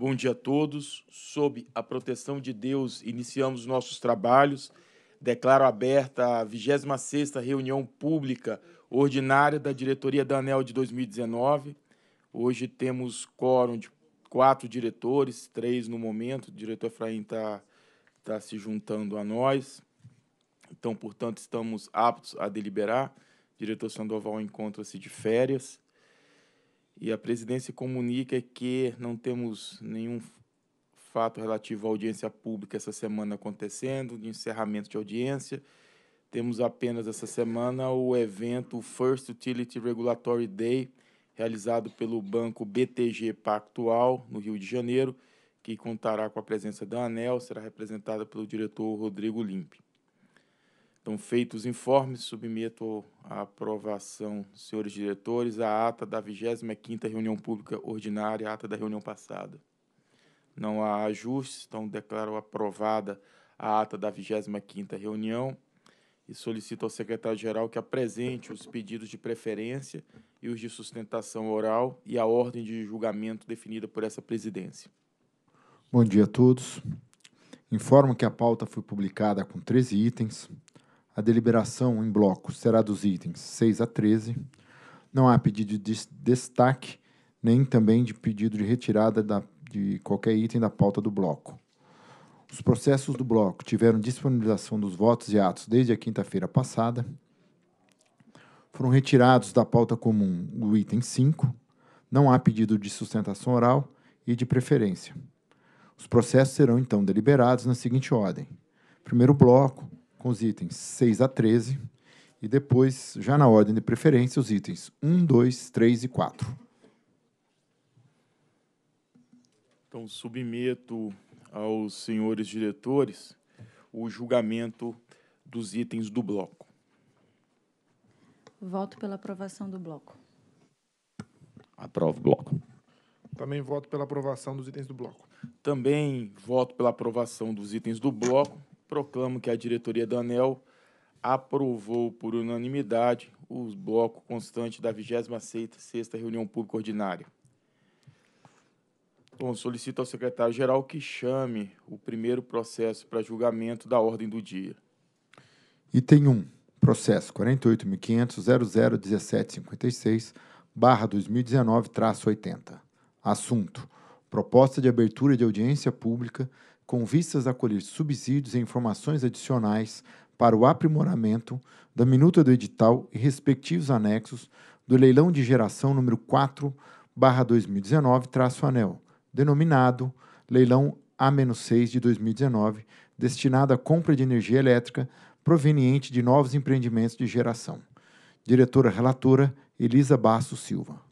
Bom dia a todos. Sob a proteção de Deus, iniciamos nossos trabalhos. Declaro aberta a 26 reunião pública ordinária da diretoria da ANEL de 2019. Hoje temos quórum de quatro diretores, três no momento. O diretor Efraim está tá se juntando a nós. Então, portanto, estamos aptos a deliberar. O diretor Sandoval encontra-se de férias. E a presidência comunica que não temos nenhum fato relativo à audiência pública essa semana acontecendo, de encerramento de audiência. Temos apenas essa semana o evento First Utility Regulatory Day, realizado pelo banco BTG Pactual, no Rio de Janeiro, que contará com a presença da ANEL, será representada pelo diretor Rodrigo Limpe. Estão feitos os informes, submeto à aprovação, senhores diretores, a ata da 25ª reunião pública ordinária, a ata da reunião passada. Não há ajustes, então declaro aprovada a ata da 25ª reunião e solicito ao secretário-geral que apresente os pedidos de preferência e os de sustentação oral e a ordem de julgamento definida por essa presidência. Bom dia a todos. Informo que a pauta foi publicada com 13 itens, a deliberação em bloco será dos itens 6 a 13. Não há pedido de destaque, nem também de pedido de retirada da, de qualquer item da pauta do bloco. Os processos do bloco tiveram disponibilização dos votos e atos desde a quinta-feira passada. Foram retirados da pauta comum o item 5. Não há pedido de sustentação oral e de preferência. Os processos serão então deliberados na seguinte ordem: primeiro bloco, com os itens 6 a 13 e depois, já na ordem de preferência, os itens 1, 2, 3 e 4. Então, submeto aos senhores diretores o julgamento dos itens do bloco. Voto pela aprovação do bloco. Aprovo o bloco. Também voto pela aprovação dos itens do bloco. Também voto pela aprovação dos itens do bloco, proclamo que a diretoria da ANEL aprovou por unanimidade o bloco constante da 26ª reunião pública ordinária. Bom, solicito ao secretário-geral que chame o primeiro processo para julgamento da ordem do dia. Item 1. Processo 48.500.001756, barra 2019, traço 80. Assunto. Proposta de abertura de audiência pública com vistas a colher subsídios e informações adicionais para o aprimoramento da minuta do edital e respectivos anexos do leilão de geração número 4 2019 anel, denominado leilão A-6 de 2019, destinado à compra de energia elétrica proveniente de novos empreendimentos de geração. Diretora relatora Elisa Basso Silva.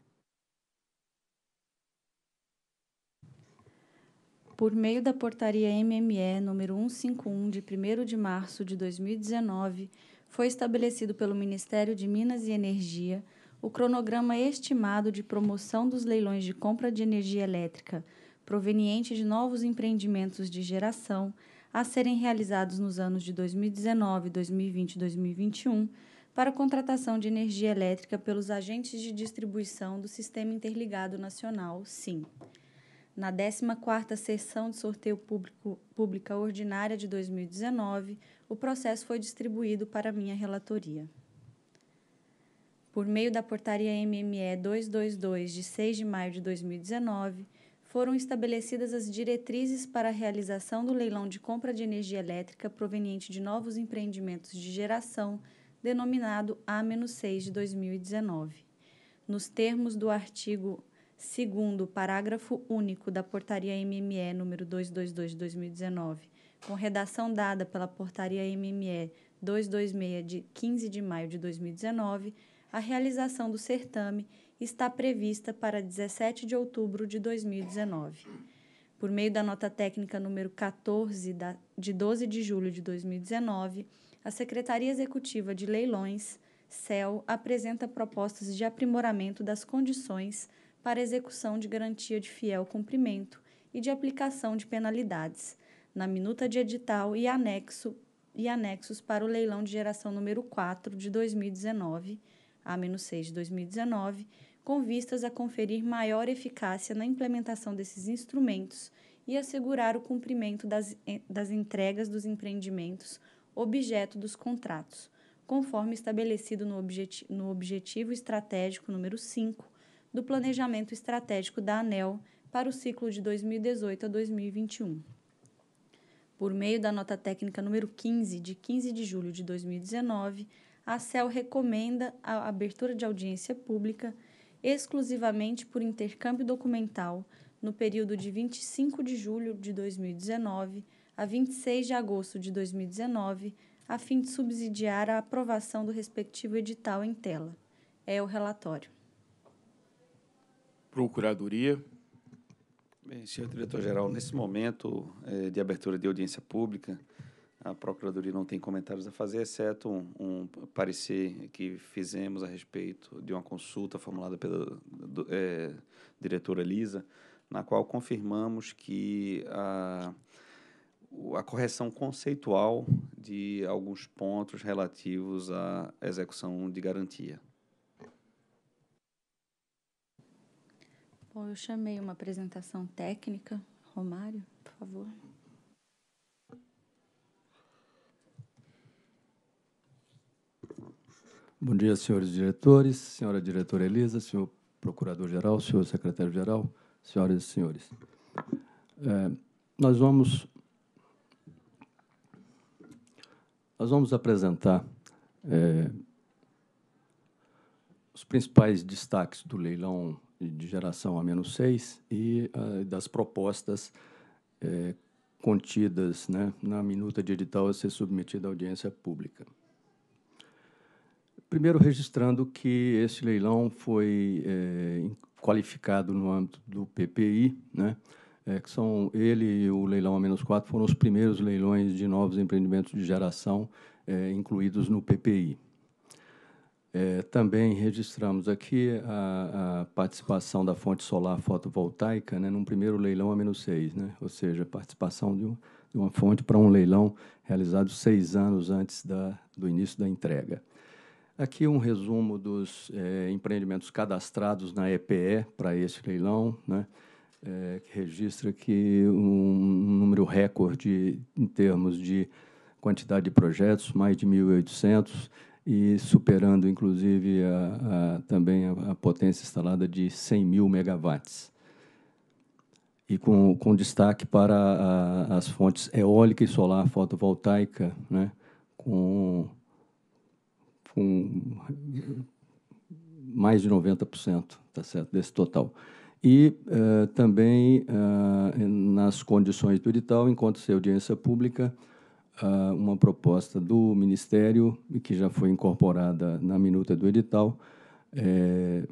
por meio da portaria MME número 151 de 1º de março de 2019, foi estabelecido pelo Ministério de Minas e Energia o cronograma estimado de promoção dos leilões de compra de energia elétrica proveniente de novos empreendimentos de geração a serem realizados nos anos de 2019, 2020 e 2021 para contratação de energia elétrica pelos agentes de distribuição do Sistema Interligado Nacional, SIM na 14ª sessão de sorteio público, pública ordinária de 2019, o processo foi distribuído para minha relatoria. Por meio da portaria MME 222 de 6 de maio de 2019, foram estabelecidas as diretrizes para a realização do leilão de compra de energia elétrica proveniente de novos empreendimentos de geração, denominado A-6 de 2019. Nos termos do artigo segundo o parágrafo único da Portaria MME número 222 de 2019, com redação dada pela Portaria MME 226 de 15 de maio de 2019, a realização do certame está prevista para 17 de outubro de 2019. Por meio da nota técnica número 14 da, de 12 de julho de 2019, a Secretaria Executiva de Leilões, CEL, apresenta propostas de aprimoramento das condições para execução de garantia de fiel cumprimento e de aplicação de penalidades, na minuta de edital e anexo e anexos para o leilão de geração número 4 de 2019, A-6 de 2019, com vistas a conferir maior eficácia na implementação desses instrumentos e assegurar o cumprimento das, eh, das entregas dos empreendimentos objeto dos contratos, conforme estabelecido no, objet no Objetivo Estratégico número 5 do Planejamento Estratégico da ANEL para o ciclo de 2018 a 2021. Por meio da nota técnica número 15, de 15 de julho de 2019, a CEL recomenda a abertura de audiência pública exclusivamente por intercâmbio documental no período de 25 de julho de 2019 a 26 de agosto de 2019, a fim de subsidiar a aprovação do respectivo edital em tela. É o relatório. Procuradoria. Bem, senhor diretor-geral, nesse momento eh, de abertura de audiência pública, a Procuradoria não tem comentários a fazer, exceto um, um parecer que fizemos a respeito de uma consulta formulada pela do, eh, diretora Lisa, na qual confirmamos que a, a correção conceitual de alguns pontos relativos à execução de garantia. Bom, eu chamei uma apresentação técnica. Romário, por favor. Bom dia, senhores diretores, senhora diretora Elisa, senhor procurador-geral, senhor secretário-geral, senhoras e senhores. É, nós vamos nós vamos apresentar é, os principais destaques do leilão de geração a menos 6 e uh, das propostas eh, contidas né, na minuta de edital a ser submetida à audiência pública. Primeiro, registrando que esse leilão foi eh, qualificado no âmbito do PPI, né, eh, que são ele e o leilão a menos 4 foram os primeiros leilões de novos empreendimentos de geração incluídos no PPI. É, também registramos aqui a, a, participação da fonte solar fotovoltaica né, num primeiro leilão a menos 6, né, ou seja, participação de, um, de uma fonte para um leilão realizado seis anos antes da, do início da entrega. Aqui um resumo dos é, empreendimentos cadastrados na EPE para esse leilão, né, é, que registra que um número recorde em termos de quantidade de projetos, mais de 1.800 e superando, inclusive, a, a, também a, a, potência instalada de 100 mil megawatts. E com, com destaque para as fontes eólica e solar fotovoltaica, né, com, com mais de 90% tá certo, desse total e uh, também uh, nas condições do edital, enquanto-se audiência pública, uma proposta do Ministério, que já foi incorporada na minuta do edital, é,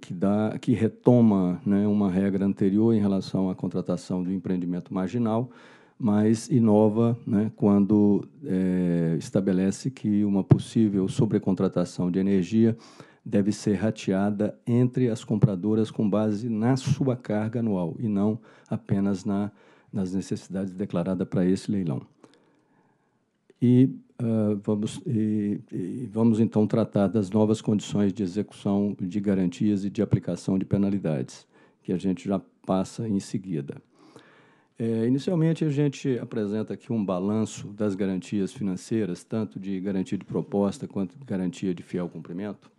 que, dá, que retoma né, uma regra anterior em relação à contratação do empreendimento marginal, mas inova né, quando é, estabelece que uma possível sobrecontratação de energia deve ser rateada entre as compradoras com base na sua carga anual e não apenas na, nas necessidades declaradas para esse leilão e uh, vamos, e, e vamos então tratar das novas condições de execução de garantias e de aplicação de penalidades, que a gente já passa em seguida. É, inicialmente, a gente apresenta aqui um balanço das garantias financeiras, tanto de garantia de proposta quanto de garantia de fiel cumprimento,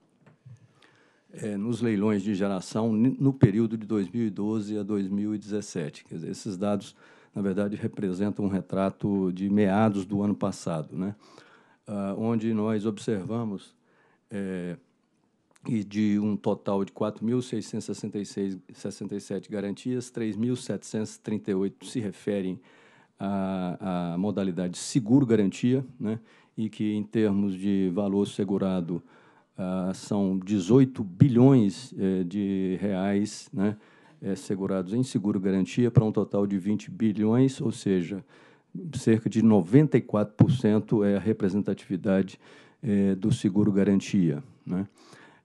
é, nos leilões de geração no período de 2012 a 2017. Quer dizer, esses dados na verdade, representa um retrato de meados do ano passado, né? Ah, onde nós observamos é, e de um total de 4.667 garantias, 3.738 se referem à, à, modalidade seguro-garantia, né? e que, em termos de valor segurado, ah, são 18 bilhões eh, de reais, né? é, segurados em seguro garantia para um total de 20 bilhões, ou seja, cerca de 94% é a representatividade é, do seguro garantia, né?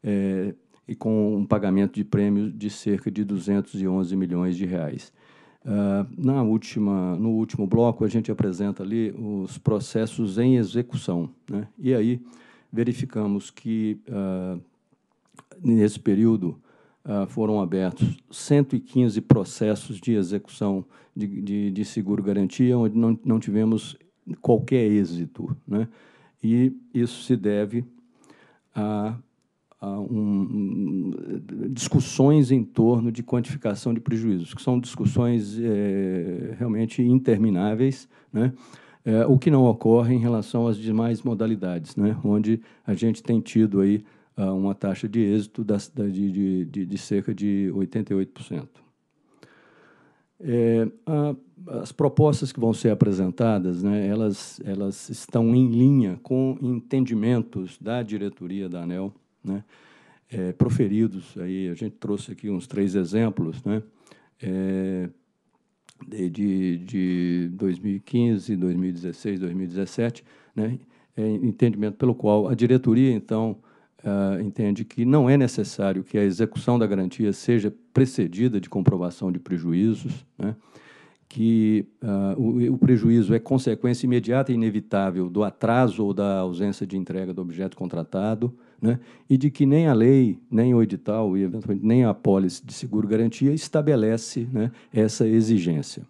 É, e com um pagamento de prêmio de cerca de 211 milhões de reais. Uh, na última, no último bloco, a gente apresenta ali os processos em execução. Né? E aí verificamos que, uh, nesse período, ah, foram abertos 115 processos de execução de, de, de seguro-garantia, onde não, não tivemos qualquer êxito. Né? E isso se deve a, a um, discussões em torno de quantificação de prejuízos, que são discussões é, realmente intermináveis, né? É, o que não ocorre em relação às demais modalidades, né? onde a gente tem tido aí a uma taxa de êxito da, da, de, de, de, cerca de 88%. É, a, as propostas que vão ser apresentadas, né, elas, elas estão em linha com entendimentos da diretoria da ANEL, né, é, proferidos aí a gente trouxe aqui uns três exemplos né é, de, de 2015 2016 2017 né é, entendimento pelo qual a diretoria então uh, entende que não é necessário que a execução da garantia seja precedida de comprovação de prejuízos, né? que uh, o, o, prejuízo é consequência imediata e inevitável do atraso ou da ausência de entrega do objeto contratado, né? e de que nem a lei, nem o edital e, eventualmente, nem a apólice de seguro-garantia estabelece né, essa exigência.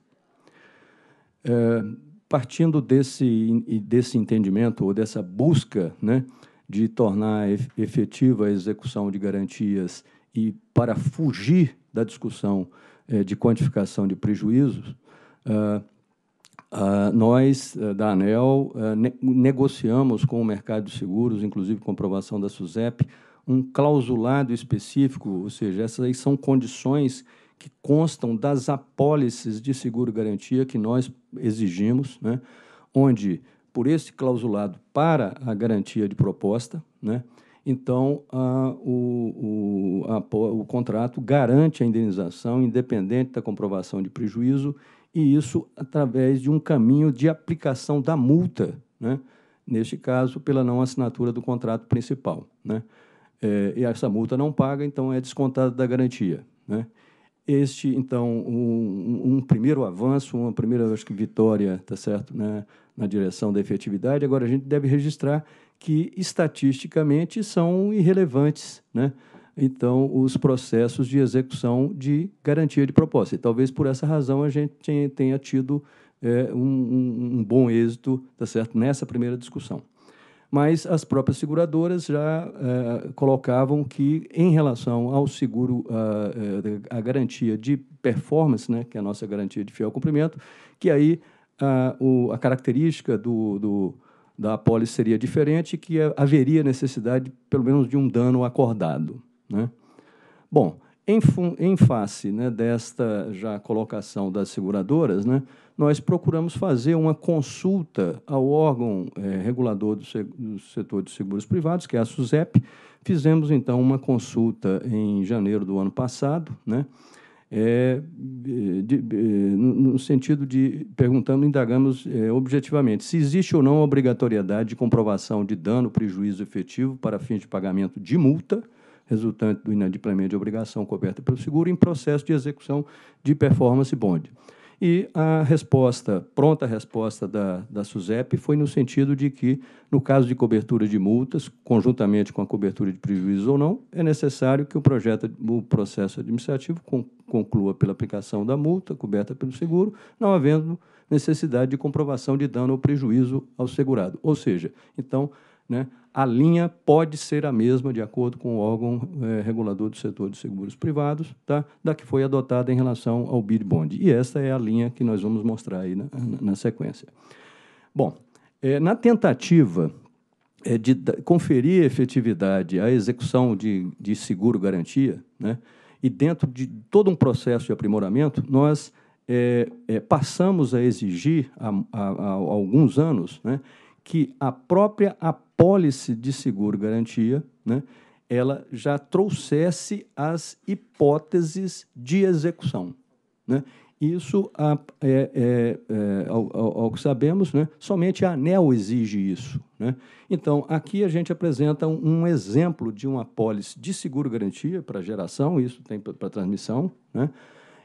É, partindo desse, desse entendimento ou dessa busca né, de tornar efetiva a execução de garantias e para fugir da discussão eh, de quantificação de prejuízos, ah, ah, nós, eh, da ANEL, eh, negociamos com o mercado de seguros, inclusive com aprovação da SUSEP, um clausulado específico, ou seja, essas aí são condições que constam das apólices de seguro-garantia que nós exigimos, né, onde por esse clausulado para a garantia de proposta, né? então a, o, o, a, o contrato garante a indenização independente da comprovação de prejuízo e isso através de um caminho de aplicação da multa, né? neste caso pela não assinatura do contrato principal. Né? É, e essa multa não paga, então é descontada da garantia. Né? Este, então, um, um primeiro avanço, uma primeira acho que vitória, tá certo, né? na direção da efetividade. Agora, a gente deve registrar que estatisticamente são irrelevantes, né? Então, os processos de execução de garantia de proposta. E talvez por essa razão a gente tenha tido é, um, um, bom êxito, tá certo, nessa primeira discussão. Mas as próprias seguradoras já é, colocavam que, em relação ao seguro, a, é, a, garantia de performance, né, que é a nossa garantia de fiel cumprimento, que aí a, ah, o, a característica do, do, da apólice seria diferente, que é, haveria necessidade, pelo menos, de um dano acordado. Né? Bom, em, em face né, desta já colocação das seguradoras, né, nós procuramos fazer uma consulta ao órgão é, regulador do, do, setor de seguros privados, que é a SUSEP. Fizemos, então, uma consulta em janeiro do ano passado, né, é, de, no sentido de perguntando, indagamos é, objetivamente se existe ou não obrigatoriedade de comprovação de dano, prejuízo efetivo para fins de pagamento de multa resultante do inadimplemento de obrigação coberta pelo seguro em processo de execução de performance bond. E a resposta, pronta resposta da, da SUSEP foi no sentido de que, no caso de cobertura de multas, conjuntamente com a cobertura de prejuízos ou não, é necessário que o, projeto, o processo administrativo conclua pela aplicação da multa coberta pelo seguro, não havendo necessidade de comprovação de dano ou prejuízo ao segurado. Ou seja, então, né, a linha pode ser a mesma, de acordo com o órgão é, regulador do setor de seguros privados, tá? da que foi adotada em relação ao bid bond. E essa é a linha que nós vamos mostrar aí na, na sequência. Bom, é, na tentativa é, de conferir efetividade à execução de, de seguro-garantia, né? e dentro de todo um processo de aprimoramento, nós passamos a exigir há, há, há alguns anos né? que a própria apólice de seguro garantia, né, ela já trouxesse as hipóteses de execução. Né? Isso, a, é, é, é, ao, ao, ao, que sabemos, né, somente a ANEL exige isso. Né? Então, aqui a gente apresenta um, um exemplo de uma apólice de seguro-garantia para geração, isso tem para transmissão. Né?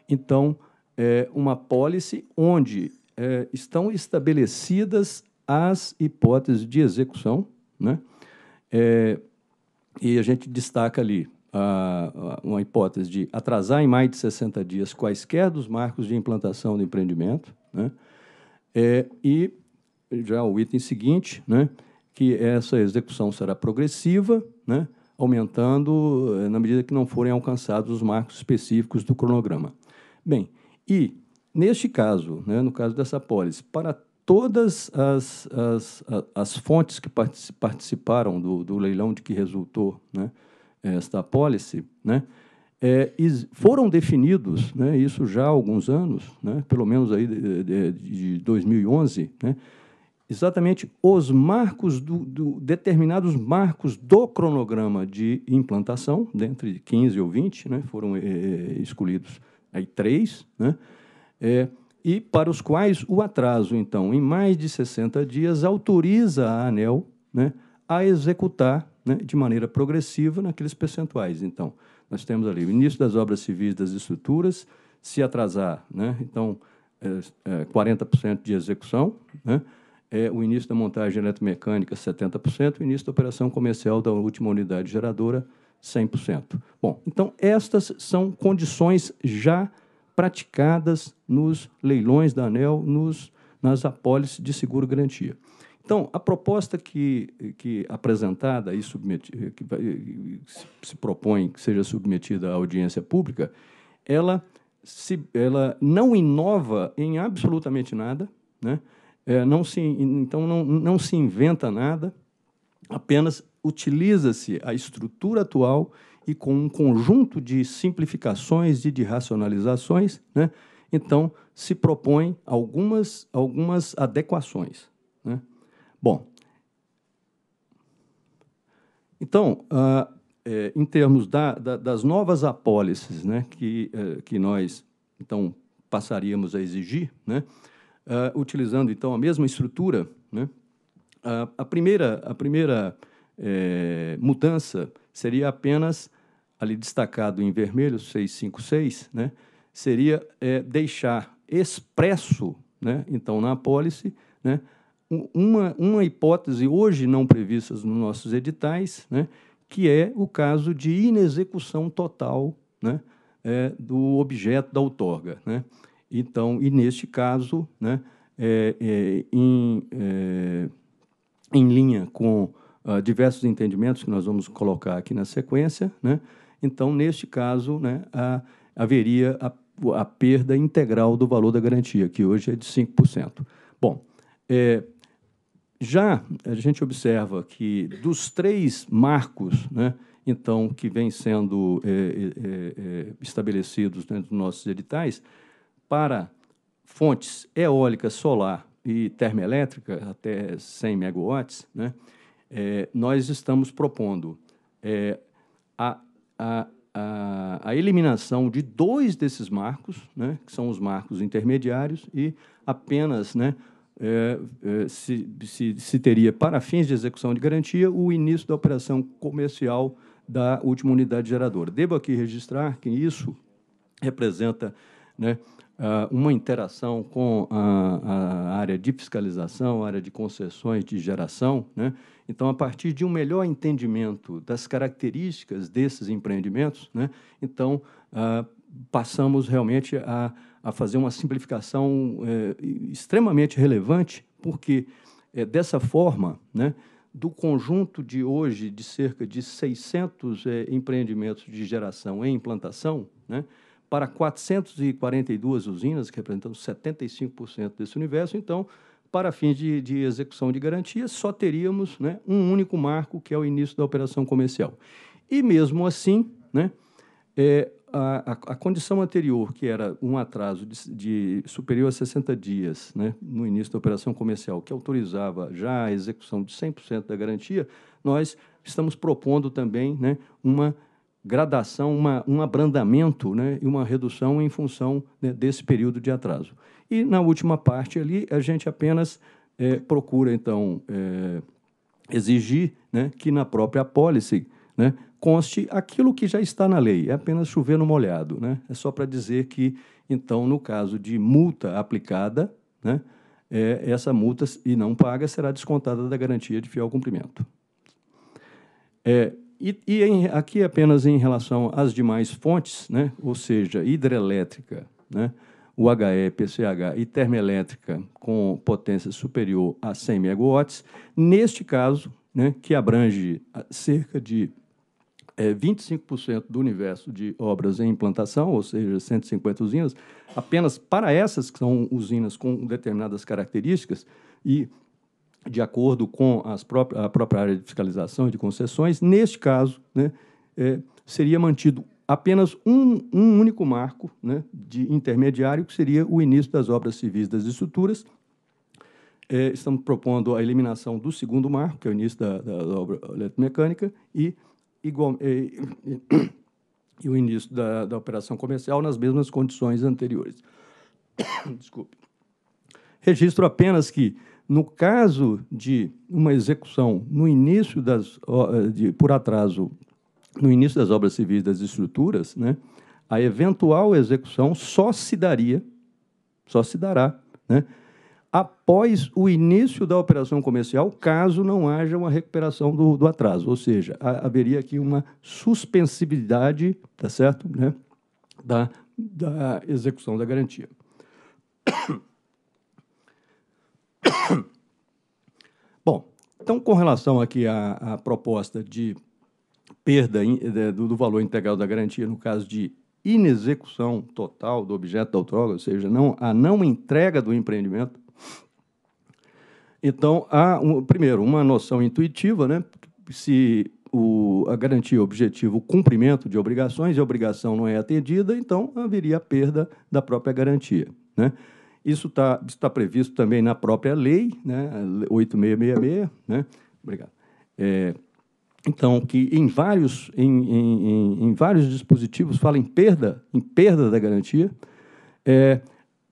Então, é uma apólice onde é, estão estabelecidas as hipóteses de execução, né? É, e a gente destaca ali a, a, uma hipótese de atrasar em mais de 60 dias quaisquer dos marcos de implantação do empreendimento, né? É, e já o item seguinte, né? Que essa execução será progressiva, né? Aumentando eh, na medida que não forem alcançados os marcos específicos do cronograma. Bem, e neste caso, né, no caso dessa pólice, para todas as, as, as fontes que participaram do, do leilão de que resultou né, esta apólice, né, é, foram definidos, né, isso já há alguns anos, né, pelo menos aí de, de, de 2011, né, exatamente os marcos do, do, determinados marcos do cronograma de implantação, dentre 15 ou 20, né, foram é, é, escolhidos aí três, né, é, e para os quais o atraso, então, em mais de 60 dias, autoriza a ANEL né, a executar né, de maneira progressiva naqueles percentuais. Então, nós temos ali o início das obras civis das estruturas, se atrasar, né, então, é, é 40% de execução, né, é o início da montagem eletromecânica, 70%, o início da operação comercial da última unidade geradora, 100%. Bom, então, estas são condições já praticadas nos leilões da ANEL, nos, nas apólices de seguro garantia. Então, a proposta que, que apresentada e submetida, que se propõe que seja submetida à audiência pública, ela, se, ela não inova em absolutamente nada, né? É, não se, então não, não se inventa nada, apenas utiliza-se a estrutura atual e com um conjunto de simplificações e de racionalizações, né, então se propõem algumas, algumas adequações. Né? Bom, então, ah, é, em termos da, da, das novas apólices né, que, é, que nós então passaríamos a exigir, né, ah, utilizando então a mesma estrutura, né, a, a primeira, a primeira é, mudança seria apenas ali destacado em vermelho, 656, né, seria é, deixar expresso, né, então, na apólice, né, uma, uma hipótese hoje não previstas nos nossos editais, né, que é o caso de inexecução total né, é, do objeto da outorga. Né? Então, e neste caso, né, é, é, em, é, em linha com uh, diversos entendimentos que nós vamos colocar aqui na sequência, né, então, neste caso, né, a, haveria a, a, perda integral do valor da garantia, que hoje é de 5%. Bom, é, já a gente observa que dos três marcos, né, então, que vêm sendo é, é, é, é estabelecidos dentro né, dos nossos editais, para fontes eólica, solar e termoelétrica, até 100 megawatts, né, é, nós estamos propondo a a, a, a eliminação de dois desses marcos, né, que são os marcos intermediários, e apenas né, é, é, se, se, se, teria, para fins de execução de garantia, o início da operação comercial da última unidade geradora. Devo aqui registrar que isso representa né, uma interação com a, a, área de fiscalização, a área de concessões de geração, né, então, a partir de um melhor entendimento das características desses empreendimentos, né, então ah, passamos realmente a, a, fazer uma simplificação eh, extremamente relevante, porque eh, dessa forma, né, do conjunto de hoje de cerca de 600 eh, empreendimentos de geração em implantação, né, para 442 usinas, que representam 75% desse universo, então para fins de, de execução de garantia só teríamos né, um único marco, que é o início da operação comercial. E mesmo assim, né, é, a, a, a, condição anterior, que era um atraso de, de superior a 60 dias né, no início da operação comercial, que autorizava já a execução de 100% da garantia, nós estamos propondo também né, uma gradação, uma, um abrandamento né, e uma redução em função né, desse período de atraso. E na última parte ali, a gente apenas é, procura, então, é, exigir né, que na própria policy né, conste aquilo que já está na lei, é apenas chover no molhado. Né? É só para dizer que, então, no caso de multa aplicada, né, é, essa multa, e não paga, será descontada da garantia de fiel cumprimento. É, e, e em, aqui apenas em relação às demais fontes, né, ou seja, hidrelétrica, né, UHE, PCH e termoelétrica com potência superior a 100 megawatts, neste caso, né, que abrange cerca de é, eh, 25% do universo de obras em implantação, ou seja, 150 usinas, apenas para essas que são usinas com determinadas características e de acordo com próprias, a própria área de fiscalização e de concessões, neste caso, né, é, seria mantido apenas um, um único marco né, de intermediário, que seria o início das obras civis das estruturas. É, estamos propondo a eliminação do segundo marco, que é o início da, da obra eletromecânica, e, igual, e, é, e, e o início da, da operação comercial nas mesmas condições anteriores. Desculpe. Registro apenas que, no caso de uma execução no início das, de, por atraso no início das obras civis das estruturas, né, a eventual execução só se daria, só se dará, né, após o início da operação comercial, caso não haja uma recuperação do, do atraso. Ou seja, a, haveria aqui uma suspensibilidade, tá certo, né, da, da execução da garantia. Bom, então, com relação aqui à, à proposta de perda eh, do valor integral da garantia no caso de inexecução total do objeto da outorga, ou seja, não, a não entrega do empreendimento. Então, há, um, primeiro, uma noção intuitiva, né? se o, a garantia objetiva o cumprimento de obrigações e a obrigação não é atendida, então haveria a perda da própria garantia. Né? Isso tá, está tá previsto também na própria lei, né? 8666. Né? Obrigado. É, então, que em vários, em, em, em, vários dispositivos fala em perda, em perda da garantia, é,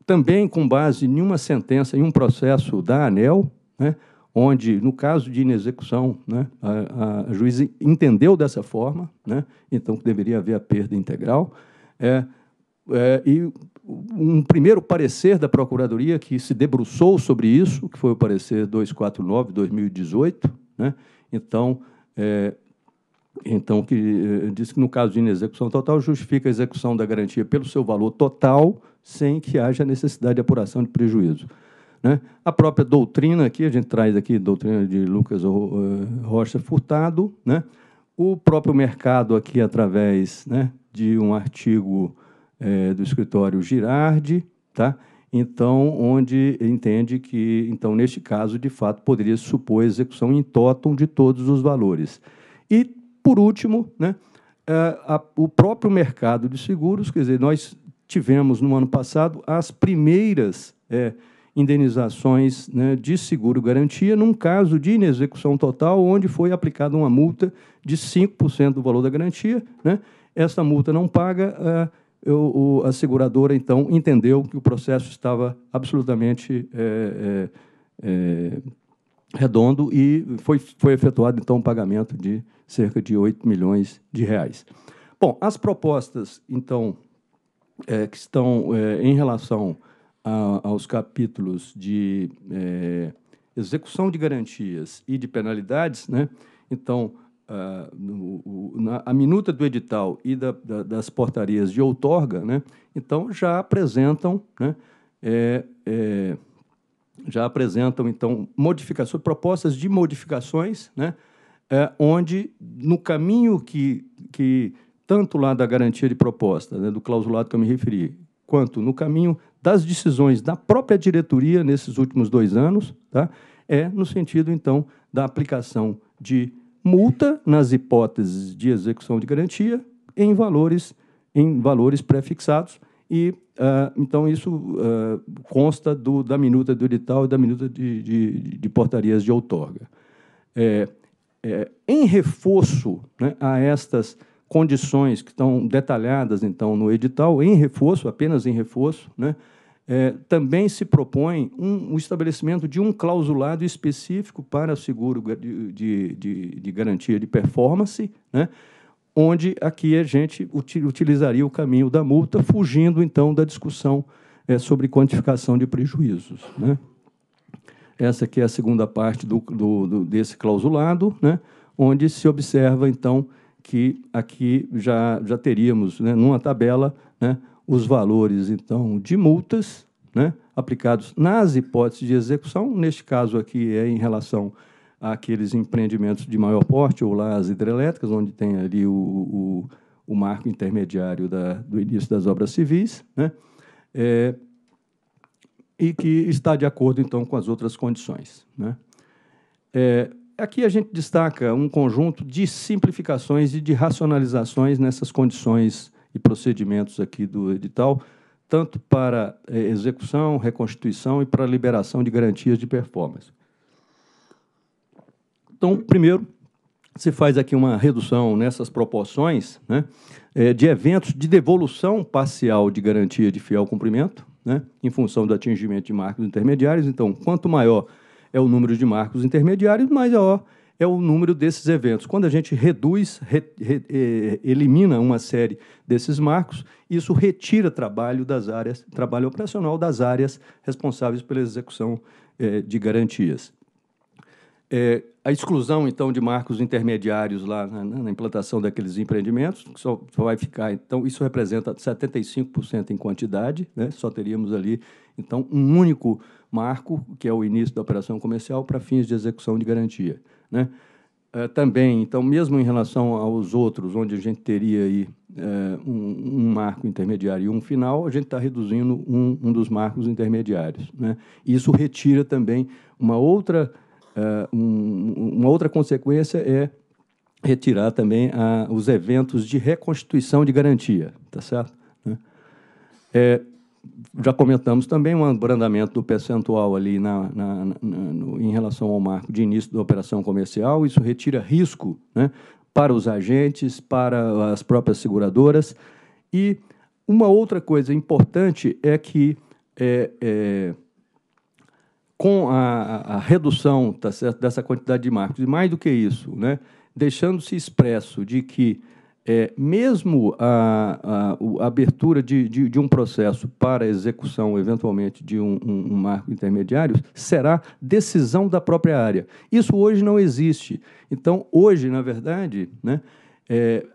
também com base em uma sentença, em um processo da ANEL, né, onde, no caso de inexecução, né, a, a juiz entendeu dessa forma, né, então que deveria haver a perda integral, é, é, e um primeiro parecer da Procuradoria que se debruçou sobre isso, que foi o parecer 249-2018, né, então, é, então, que é, diz que no caso de inexecução total, justifica a execução da garantia pelo seu valor total, sem que haja necessidade de apuração de prejuízo. Né? A própria doutrina aqui, a gente traz aqui a doutrina de Lucas é, Rocha Furtado, né? o próprio mercado aqui através né, de um artigo é, do escritório Girardi, tá? Então, onde entende que, então, neste caso, de fato, poderia supor a execução em totum de todos os valores. E, por último, né, é, a, o próprio mercado de seguros, quer dizer, nós tivemos no ano passado as primeiras é, indenizações né, de seguro-garantia num caso de inexecução total, onde foi aplicada uma multa de 5% do valor da garantia. Né? Essa multa não paga. Uh, eu, o, a seguradora, então, entendeu que o processo estava absolutamente é, é, é redondo e foi, foi efetuado, então, um pagamento de cerca de 8 milhões de reais. Bom, as propostas, então, é, que estão é, em relação a, aos capítulos de é, execução de garantias e de penalidades, né? Então, uh, no, na, a minuta do edital e da, da, das portarias de outorga, né, então já apresentam, né, é, é, já apresentam então modificações, propostas de modificações, né, é, onde no caminho que, que tanto lá da garantia de proposta, né, do clausulado que eu me referi, quanto no caminho das decisões da própria diretoria nesses últimos dois anos, tá, é no sentido então da aplicação de multa nas hipóteses de execução de garantia em valores em valores prefixados e uh, então isso uh, consta do, da minuta do edital e da minuta de, de, de portarias de outorga. É, é, em reforço né, a estas condições que estão detalhadas então no edital, em reforço apenas em reforço, né, é, também se propõe um, o estabelecimento de um clausulado específico para seguro de, de, de, garantia de performance, né? onde aqui a gente utilizaria o caminho da multa, fugindo então da discussão é, sobre quantificação de prejuízos. Né? Essa aqui é a segunda parte do, do, do, desse clausulado, né? onde se observa então que aqui já, já teríamos, né, numa tabela, né, os valores, então, de multas né, aplicados nas hipóteses de execução, neste caso aqui é em relação àqueles empreendimentos de maior porte, ou lá as hidrelétricas, onde tem ali o, o, o marco intermediário da, do início das obras civis, né, é, e que está de acordo, então, com as outras condições. Né. É, aqui a gente destaca um conjunto de simplificações e de racionalizações nessas condições e procedimentos aqui do edital, tanto para eh, execução, reconstituição e para liberação de garantias de performance. Então, primeiro, se faz aqui uma redução nessas proporções né, eh, de eventos de devolução parcial de garantia de fiel cumprimento, né, em função do atingimento de marcos intermediários. Então, quanto maior é o número de marcos intermediários, maior é o número desses eventos. Quando a gente reduz, re, re, eh, elimina uma série desses marcos, isso retira trabalho das áreas, trabalho operacional das áreas responsáveis pela execução eh, de garantias. É, a exclusão, então, de marcos intermediários lá na, na implantação daqueles empreendimentos, só, só, vai ficar, então, isso representa 75% em quantidade, né? só teríamos ali, então, um único marco, que é o início da operação comercial, para fins de execução de garantia. Né? Eh, também, então, mesmo em relação aos outros, onde a gente teria aí eh, um, um, marco intermediário e um final, a gente está reduzindo um, um, dos marcos intermediários. Né? Isso retira também uma outra, eh, um, uma outra consequência é retirar também a, os eventos de reconstituição de garantia, está certo? É, já comentamos também um abrandamento do percentual ali na, na, na no, em relação ao marco de início da operação comercial. Isso retira risco né, para os agentes, para as próprias seguradoras. E uma outra coisa importante é que é, é, com a, a redução tá certo, dessa quantidade de marcos, e mais do que isso, né, deixando-se expresso de que é, mesmo a, a, a abertura de, de, de, um processo para execução, eventualmente, de um, um, um, marco intermediário, será decisão da própria área. Isso hoje não existe. Então, hoje, na verdade, né, é,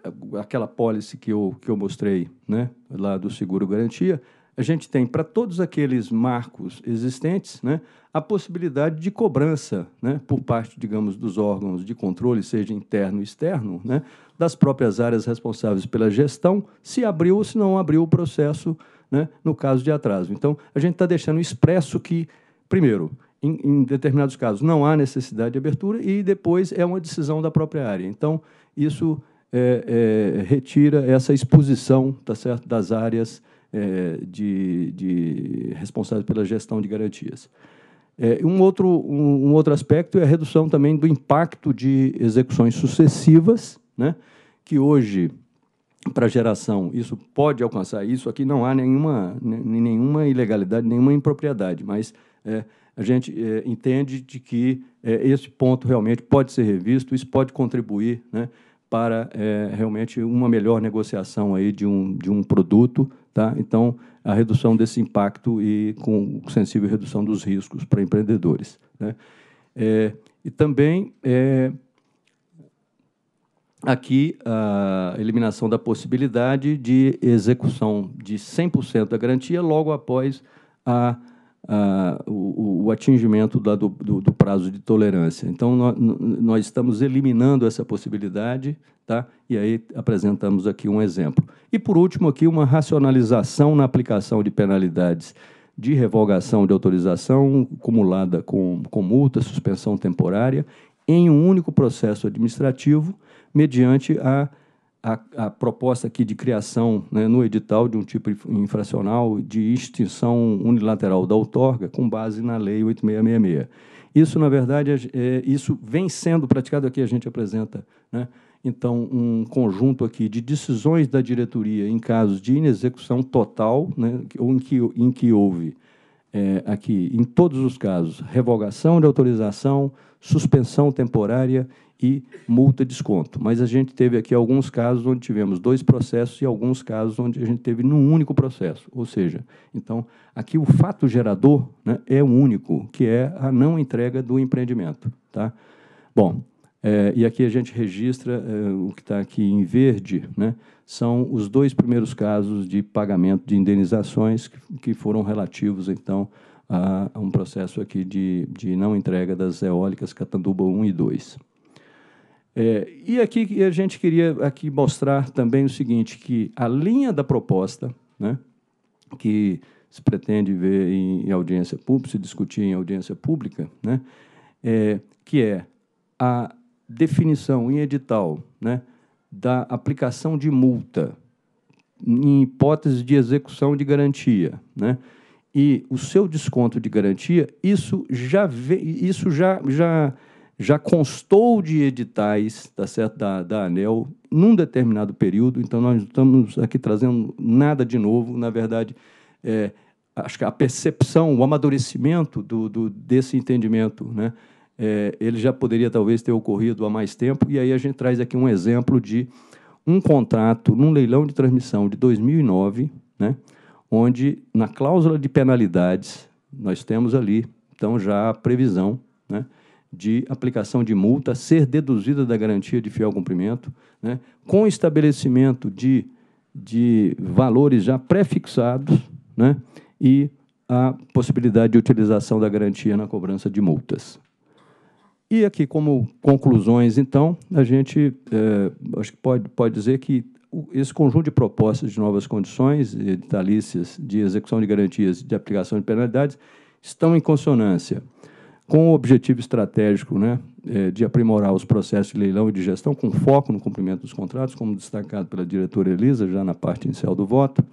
aquela policy que eu, que eu mostrei né, lá do seguro-garantia, a gente tem para todos aqueles marcos existentes né, a possibilidade de cobrança né, por parte, digamos, dos órgãos de controle, seja interno ou externo, né, das próprias áreas responsáveis pela gestão, se abriu ou se não abriu o processo né, no caso de atraso. Então, a gente está deixando expresso que, primeiro, em, em, determinados casos não há necessidade de abertura e depois é uma decisão da própria área. Então, isso é, é, retira essa exposição tá certo, das áreas é, de, de responsáveis pela gestão de garantias. É, um, outro, um, um, outro aspecto é a redução também do impacto de execuções sucessivas, né? que hoje, para a geração, isso pode alcançar isso. Aqui não há nenhuma, né, nenhuma ilegalidade, nenhuma impropriedade, mas é, a gente é, entende de que é, esse ponto realmente pode ser revisto, isso pode contribuir né, para é, realmente uma melhor negociação aí de, um, de um produto Tá? Então, a redução desse impacto e com sensível redução dos riscos para empreendedores. Né? É, e também é, aqui a eliminação da possibilidade de execução de 100% da garantia logo após a o, o, atingimento da, do, do, do, prazo de tolerância. Então, nós, nós estamos eliminando essa possibilidade, tá? e aí apresentamos aqui um exemplo. E, por último, aqui uma racionalização na aplicação de penalidades de revogação de autorização acumulada com, com multa, suspensão temporária, em um único processo administrativo, mediante a a, a proposta aqui de criação né, no edital de um tipo infracional de extinção unilateral da outorga com base na Lei 8666. Isso, na verdade, é, isso vem sendo praticado aqui, a gente apresenta, né, então, um conjunto aqui de decisões da diretoria em casos de inexecução total, né, ou em que, em que houve é, aqui, em todos os casos, revogação de autorização, suspensão temporária e multa desconto. Mas a gente teve aqui alguns casos onde tivemos dois processos e alguns casos onde a gente teve num único processo. Ou seja, então, aqui o fato gerador né, é o único, que é a não entrega do empreendimento. Tá? Bom, é, e aqui a gente registra é, o que está aqui em verde, né, são os dois primeiros casos de pagamento de indenizações que, que foram relativos, então, a, um processo aqui de, de não entrega das eólicas Catanduba 1 e 2. É, e aqui a gente queria aqui mostrar também o seguinte, que a linha da proposta, né, que se pretende ver em, em audiência pública, se discutir em audiência pública, né, é, que é a definição em edital né, da aplicação de multa em hipótese de execução de garantia, né, e o seu desconto de garantia, isso já, vê, isso já, já já constou de editais tá certo? Da, da ANEL num determinado período, então nós não estamos aqui trazendo nada de novo, na verdade, é, acho que a percepção, o amadurecimento do, do desse entendimento, né? É, ele já poderia talvez ter ocorrido há mais tempo, e aí a gente traz aqui um exemplo de um contrato num leilão de transmissão de 2009, né? onde na cláusula de penalidades nós temos ali, então já a previsão, né? de aplicação de multa ser deduzida da garantia de fiel cumprimento, né, com estabelecimento de, de valores já prefixados né, e a possibilidade de utilização da garantia na cobrança de multas. E aqui, como conclusões, então, a gente é, acho que pode, pode dizer que esse conjunto de propostas de novas condições editalícias de execução de garantias de aplicação de penalidades estão em consonância com o objetivo estratégico né, é, de aprimorar os processos de leilão e de gestão, com foco no cumprimento dos contratos, como destacado pela diretora Elisa, já na parte inicial do voto,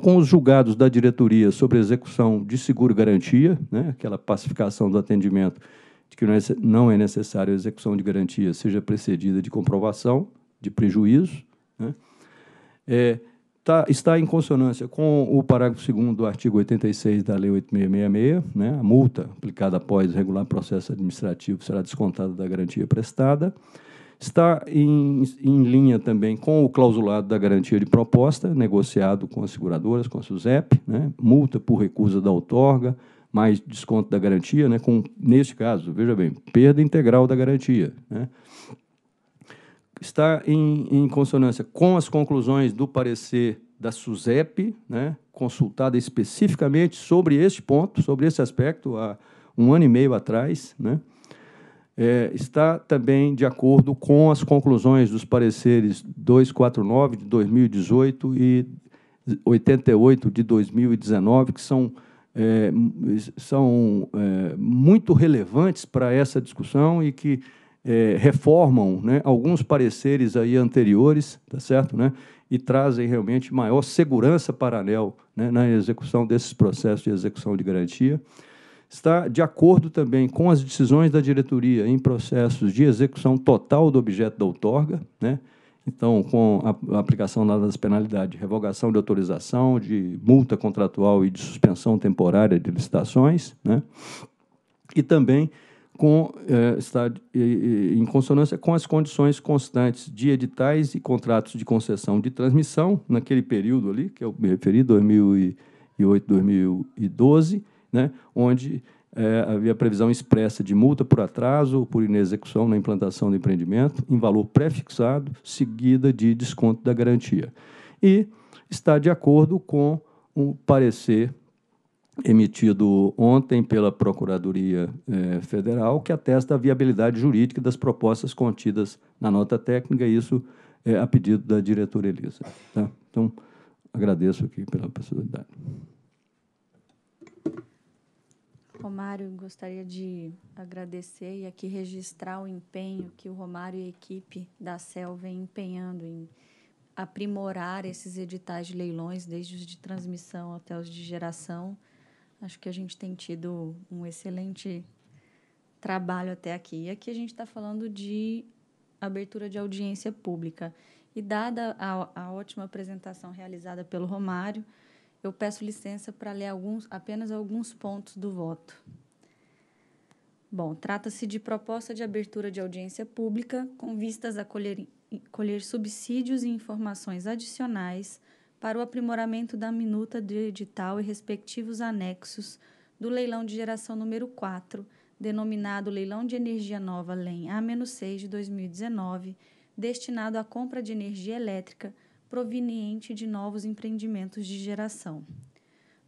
com os julgados da diretoria sobre execução de seguro-garantia, né, aquela pacificação do atendimento de que é, não é necessário a execução de garantia seja precedida de comprovação de prejuízo, né, é, tá, está em consonância com o parágrafo 2 do artigo 86 da Lei 8666, né, a multa aplicada após regular processo administrativo será descontada da garantia prestada. Está em, em linha também com o clausulado da garantia de proposta, negociado com as seguradoras, com a SUSEP, né, multa por recusa da outorga, mais desconto da garantia, né, com, neste caso, veja bem, perda integral da garantia. Né, está em, em consonância com as conclusões do parecer da SUSEP, né, consultada especificamente sobre este ponto, sobre esse aspecto, há um ano e meio atrás, né, é, está também de acordo com as conclusões dos pareceres 249 de 2018 e 88 de 2019, que são, é, são é, muito relevantes para essa discussão e que é, reformam né, alguns pareceres aí anteriores, tá certo, né, e trazem realmente maior segurança para a ANEL né, na execução desses processos de execução de garantia. Está de acordo também com as decisões da diretoria em processos de execução total do objeto da outorga, né, então, com a aplicação das penalidades, revogação de autorização, de multa contratual e de suspensão temporária de licitações, né? e também com, é, está em consonância com as condições constantes de editais e contratos de concessão de transmissão, naquele período ali, que eu me referi, 2008, 2012, né, onde é, havia previsão expressa de multa por atraso ou por inexecução na implantação do empreendimento, em valor pré-fixado, seguida de desconto da garantia. E está de acordo com o parecer emitido ontem pela Procuradoria eh, Federal, que atesta a viabilidade jurídica das propostas contidas na nota técnica, isso eh, a pedido da diretora Elisa. Tá? Então, agradeço aqui pela possibilidade. Romário, gostaria de agradecer e aqui registrar o empenho que o Romário e a equipe da CEL vem empenhando em aprimorar esses editais de leilões, desde os de transmissão até os de geração Acho que a gente tem tido um excelente trabalho até aqui. E aqui a gente está falando de abertura de audiência pública. E dada a, a ótima apresentação realizada pelo Romário, eu peço licença para ler alguns, apenas alguns pontos do voto. Bom, trata-se de proposta de abertura de audiência pública com vistas a colher, colher subsídios e informações adicionais para o aprimoramento da minuta de edital e respectivos anexos do leilão de geração número 4, denominado Leilão de Energia Nova LEM A-6 de 2019, destinado à compra de energia elétrica proveniente de novos empreendimentos de geração.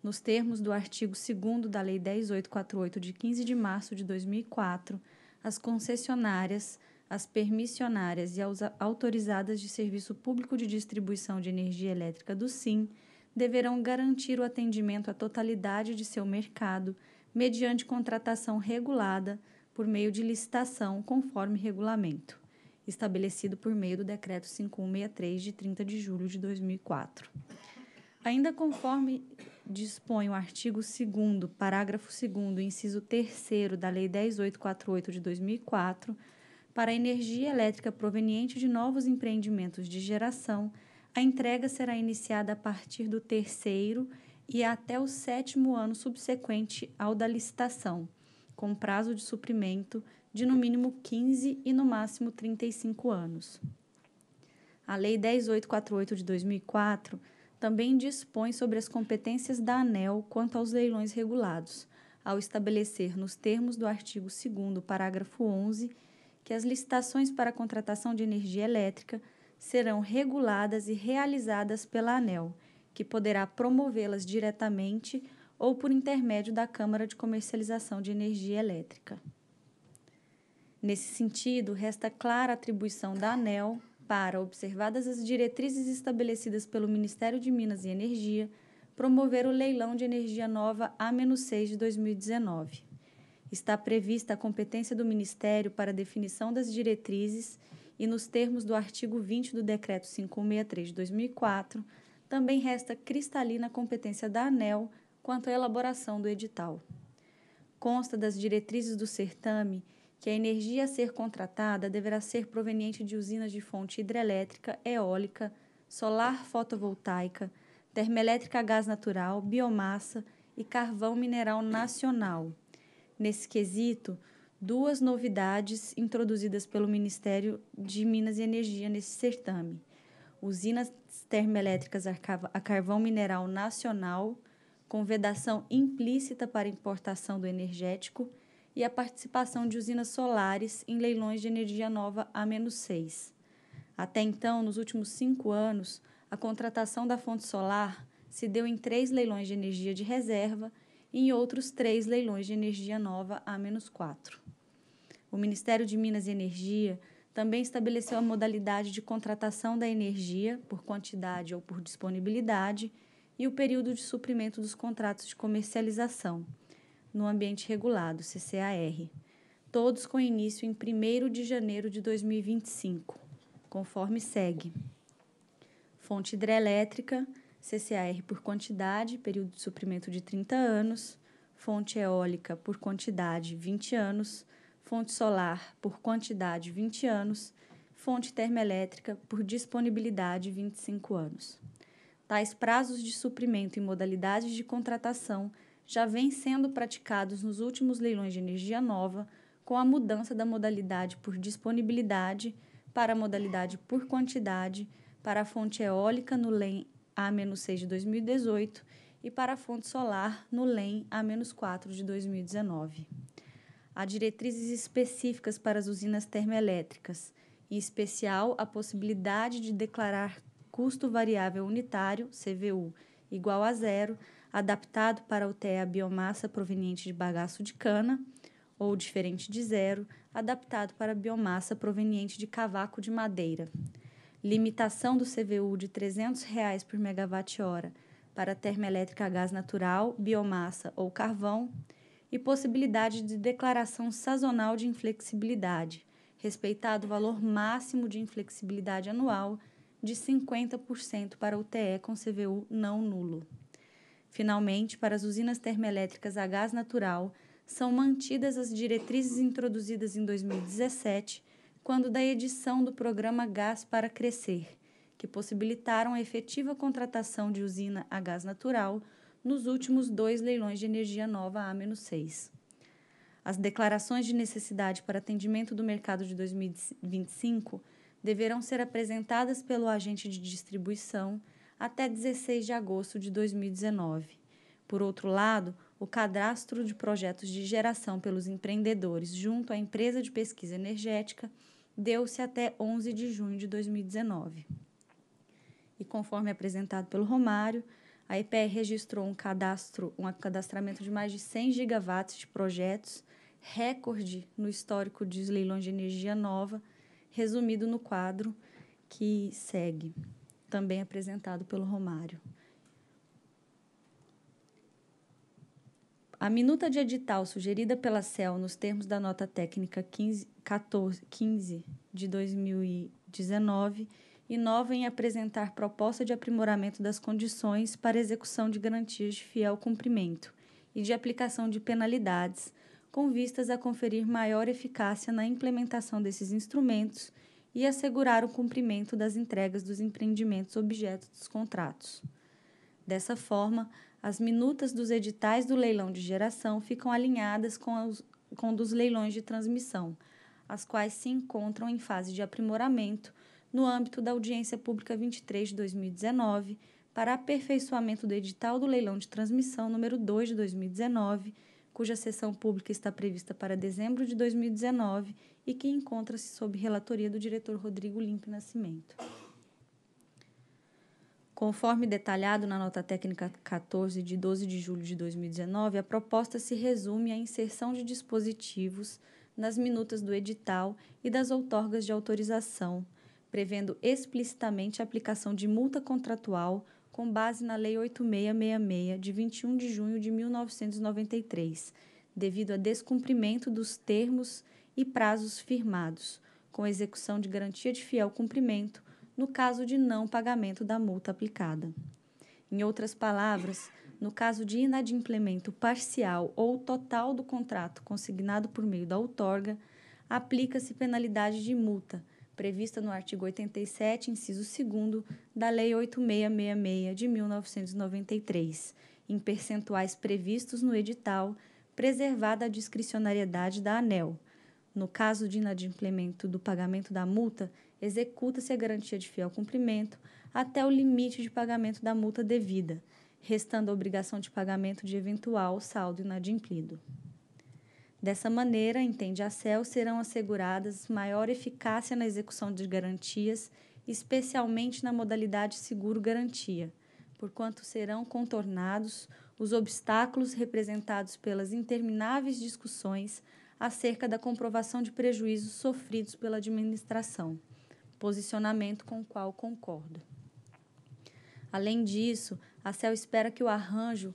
Nos termos do artigo 2 da Lei 10848 de 15 de março de 2004, as concessionárias as permissionárias e as autorizadas de serviço público de distribuição de energia elétrica do SIM deverão garantir o atendimento à totalidade de seu mercado mediante contratação regulada por meio de licitação conforme regulamento, estabelecido por meio do Decreto 5163 de 30 de julho de 2004. Ainda conforme dispõe o artigo 2 parágrafo 2 inciso 3 da Lei 10848 de 2004, para a energia elétrica proveniente de novos empreendimentos de geração, a entrega será iniciada a partir do terceiro e até o sétimo ano subsequente ao da licitação, com prazo de suprimento de no mínimo 15 e no máximo 35 anos. A Lei 10848 de 2004 também dispõe sobre as competências da ANEL quanto aos leilões regulados, ao estabelecer, nos termos do artigo 2, parágrafo 11, que as licitações para a contratação de energia elétrica serão reguladas e realizadas pela ANEL, que poderá promovê-las diretamente ou por intermédio da Câmara de Comercialização de Energia Elétrica. Nesse sentido, resta clara a atribuição da ANEL para, observadas as diretrizes estabelecidas pelo Ministério de Minas e Energia, promover o leilão de energia nova A-6 de 2019 está prevista a competência do Ministério para definição das diretrizes e, nos termos do artigo 20 do Decreto 563 de 2004, também resta cristalina a competência da ANEL quanto à elaboração do edital. Consta das diretrizes do certame que a energia a ser contratada deverá ser proveniente de usinas de fonte hidrelétrica, eólica, solar fotovoltaica, termoelétrica a gás natural, biomassa e carvão mineral nacional nesse quesito, duas novidades introduzidas pelo Ministério de Minas e Energia nesse certame. Usinas termoelétricas a carvão mineral nacional, com vedação implícita para importação do energético e a participação de usinas solares em leilões de energia nova a menos 6. Até então, nos últimos cinco anos, a contratação da fonte solar se deu em três leilões de energia de reserva em outros três leilões de energia nova a menos 4. O Ministério de Minas e Energia também estabeleceu a modalidade de contratação da energia por quantidade ou por disponibilidade e o período de suprimento dos contratos de comercialização no ambiente regulado, CCAR, todos com início em 1 de janeiro de 2025, conforme segue. Fonte hidrelétrica, CCAR por quantidade, período de suprimento de 30 anos, fonte eólica por quantidade, 20 anos, fonte solar por quantidade, 20 anos, fonte termoelétrica por disponibilidade, 25 anos. Tais prazos de suprimento e modalidades de contratação já vêm sendo praticados nos últimos leilões de energia nova, com a mudança da modalidade por disponibilidade para a modalidade por quantidade para a fonte eólica no, a-6 de 2018 e para a fonte solar no LEM A-4 de 2019. Há diretrizes específicas para as usinas termoelétricas, em especial a possibilidade de declarar custo variável unitário, CVU, igual a zero, adaptado para UTE a biomassa proveniente de bagaço de cana, ou diferente de zero, adaptado para biomassa proveniente de cavaco de madeira limitação do CVU de R$ 300 reais por megawatt-hora para termoelétrica a gás natural, biomassa ou carvão, e possibilidade de declaração sazonal de inflexibilidade, respeitado o valor máximo de inflexibilidade anual de 50% para o TE com CVU não nulo. Finalmente, para as usinas termoelétricas a gás natural, são mantidas as diretrizes introduzidas em 2017 quando da edição do programa Gás para Crescer, que possibilitaram a efetiva contratação de usina a gás natural nos últimos dois leilões de energia nova A-6. As declarações de necessidade para atendimento do mercado de 2025 deverão ser apresentadas pelo agente de distribuição até 16 de agosto de 2019. Por outro lado, o cadastro de projetos de geração pelos empreendedores junto à empresa de pesquisa energética deu-se até 11 de junho de 2019. E conforme apresentado pelo Romário, a IPE registrou um cadastro, um cadastramento de mais de 100 gigawatts de projetos, recorde no histórico de leilões de energia nova, resumido no quadro que segue, também apresentado pelo Romário. a minuta de edital sugerida pela CEL nos termos da nota técnica 15, 14, 15 de 2019 inova em apresentar proposta de aprimoramento das condições para execução de garantias de fiel cumprimento e de aplicação de penalidades, com vistas a conferir maior eficácia na implementação desses instrumentos e assegurar o cumprimento das entregas dos empreendimentos objeto dos contratos. Dessa forma, as minutas dos editais do leilão de geração ficam alinhadas com, os, com dos leilões de transmissão, as quais se encontram em fase de aprimoramento no âmbito da Audiência Pública 23 de 2019 para aperfeiçoamento do edital do leilão de transmissão número 2 de 2019, cuja sessão pública está prevista para dezembro de 2019 e que encontra-se sob relatoria do diretor Rodrigo Limpe Nascimento. Conforme detalhado na nota técnica 14 de 12 de julho de 2019, a proposta se resume à inserção de dispositivos nas minutas do edital e das outorgas de autorização, prevendo explicitamente a aplicação de multa contratual com base na Lei 8666 de 21 de junho de 1993, devido a descumprimento dos termos e prazos firmados, com execução de garantia de fiel cumprimento no caso de não pagamento da multa aplicada. Em outras palavras, no caso de inadimplemento parcial ou total do contrato consignado por meio da outorga, aplica-se penalidade de multa, prevista no artigo 87, inciso 2 da Lei 8666 de 1993, em percentuais previstos no edital, preservada a discricionariedade da ANEL. No caso de inadimplemento do pagamento da multa, executa-se a garantia de fiel cumprimento até o limite de pagamento da multa devida, restando a obrigação de pagamento de eventual saldo inadimplido. Dessa maneira, entende a CEL, serão asseguradas maior eficácia na execução de garantias, especialmente na modalidade seguro-garantia, porquanto serão contornados os obstáculos representados pelas intermináveis discussões acerca da comprovação de prejuízos sofridos pela administração posicionamento com o qual concordo. Além disso, a CEL espera que o arranjo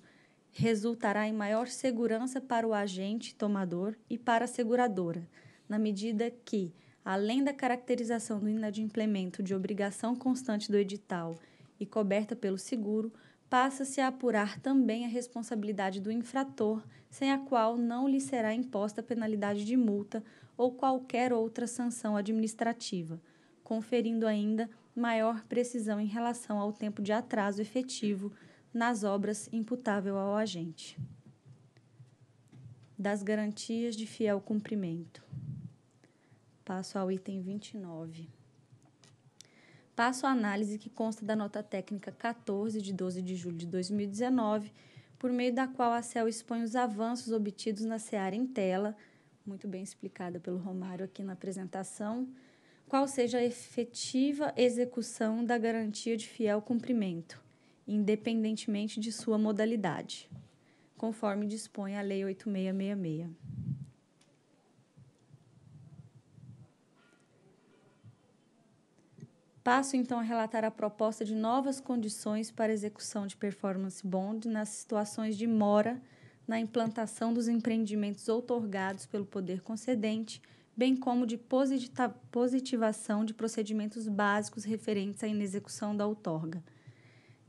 resultará em maior segurança para o agente tomador e para a seguradora, na medida que, além da caracterização do inadimplemento de obrigação constante do edital e coberta pelo seguro, passa-se a apurar também a responsabilidade do infrator, sem a qual não lhe será imposta penalidade de multa ou qualquer outra sanção administrativa conferindo ainda maior precisão em relação ao tempo de atraso efetivo nas obras imputável ao agente. Das garantias de fiel cumprimento. Passo ao item 29. Passo à análise que consta da nota técnica 14 de 12 de julho de 2019, por meio da qual a CEL expõe os avanços obtidos na seara em tela, muito bem explicada pelo Romário aqui na apresentação, qual seja a efetiva execução da garantia de fiel cumprimento, independentemente de sua modalidade, conforme dispõe a Lei 8666. Passo então a relatar a proposta de novas condições para execução de performance bond nas situações de mora na implantação dos empreendimentos outorgados pelo poder concedente bem como de positivação de procedimentos básicos referentes à inexecução da outorga.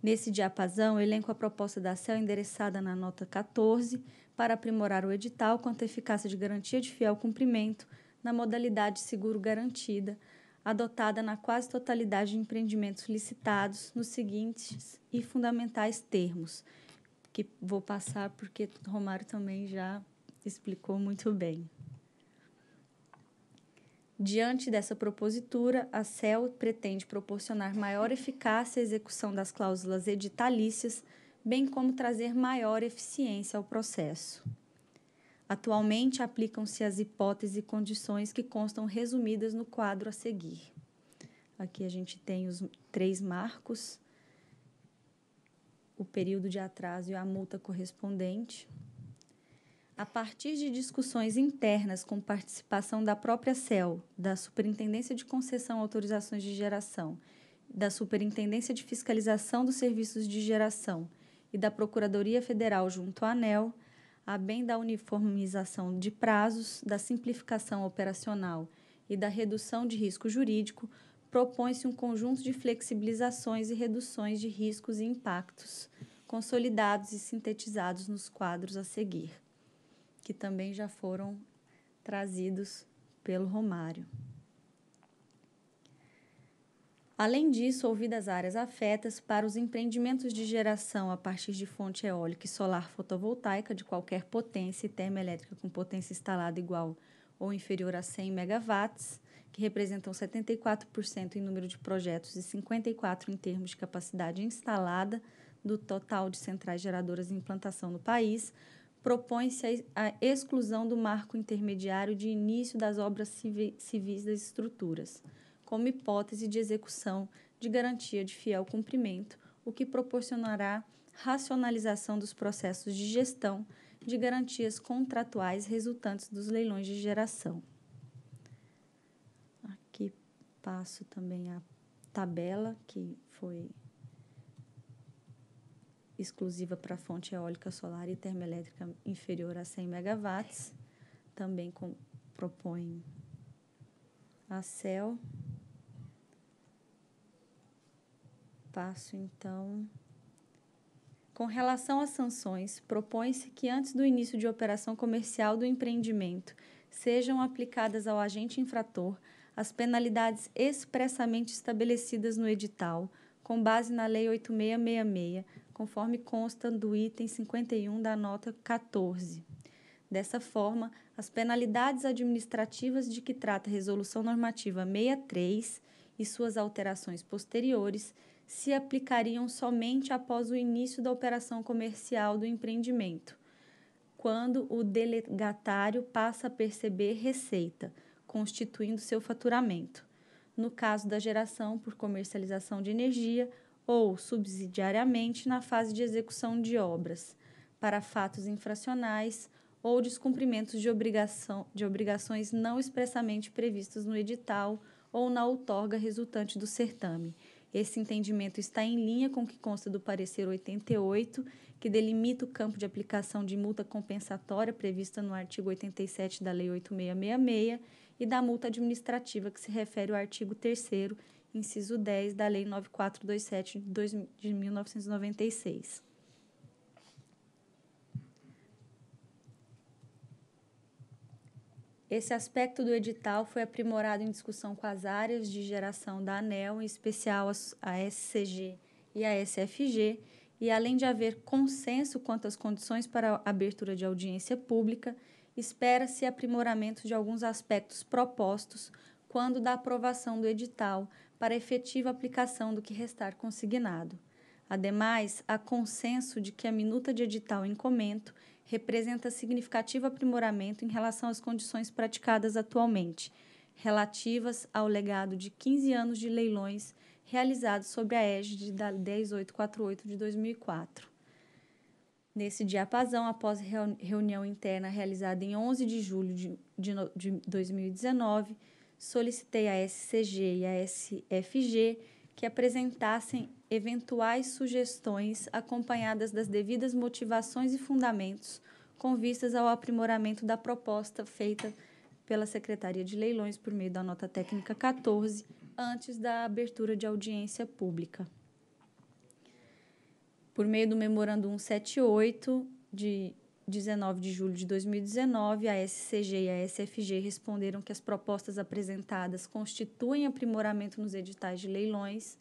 Nesse diapasão, elenco a proposta da CEL endereçada na nota 14 para aprimorar o edital quanto à eficácia de garantia de fiel cumprimento na modalidade seguro garantida, adotada na quase totalidade de empreendimentos licitados nos seguintes e fundamentais termos, que vou passar porque Romário também já explicou muito bem. Diante dessa propositura, a CEL pretende proporcionar maior eficácia à execução das cláusulas editalícias, bem como trazer maior eficiência ao processo. Atualmente, aplicam-se as hipóteses e condições que constam resumidas no quadro a seguir. Aqui a gente tem os três marcos, o período de atraso e a multa correspondente, a partir de discussões internas com participação da própria CEL, da Superintendência de Concessão Autorizações de Geração, da Superintendência de Fiscalização dos Serviços de Geração e da Procuradoria Federal junto à ANEL, a bem da uniformização de prazos, da simplificação operacional e da redução de risco jurídico, propõe-se um conjunto de flexibilizações e reduções de riscos e impactos, consolidados e sintetizados nos quadros a seguir que também já foram trazidos pelo Romário. Além disso, ouvidas áreas afetas para os empreendimentos de geração a partir de fonte eólica e solar fotovoltaica de qualquer potência e termoelétrica com potência instalada igual ou inferior a 100 MW, que representam 74% em número de projetos e 54% em termos de capacidade instalada do total de centrais geradoras em implantação no país, propõe-se a exclusão do marco intermediário de início das obras civis das estruturas, como hipótese de execução de garantia de fiel cumprimento, o que proporcionará racionalização dos processos de gestão de garantias contratuais resultantes dos leilões de geração. Aqui passo também a tabela que foi exclusiva para fonte eólica solar e termoelétrica inferior a 100 megawatts. Também com, propõe a CEL. Passo então. Com relação às sanções, propõe-se que antes do início de operação comercial do empreendimento sejam aplicadas ao agente infrator as penalidades expressamente estabelecidas no edital, com base na Lei 8666, conforme consta do item 51 da nota 14. Dessa forma, as penalidades administrativas de que trata a Resolução Normativa 63 e suas alterações posteriores se aplicariam somente após o início da operação comercial do empreendimento, quando o delegatário passa a perceber receita, constituindo seu faturamento. No caso da geração por comercialização de energia, ou subsidiariamente na fase de execução de obras, para fatos infracionais ou descumprimentos de, obrigação, de obrigações não expressamente previstas no edital ou na outorga resultante do certame. Esse entendimento está em linha com o que consta do parecer 88, que delimita o campo de aplicação de multa compensatória prevista no artigo 87 da Lei 8666 e da multa administrativa que se refere ao artigo 3 inciso 10 da Lei 9427 de 1996. Esse aspecto do edital foi aprimorado em discussão com as áreas de geração da ANEL, em especial a SCG e a SFG, e além de haver consenso quanto às condições para a abertura de audiência pública, espera-se aprimoramento de alguns aspectos propostos quando da aprovação do edital, para efetiva aplicação do que restar consignado. Ademais, há consenso de que a minuta de edital em comento representa significativo aprimoramento em relação às condições praticadas atualmente, relativas ao legado de 15 anos de leilões realizados sob a égide da 10848 de 2004. Nesse diapasão, após reunião interna realizada em 11 de julho de 2019, solicitei à SCG e à SFG que apresentassem eventuais sugestões acompanhadas das devidas motivações e fundamentos com vistas ao aprimoramento da proposta feita pela Secretaria de Leilões por meio da nota técnica 14 antes da abertura de audiência pública. Por meio do memorando 178 de 19 de julho de 2019, a SCG e a SFG responderam que as propostas apresentadas constituem aprimoramento nos editais de leilões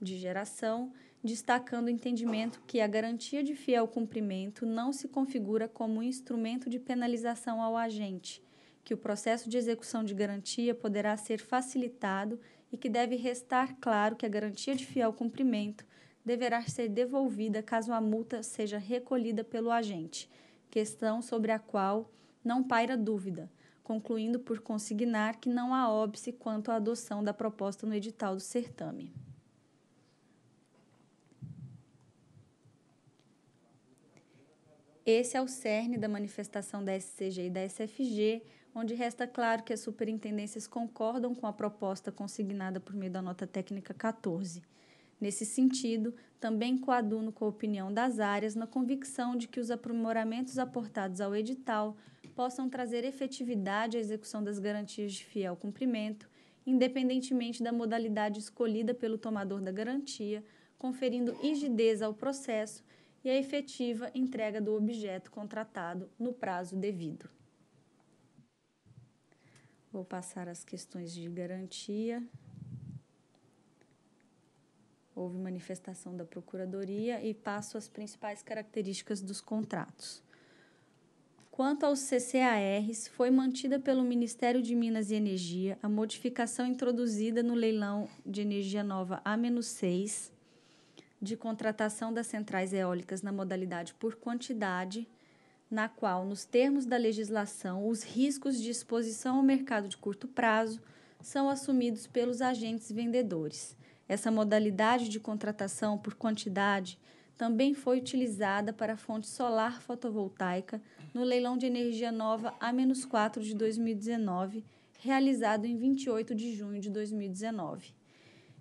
de geração, destacando o entendimento que a garantia de fiel cumprimento não se configura como um instrumento de penalização ao agente, que o processo de execução de garantia poderá ser facilitado e que deve restar claro que a garantia de fiel cumprimento deverá ser devolvida caso a multa seja recolhida pelo agente, questão sobre a qual não paira dúvida, concluindo por consignar que não há óbice quanto à adoção da proposta no edital do certame. Esse é o cerne da manifestação da SCG e da SFG, onde resta claro que as superintendências concordam com a proposta consignada por meio da nota técnica 14 Nesse sentido, também coaduno com a opinião das áreas na convicção de que os aprimoramentos aportados ao edital possam trazer efetividade à execução das garantias de fiel cumprimento, independentemente da modalidade escolhida pelo tomador da garantia, conferindo rigidez ao processo e a efetiva entrega do objeto contratado no prazo devido. Vou passar as questões de garantia houve manifestação da Procuradoria e passo as principais características dos contratos. Quanto aos CCARs, foi mantida pelo Ministério de Minas e Energia a modificação introduzida no leilão de energia nova A-6 de contratação das centrais eólicas na modalidade por quantidade, na qual, nos termos da legislação, os riscos de exposição ao mercado de curto prazo são assumidos pelos agentes vendedores essa modalidade de contratação por quantidade também foi utilizada para a fonte solar fotovoltaica no leilão de energia nova A-4 de 2019, realizado em 28 de junho de 2019.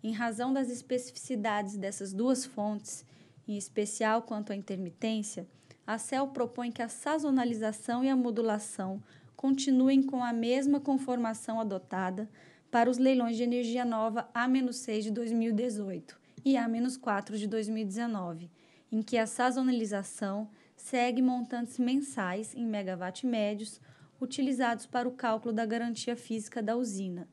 Em razão das especificidades dessas duas fontes, em especial quanto à intermitência, a CEL propõe que a sazonalização e a modulação continuem com a mesma conformação adotada para os leilões de energia nova A-6 de 2018 e A-4 de 2019, em que a sazonalização segue montantes mensais em megawatt médios utilizados para o cálculo da garantia física da usina,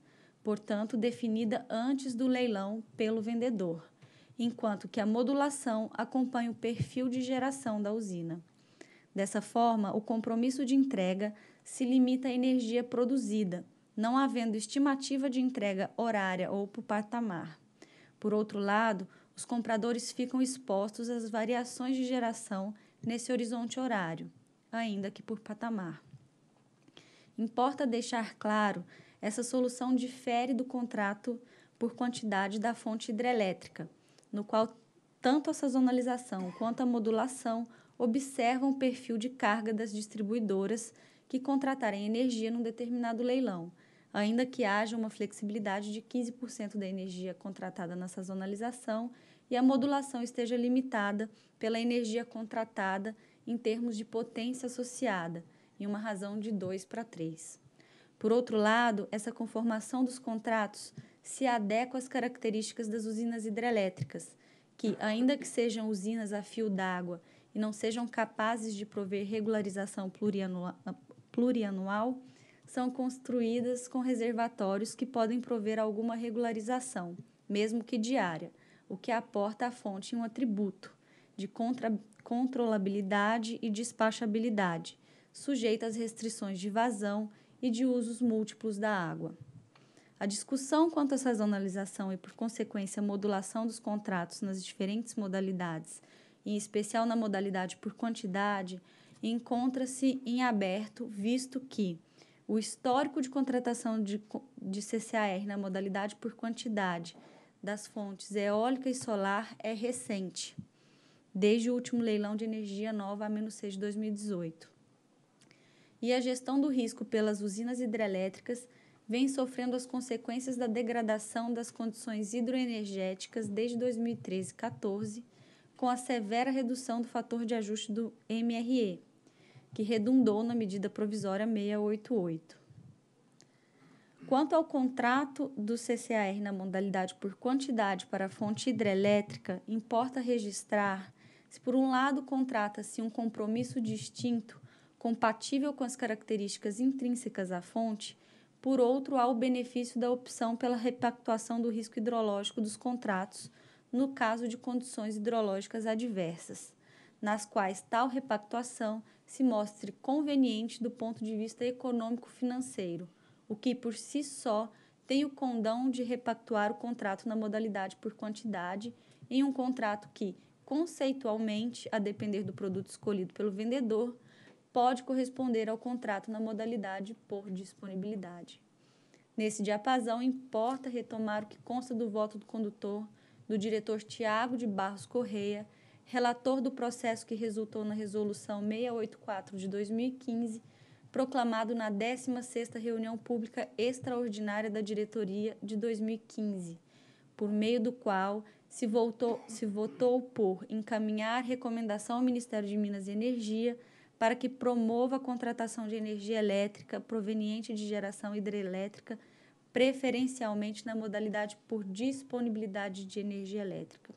portanto definida antes do leilão pelo vendedor, enquanto que a modulação acompanha o perfil de geração da usina. Dessa forma, o compromisso de entrega se limita à energia produzida, não havendo estimativa de entrega horária ou por patamar. Por outro lado, os compradores ficam expostos às variações de geração nesse horizonte horário, ainda que por patamar. Importa deixar claro, essa solução difere do contrato por quantidade da fonte hidrelétrica, no qual tanto a sazonalização quanto a modulação observam o perfil de carga das distribuidoras que contratarem energia num determinado leilão, ainda que haja uma flexibilidade de 15% da energia contratada na sazonalização e a modulação esteja limitada pela energia contratada em termos de potência associada, em uma razão de 2 para 3. Por outro lado, essa conformação dos contratos se adequa às características das usinas hidrelétricas, que, ainda que sejam usinas a fio d'água e não sejam capazes de prover regularização plurianual, plurianual são construídas com reservatórios que podem prover alguma regularização, mesmo que diária, o que aporta à fonte um atributo de contra controlabilidade e despachabilidade, sujeita às restrições de vazão e de usos múltiplos da água. A discussão quanto à sazonalização e, por consequência, modulação dos contratos nas diferentes modalidades, em especial na modalidade por quantidade, encontra-se em aberto, visto que o histórico de contratação de, de CCAR na modalidade por quantidade das fontes eólica e solar é recente, desde o último leilão de energia nova a menos 6 de 2018. E a gestão do risco pelas usinas hidrelétricas vem sofrendo as consequências da degradação das condições hidroenergéticas desde 2013-14, com a severa redução do fator de ajuste do MRE que redundou na medida provisória 688. Quanto ao contrato do CCAR na modalidade por quantidade para a fonte hidrelétrica, importa registrar se, por um lado, contrata-se um compromisso distinto, compatível com as características intrínsecas à fonte, por outro, há o benefício da opção pela repactuação do risco hidrológico dos contratos, no caso de condições hidrológicas adversas, nas quais tal repactuação se mostre conveniente do ponto de vista econômico-financeiro, o que por si só tem o condão de repactuar o contrato na modalidade por quantidade em um contrato que, conceitualmente, a depender do produto escolhido pelo vendedor, pode corresponder ao contrato na modalidade por disponibilidade. Nesse diapasão, importa retomar o que consta do voto do condutor, do diretor Tiago de Barros Correia, relator do processo que resultou na Resolução 684 de 2015, proclamado na 16ª Reunião Pública Extraordinária da Diretoria de 2015, por meio do qual se, voltou, se votou por encaminhar recomendação ao Ministério de Minas e Energia para que promova a contratação de energia elétrica proveniente de geração hidrelétrica, preferencialmente na modalidade por disponibilidade de energia elétrica.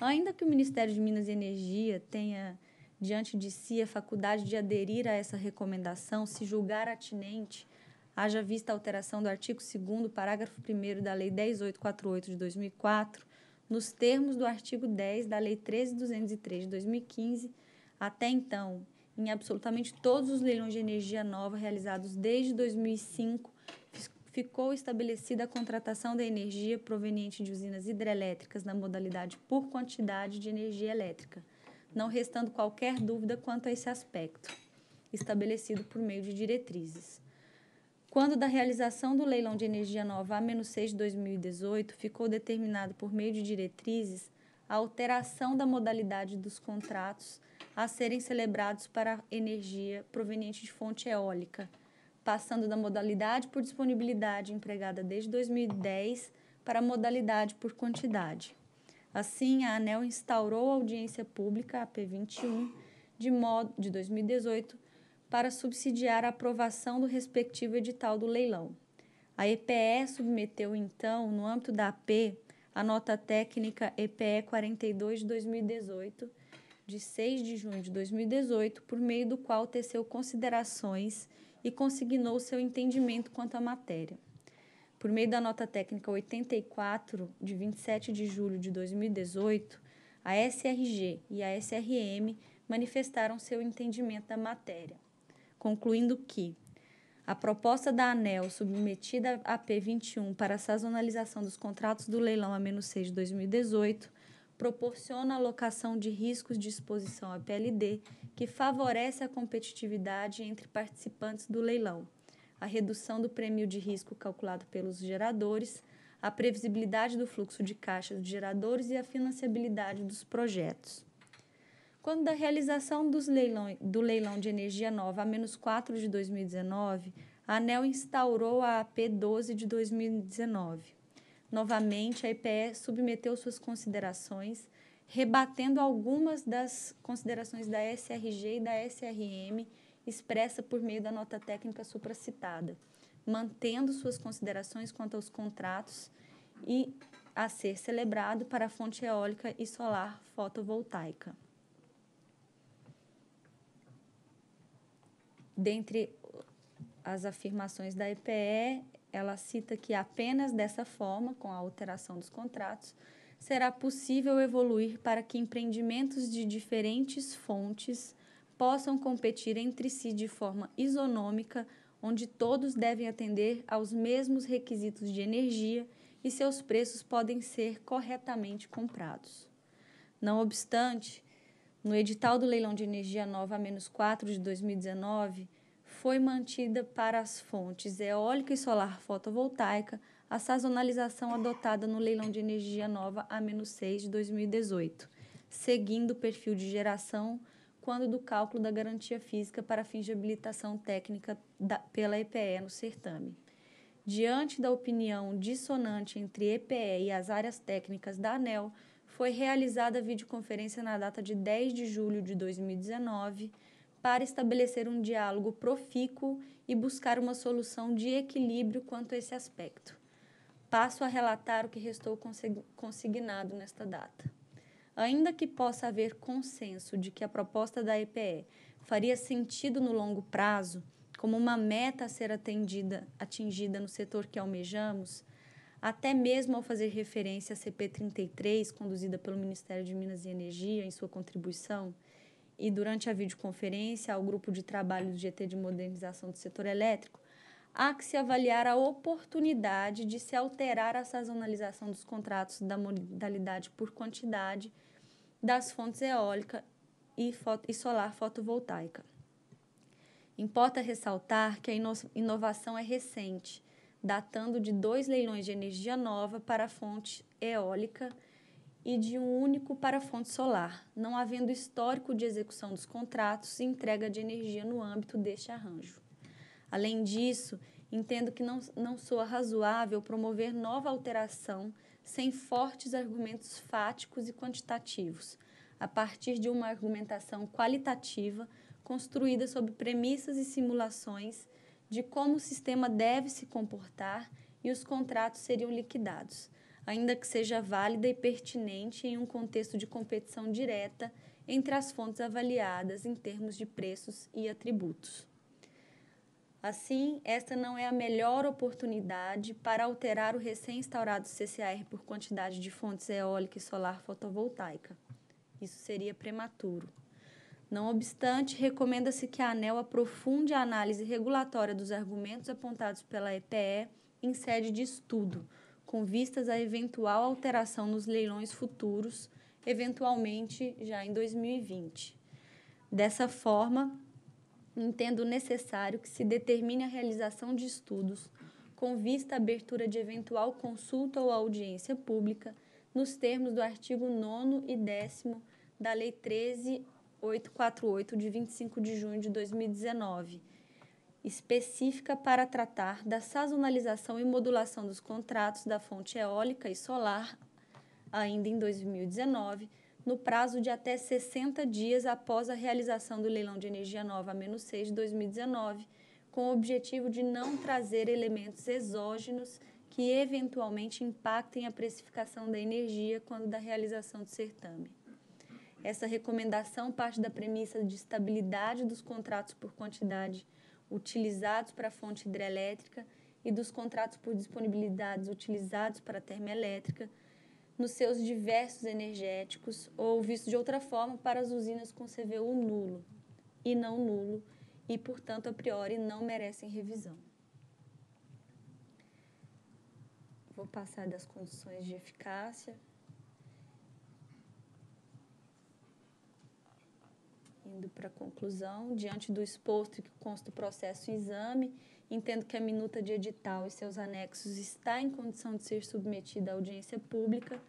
Ainda que o Ministério de Minas e Energia tenha diante de si a faculdade de aderir a essa recomendação, se julgar atinente, haja vista a alteração do artigo 2 parágrafo 1 da Lei 10848 de 2004, nos termos do artigo 10 da Lei 13203 de 2015, até então, em absolutamente todos os leilões de energia nova realizados desde 2005 ficou estabelecida a contratação da energia proveniente de usinas hidrelétricas na modalidade por quantidade de energia elétrica, não restando qualquer dúvida quanto a esse aspecto, estabelecido por meio de diretrizes. Quando da realização do leilão de energia nova A-6 de 2018, ficou determinado por meio de diretrizes a alteração da modalidade dos contratos a serem celebrados para energia proveniente de fonte eólica, passando da modalidade por disponibilidade empregada desde 2010 para a modalidade por quantidade. Assim, a ANEL instaurou a audiência pública, a P21, de, modo, de 2018, para subsidiar a aprovação do respectivo edital do leilão. A EPE submeteu, então, no âmbito da AP, a nota técnica EPE 42 de 2018, de 6 de junho de 2018, por meio do qual teceu considerações e consignou seu entendimento quanto à matéria. Por meio da nota técnica 84, de 27 de julho de 2018, a SRG e a SRM manifestaram seu entendimento da matéria, concluindo que a proposta da ANEL submetida à P21 para a sazonalização dos contratos do leilão a menos 6 de 2018 proporciona a alocação de riscos de exposição à PLD, que favorece a competitividade entre participantes do leilão, a redução do prêmio de risco calculado pelos geradores, a previsibilidade do fluxo de caixa dos geradores e a financiabilidade dos projetos. Quando da realização dos do leilão de energia nova a menos 4 de 2019, a ANEL instaurou a AP 12 de 2019 Novamente, a EPE submeteu suas considerações, rebatendo algumas das considerações da SRG e da SRM, expressa por meio da nota técnica supracitada, mantendo suas considerações quanto aos contratos e a ser celebrado para a fonte eólica e solar fotovoltaica. Dentre as afirmações da EPE, ela cita que apenas dessa forma, com a alteração dos contratos, será possível evoluir para que empreendimentos de diferentes fontes possam competir entre si de forma isonômica, onde todos devem atender aos mesmos requisitos de energia e seus preços podem ser corretamente comprados. Não obstante, no edital do leilão de energia nova a menos 4 de 2019, foi mantida para as fontes eólica e solar fotovoltaica a sazonalização adotada no leilão de energia nova A-6 de 2018, seguindo o perfil de geração quando do cálculo da garantia física para fins de habilitação técnica da, pela EPE no certame. Diante da opinião dissonante entre EPE e as áreas técnicas da ANEL, foi realizada a videoconferência na data de 10 de julho de 2019 para estabelecer um diálogo profícuo e buscar uma solução de equilíbrio quanto a esse aspecto. Passo a relatar o que restou consignado nesta data. Ainda que possa haver consenso de que a proposta da EPE faria sentido no longo prazo, como uma meta a ser atendida, atingida no setor que almejamos, até mesmo ao fazer referência à CP 33, conduzida pelo Ministério de Minas e Energia, em sua contribuição, e durante a videoconferência ao grupo de trabalho do GT de modernização do setor elétrico, há que se avaliar a oportunidade de se alterar a sazonalização dos contratos da modalidade por quantidade das fontes eólica e, foto, e solar fotovoltaica. Importa ressaltar que a ino inovação é recente, datando de dois leilões de energia nova para a fonte eólica e de um único para fonte solar, não havendo histórico de execução dos contratos e entrega de energia no âmbito deste arranjo. Além disso, entendo que não, não soa razoável promover nova alteração sem fortes argumentos fáticos e quantitativos, a partir de uma argumentação qualitativa construída sobre premissas e simulações de como o sistema deve se comportar e os contratos seriam liquidados ainda que seja válida e pertinente em um contexto de competição direta entre as fontes avaliadas em termos de preços e atributos. Assim, esta não é a melhor oportunidade para alterar o recém-instaurado CCR por quantidade de fontes eólica e solar fotovoltaica. Isso seria prematuro. Não obstante, recomenda-se que a ANEL aprofunde a análise regulatória dos argumentos apontados pela EPE em sede de estudo, com vistas à eventual alteração nos leilões futuros, eventualmente já em 2020. Dessa forma, entendo necessário que se determine a realização de estudos com vista à abertura de eventual consulta ou audiência pública, nos termos do artigo 9 e 10 da Lei 13848 de 25 de junho de 2019, específica para tratar da sazonalização e modulação dos contratos da fonte eólica e solar, ainda em 2019, no prazo de até 60 dias após a realização do leilão de energia nova menos 6 de 2019, com o objetivo de não trazer elementos exógenos que eventualmente impactem a precificação da energia quando da realização do certame. Essa recomendação parte da premissa de estabilidade dos contratos por quantidade utilizados para a fonte hidrelétrica e dos contratos por disponibilidades utilizados para a termoelétrica, nos seus diversos energéticos ou visto de outra forma para as usinas com CVU nulo e não nulo e, portanto, a priori não merecem revisão. Vou passar das condições de eficácia. Indo para a conclusão, diante do exposto que consta o processo exame, entendo que a minuta de edital e seus anexos está em condição de ser submetida à audiência pública.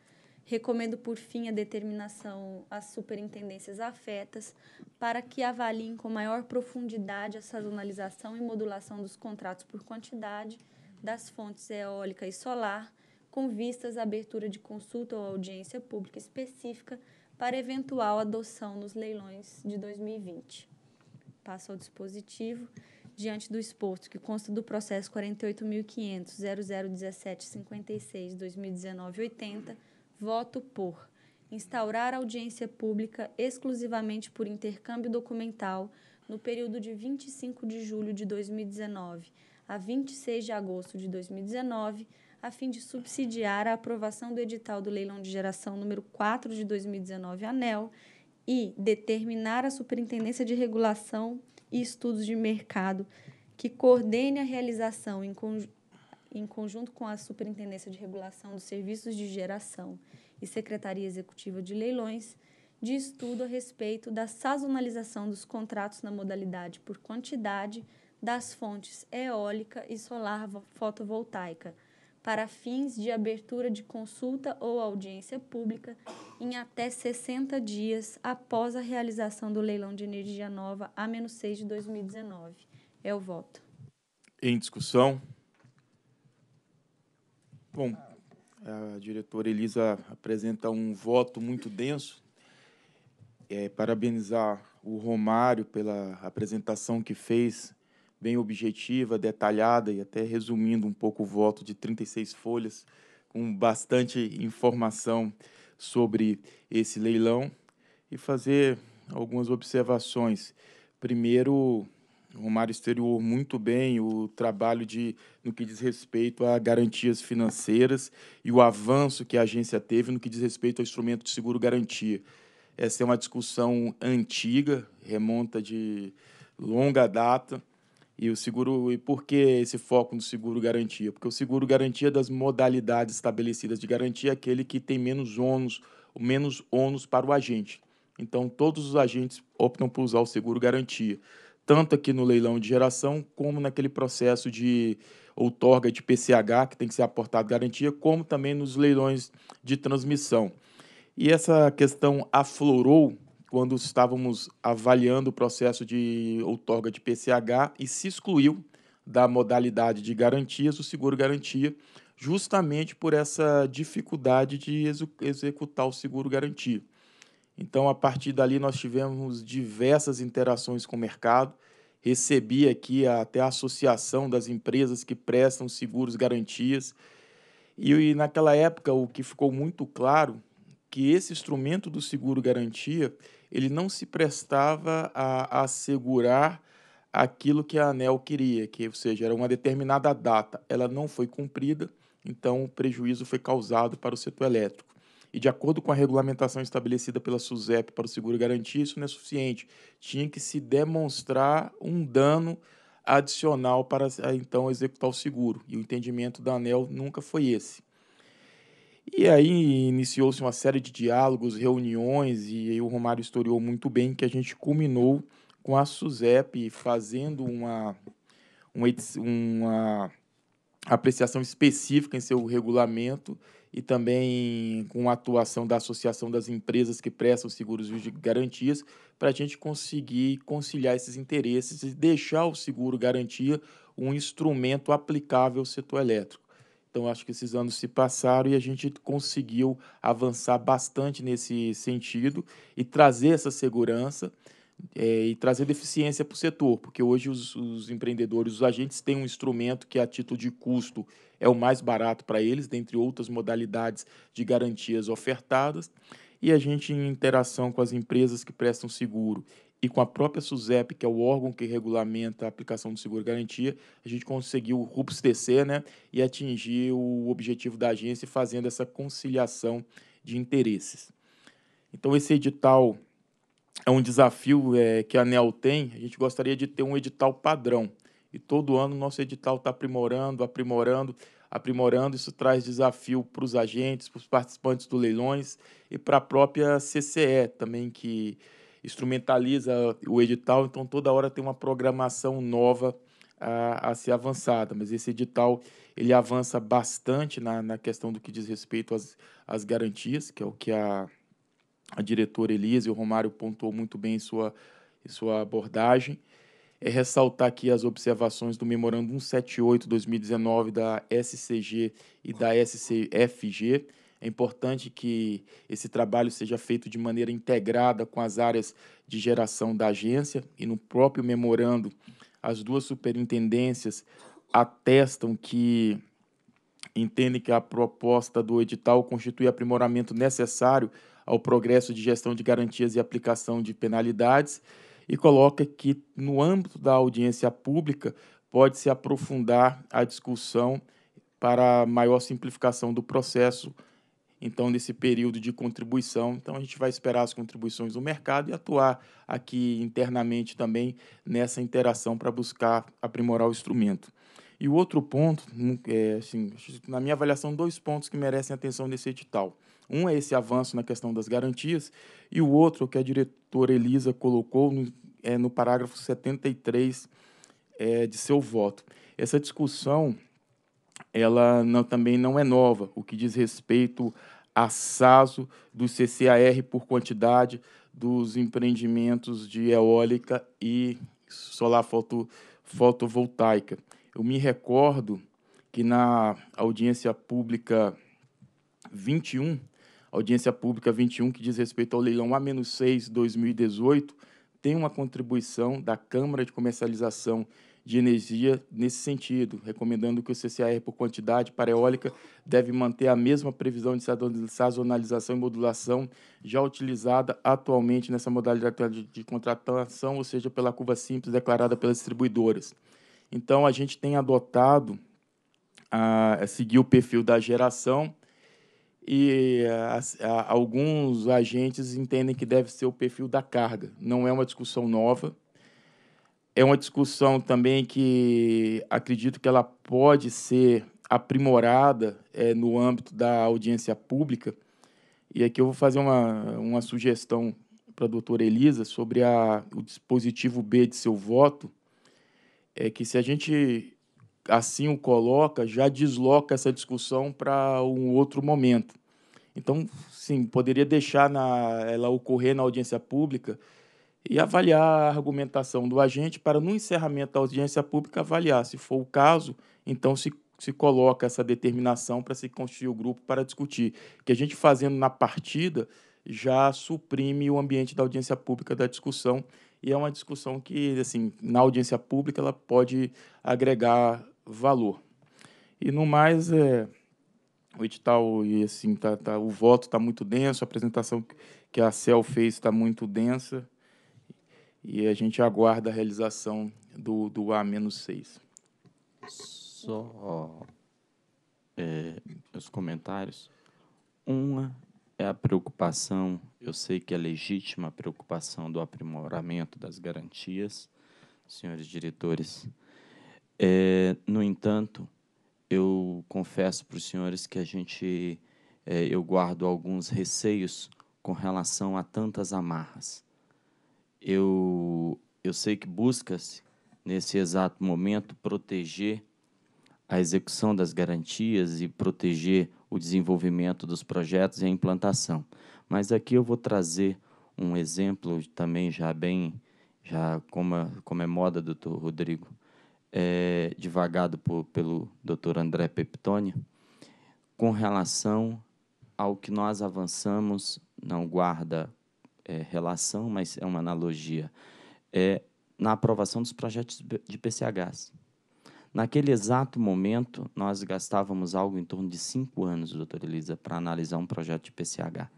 Recomendo, por fim, a determinação às superintendências afetas para que avaliem com maior profundidade a sazonalização e modulação dos contratos por quantidade das fontes eólica e solar, com vistas à abertura de consulta ou audiência pública específica para eventual adoção nos leilões de 2020. Passo ao dispositivo. Diante do exposto, que consta do processo 48.500.00175.6.2019.80, 80 voto por instaurar audiência pública exclusivamente por intercâmbio documental no período de 25 de julho de 2019 a 26 de agosto de 2019 a fim de subsidiar a aprovação do edital do leilão de geração número 4 de 2019 ANEL e determinar a Superintendência de Regulação e Estudos de Mercado que coordene a realização em, conju em conjunto com a Superintendência de Regulação dos Serviços de Geração e Secretaria Executiva de Leilões de estudo a respeito da sazonalização dos contratos na modalidade por quantidade das fontes eólica e solar fotovoltaica para fins de abertura de consulta ou audiência pública em até 60 dias após a realização do leilão de energia nova A-6 de 2019. É o voto. Em discussão? Bom, a diretora Elisa apresenta um voto muito denso. É, parabenizar o Romário pela apresentação que fez bem objetiva, detalhada e até resumindo um pouco o voto de 36 folhas, com bastante informação sobre esse leilão e fazer algumas observações. Primeiro, o Romário exterior muito bem o trabalho de no que diz respeito a garantias financeiras e o avanço que a agência teve no que diz respeito ao instrumento de seguro garantia. Essa é uma discussão antiga, remonta de longa data, e o seguro, e por que esse foco no seguro garantia? Porque o seguro garantia das modalidades estabelecidas de garantia é aquele que tem menos ônus, menos ônus para o agente. Então todos os agentes optam por usar o seguro garantia, tanto aqui no leilão de geração como naquele processo de outorga de PCH que tem que ser aportado garantia, como também nos leilões de transmissão. E essa questão aflorou quando estávamos avaliando o processo de outorga de PCH e se excluiu da modalidade de garantias o seguro garantia, justamente por essa dificuldade de executar o seguro garantia. Então, a partir dali, nós tivemos diversas interações com o mercado. Recebi aqui até a Associação das Empresas que Prestam Seguros Garantias. E, e naquela época, o que ficou muito claro que esse instrumento do seguro garantia ele não se prestava a, assegurar aquilo que a ANEL queria, que, ou seja, era uma determinada data. Ela não foi cumprida, então o prejuízo foi causado para o setor elétrico. E de acordo com a regulamentação estabelecida pela SUSEP para o seguro garantia, isso não é suficiente. Tinha que se demonstrar um dano adicional para então executar o seguro. E o entendimento da ANEL nunca foi esse. E aí iniciou-se uma série de diálogos, reuniões, e aí o Romário historiou muito bem, que a gente culminou com a SUSEP fazendo uma, uma, uma apreciação específica em seu regulamento e também com a atuação da Associação das Empresas que Prestam Seguros de Garantias, para a gente conseguir conciliar esses interesses e deixar o seguro garantia um instrumento aplicável ao setor elétrico. Então, acho que esses anos se passaram e a gente conseguiu avançar bastante nesse sentido e trazer essa segurança é, e trazer deficiência para o setor, porque hoje os, os, empreendedores, os agentes têm um instrumento que, a título de custo, é o mais barato para eles, dentre outras modalidades de garantias ofertadas. E a gente, em interação com as empresas que prestam seguro e com a própria SUSEP, que é o órgão que regulamenta a aplicação do seguro-garantia, a gente conseguiu rups né, e atingir o objetivo da agência fazendo essa conciliação de interesses. Então, esse edital é um desafio é, que a ANEL tem. A gente gostaria de ter um edital padrão. E todo ano o nosso edital está aprimorando, aprimorando, aprimorando. Isso traz desafio para os agentes, para os participantes do leilões e para a própria CCE também, que instrumentaliza o edital, então toda hora tem uma programação nova a, a ser avançada. Mas esse edital ele avança bastante na, na questão do que diz respeito às, às garantias, que é o que a, a diretora Elisa e o Romário pontuou muito bem em sua, em sua abordagem. É ressaltar aqui as observações do Memorando 178-2019 da SCG e da SCFG, é importante que esse trabalho seja feito de maneira integrada com as áreas de geração da agência e no próprio memorando as duas superintendências atestam que entendem que a proposta do edital constitui aprimoramento necessário ao progresso de gestão de garantias e aplicação de penalidades e coloca que no âmbito da audiência pública pode-se aprofundar a discussão para maior simplificação do processo então nesse período de contribuição. Então a gente vai esperar as contribuições do mercado e atuar aqui internamente também nessa interação para buscar aprimorar o instrumento. E o outro ponto, hum, é, assim, na minha avaliação, dois pontos que merecem atenção nesse edital. Um é esse avanço na questão das garantias, e o outro que a diretora Elisa colocou no, é, no parágrafo 73 é, de seu voto. Essa discussão ela não, também não é nova, o que diz respeito a SASO do CCAR por quantidade dos empreendimentos de eólica e solar foto, fotovoltaica. Eu me recordo que na audiência pública 21, audiência pública 21 que diz respeito ao leilão A-6 2018, tem uma contribuição da Câmara de Comercialização de energia nesse sentido, recomendando que o CCAR por quantidade para eólica deve manter a mesma previsão de sazonalização e modulação já utilizada atualmente nessa modalidade de contratação, ou seja, pela curva simples declarada pelas distribuidoras. Então, a gente tem adotado a, seguir o perfil da geração e a, a, alguns agentes entendem que deve ser o perfil da carga. Não é uma discussão nova, é uma discussão também que acredito que ela pode ser aprimorada é, no âmbito da audiência pública. E aqui eu vou fazer uma, uma sugestão para a doutora Elisa sobre a, o dispositivo B de seu voto, é que se a gente assim o coloca, já desloca essa discussão para um outro momento. Então, sim, poderia deixar na, ela ocorrer na audiência pública e avaliar a argumentação do agente para, no encerramento da audiência pública, avaliar. Se for o caso, então se, se coloca essa determinação para se constituir o grupo para discutir. Que a gente fazendo na partida já suprime o ambiente da audiência pública da discussão e é uma discussão que, assim, na audiência pública ela pode agregar valor. E no mais, é, o edital e assim tá, tá o voto está muito denso, a apresentação que a CEL fez está muito densa e a gente aguarda a realização do, do A-6. Só é, os comentários. Uma é a preocupação, eu sei que é legítima a preocupação do aprimoramento das garantias, senhores diretores. É, no entanto, eu confesso para os senhores que a gente, é, eu guardo alguns receios com relação a tantas amarras eu, eu sei que busca-se, nesse exato momento, proteger a execução das garantias e proteger o desenvolvimento dos projetos e a implantação. Mas aqui eu vou trazer um exemplo também já bem, já como, como é moda, doutor Rodrigo, é, divagado por, pelo doutor André Peptoni, com relação ao que nós avançamos não guarda é, relação, mas é uma analogia, é, na aprovação dos projetos de PCHs. Naquele exato momento, nós gastávamos algo em torno de cinco anos, doutora Elisa, para analisar um projeto de PCH.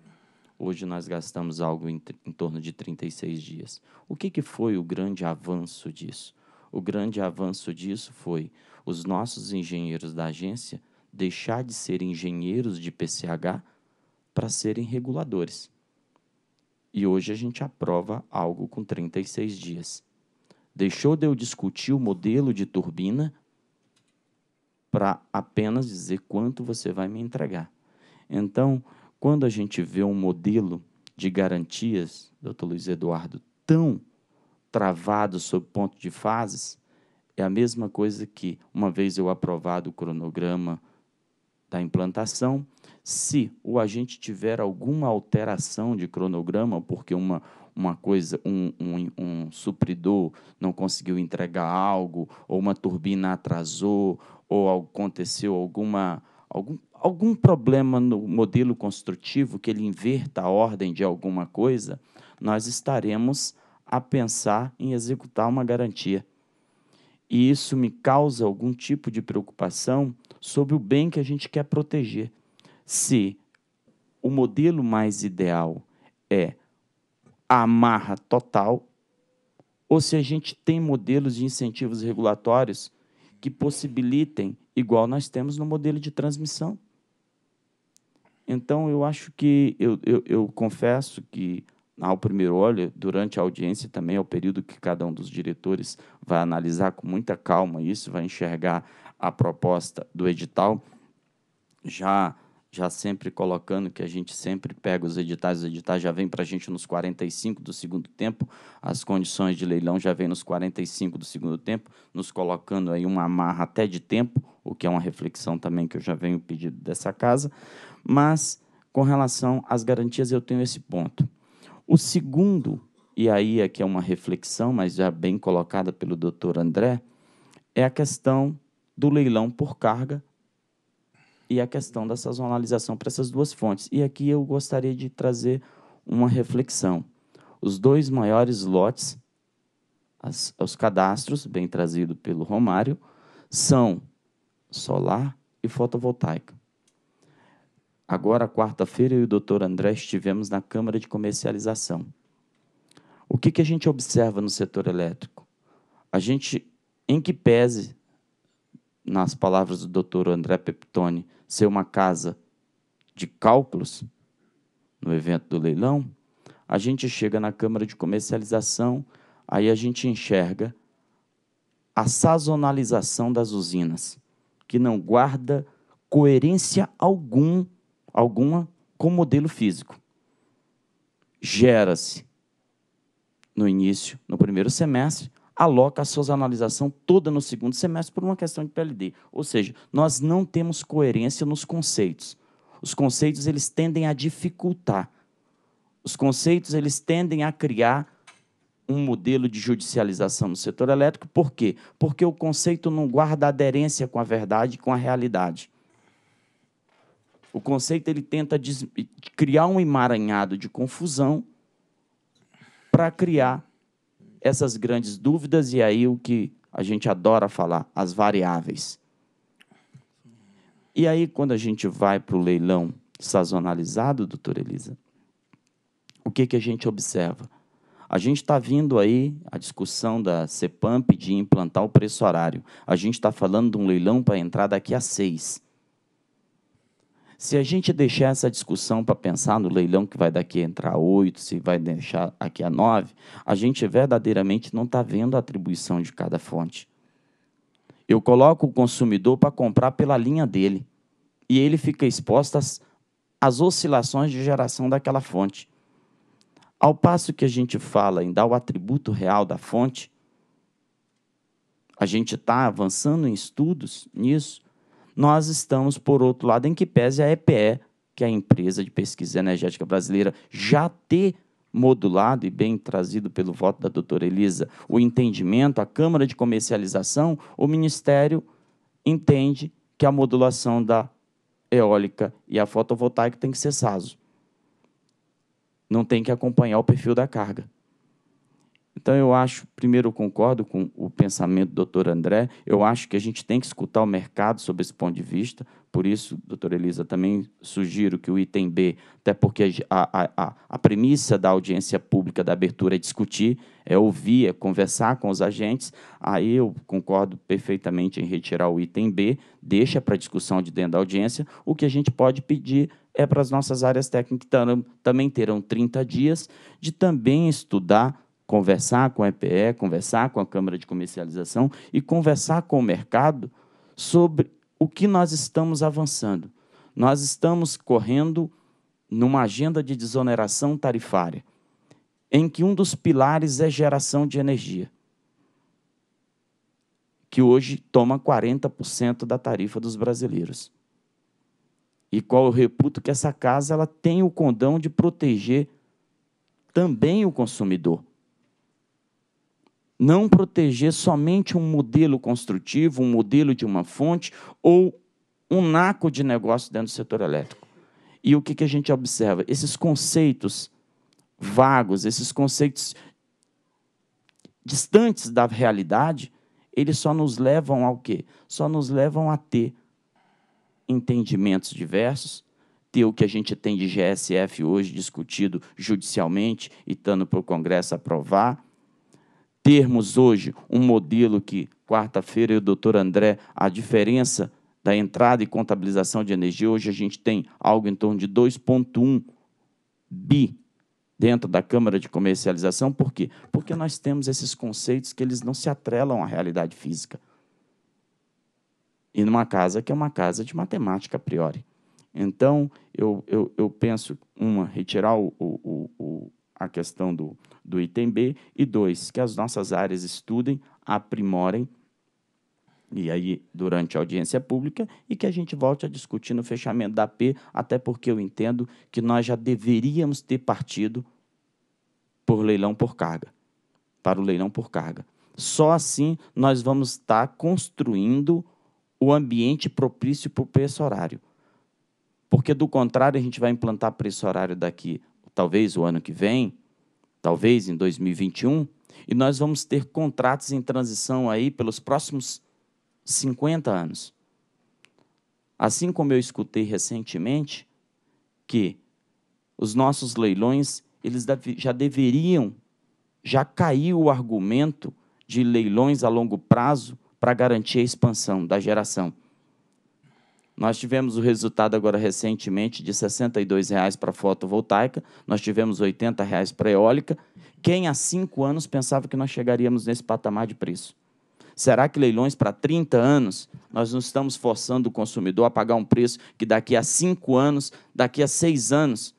Hoje nós gastamos algo em, em torno de 36 dias. O que, que foi o grande avanço disso? O grande avanço disso foi os nossos engenheiros da agência deixar de ser engenheiros de PCH para serem reguladores. E hoje a gente aprova algo com 36 dias. Deixou de eu discutir o modelo de turbina para apenas dizer quanto você vai me entregar. Então, quando a gente vê um modelo de garantias, doutor Luiz Eduardo, tão travado sob ponto de fases, é a mesma coisa que, uma vez eu aprovado o cronograma da implantação. Se o agente tiver alguma alteração de cronograma, porque uma, uma coisa, um, um, um supridor não conseguiu entregar algo, ou uma turbina atrasou, ou aconteceu alguma, algum, algum problema no modelo construtivo que ele inverta a ordem de alguma coisa, nós estaremos a pensar em executar uma garantia e isso me causa algum tipo de preocupação sobre o bem que a gente quer proteger. Se o modelo mais ideal é a amarra total, ou se a gente tem modelos de incentivos regulatórios que possibilitem, igual nós temos no modelo de transmissão. Então, eu acho que, eu, eu, eu confesso que ao primeiro olho, durante a audiência também é o período que cada um dos diretores vai analisar com muita calma isso, vai enxergar a proposta do edital, já já sempre colocando que a gente sempre pega os editais, os editais já vem para a gente nos 45 do segundo tempo, as condições de leilão já vem nos 45 do segundo tempo, nos colocando aí uma amarra até de tempo, o que é uma reflexão também que eu já venho pedido dessa casa, mas com relação às garantias eu tenho esse ponto. O segundo, e aí aqui é, é uma reflexão, mas já bem colocada pelo doutor André, é a questão do leilão por carga e a questão da sazonalização para essas duas fontes. E aqui eu gostaria de trazer uma reflexão. Os dois maiores lotes, as, os cadastros, bem trazido pelo Romário, são solar e fotovoltaica. Agora, quarta-feira, eu e o doutor André estivemos na Câmara de Comercialização. O que, que a gente observa no setor elétrico? A gente, em que pese, nas palavras do doutor André Peptoni, ser uma casa de cálculos no evento do leilão, a gente chega na Câmara de Comercialização, aí a gente enxerga a sazonalização das usinas, que não guarda coerência algum alguma com modelo físico. Gera-se no início, no primeiro semestre, aloca a sazonalização toda no segundo semestre por uma questão de PLD. Ou seja, nós não temos coerência nos conceitos. Os conceitos eles tendem a dificultar. Os conceitos eles tendem a criar um modelo de judicialização no setor elétrico. Por quê? Porque o conceito não guarda aderência com a verdade, com a realidade. O conceito ele tenta criar um emaranhado de confusão para criar essas grandes dúvidas e aí o que a gente adora falar, as variáveis. E aí, quando a gente vai para o leilão sazonalizado, doutora Elisa, o que, que a gente observa? A gente está vindo aí a discussão da CEPAMP de implantar o preço horário. A gente está falando de um leilão para entrar daqui a seis. Se a gente deixar essa discussão para pensar no leilão que vai daqui entrar a se vai deixar aqui a nove, a gente verdadeiramente não está vendo a atribuição de cada fonte. Eu coloco o consumidor para comprar pela linha dele e ele fica exposto às, às oscilações de geração daquela fonte. Ao passo que a gente fala em dar o atributo real da fonte, a gente está avançando em estudos nisso nós estamos, por outro lado, em que pese a EPE, que é a empresa de pesquisa energética brasileira, já ter modulado e bem trazido pelo voto da doutora Elisa o entendimento, a Câmara de Comercialização, o Ministério entende que a modulação da eólica e a fotovoltaica tem que ser SASO. Não tem que acompanhar o perfil da carga. Então, eu acho, primeiro, eu concordo com o pensamento do doutor André, eu acho que a gente tem que escutar o mercado sobre esse ponto de vista, por isso, doutora Elisa, também sugiro que o item B, até porque a, a, a premissa da audiência pública da abertura é discutir, é ouvir, é conversar com os agentes, aí eu concordo perfeitamente em retirar o item B, deixa para discussão de dentro da audiência, o que a gente pode pedir é para as nossas áreas técnicas que também terão 30 dias de também estudar conversar com a EPE, conversar com a Câmara de Comercialização e conversar com o mercado sobre o que nós estamos avançando. Nós estamos correndo numa agenda de desoneração tarifária, em que um dos pilares é geração de energia, que hoje toma 40% da tarifa dos brasileiros. E qual eu reputo que essa casa ela tem o condão de proteger também o consumidor não proteger somente um modelo construtivo, um modelo de uma fonte ou um naco de negócio dentro do setor elétrico. E o que, que a gente observa? Esses conceitos vagos, esses conceitos distantes da realidade, eles só nos levam ao quê? Só nos levam a ter entendimentos diversos, ter o que a gente tem de GSF hoje discutido judicialmente e estando para o Congresso aprovar, termos hoje um modelo que, quarta-feira, eu e o doutor André, a diferença da entrada e contabilização de energia, hoje a gente tem algo em torno de 2,1 bi dentro da Câmara de Comercialização. Por quê? Porque nós temos esses conceitos que eles não se atrelam à realidade física. E numa casa que é uma casa de matemática a priori. Então, eu, eu, eu penso, uma, retirar o, o, o a questão do, do item B. E dois, que as nossas áreas estudem, aprimorem, e aí durante a audiência pública, e que a gente volte a discutir no fechamento da P, até porque eu entendo que nós já deveríamos ter partido por leilão por carga, para o leilão por carga. Só assim nós vamos estar construindo o ambiente propício para o preço horário. Porque, do contrário, a gente vai implantar preço horário daqui, talvez o ano que vem, talvez em 2021, e nós vamos ter contratos em transição aí pelos próximos 50 anos. Assim como eu escutei recentemente que os nossos leilões, eles já deveriam, já caiu o argumento de leilões a longo prazo para garantir a expansão da geração. Nós tivemos o resultado agora recentemente de R$ 62,00 para fotovoltaica, nós tivemos R$ 80,00 para eólica. Quem há cinco anos pensava que nós chegaríamos nesse patamar de preço? Será que leilões para 30 anos nós não estamos forçando o consumidor a pagar um preço que daqui a cinco anos, daqui a seis anos,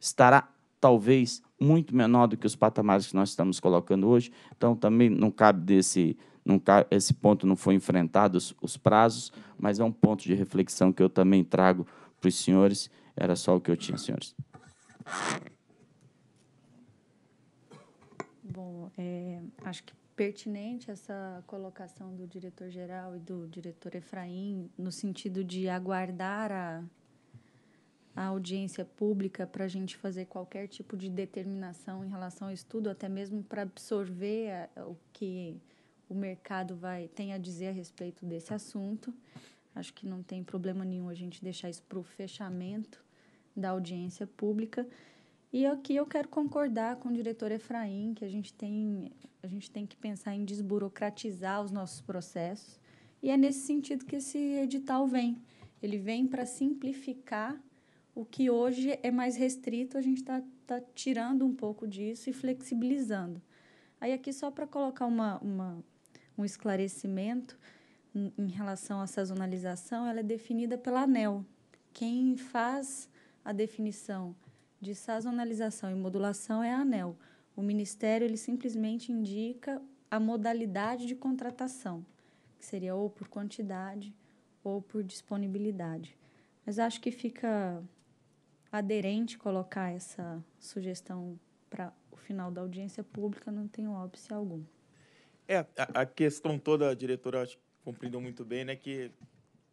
estará talvez muito menor do que os patamares que nós estamos colocando hoje? Então também não cabe desse Nunca, tá, esse ponto não foi enfrentado, os, os prazos, mas é um ponto de reflexão que eu também trago para os senhores. Era só o que eu tinha, senhores. Bom, é, acho que pertinente essa colocação do diretor-geral e do diretor Efraim, no sentido de aguardar a, a audiência pública para a gente fazer qualquer tipo de determinação em relação ao estudo, até mesmo para absorver a, o que o mercado vai tem a dizer a respeito desse assunto. Acho que não tem problema nenhum a gente deixar isso para o fechamento da audiência pública. E aqui eu quero concordar com o diretor Efraim que a gente tem, a gente tem que pensar em desburocratizar os nossos processos. E é nesse sentido que esse edital vem. Ele vem para simplificar o que hoje é mais restrito, a gente está tá tirando um pouco disso e flexibilizando. Aí, aqui, só para colocar uma, uma um esclarecimento em relação à sazonalização, ela é definida pela ANEL. Quem faz a definição de sazonalização e modulação é a ANEL. O Ministério ele simplesmente indica a modalidade de contratação, que seria ou por quantidade ou por disponibilidade. Mas acho que fica aderente colocar essa sugestão para o final da audiência pública, não tenho óbice algum. É, a, a questão toda, a diretora, acho que compreendeu muito bem, né? Que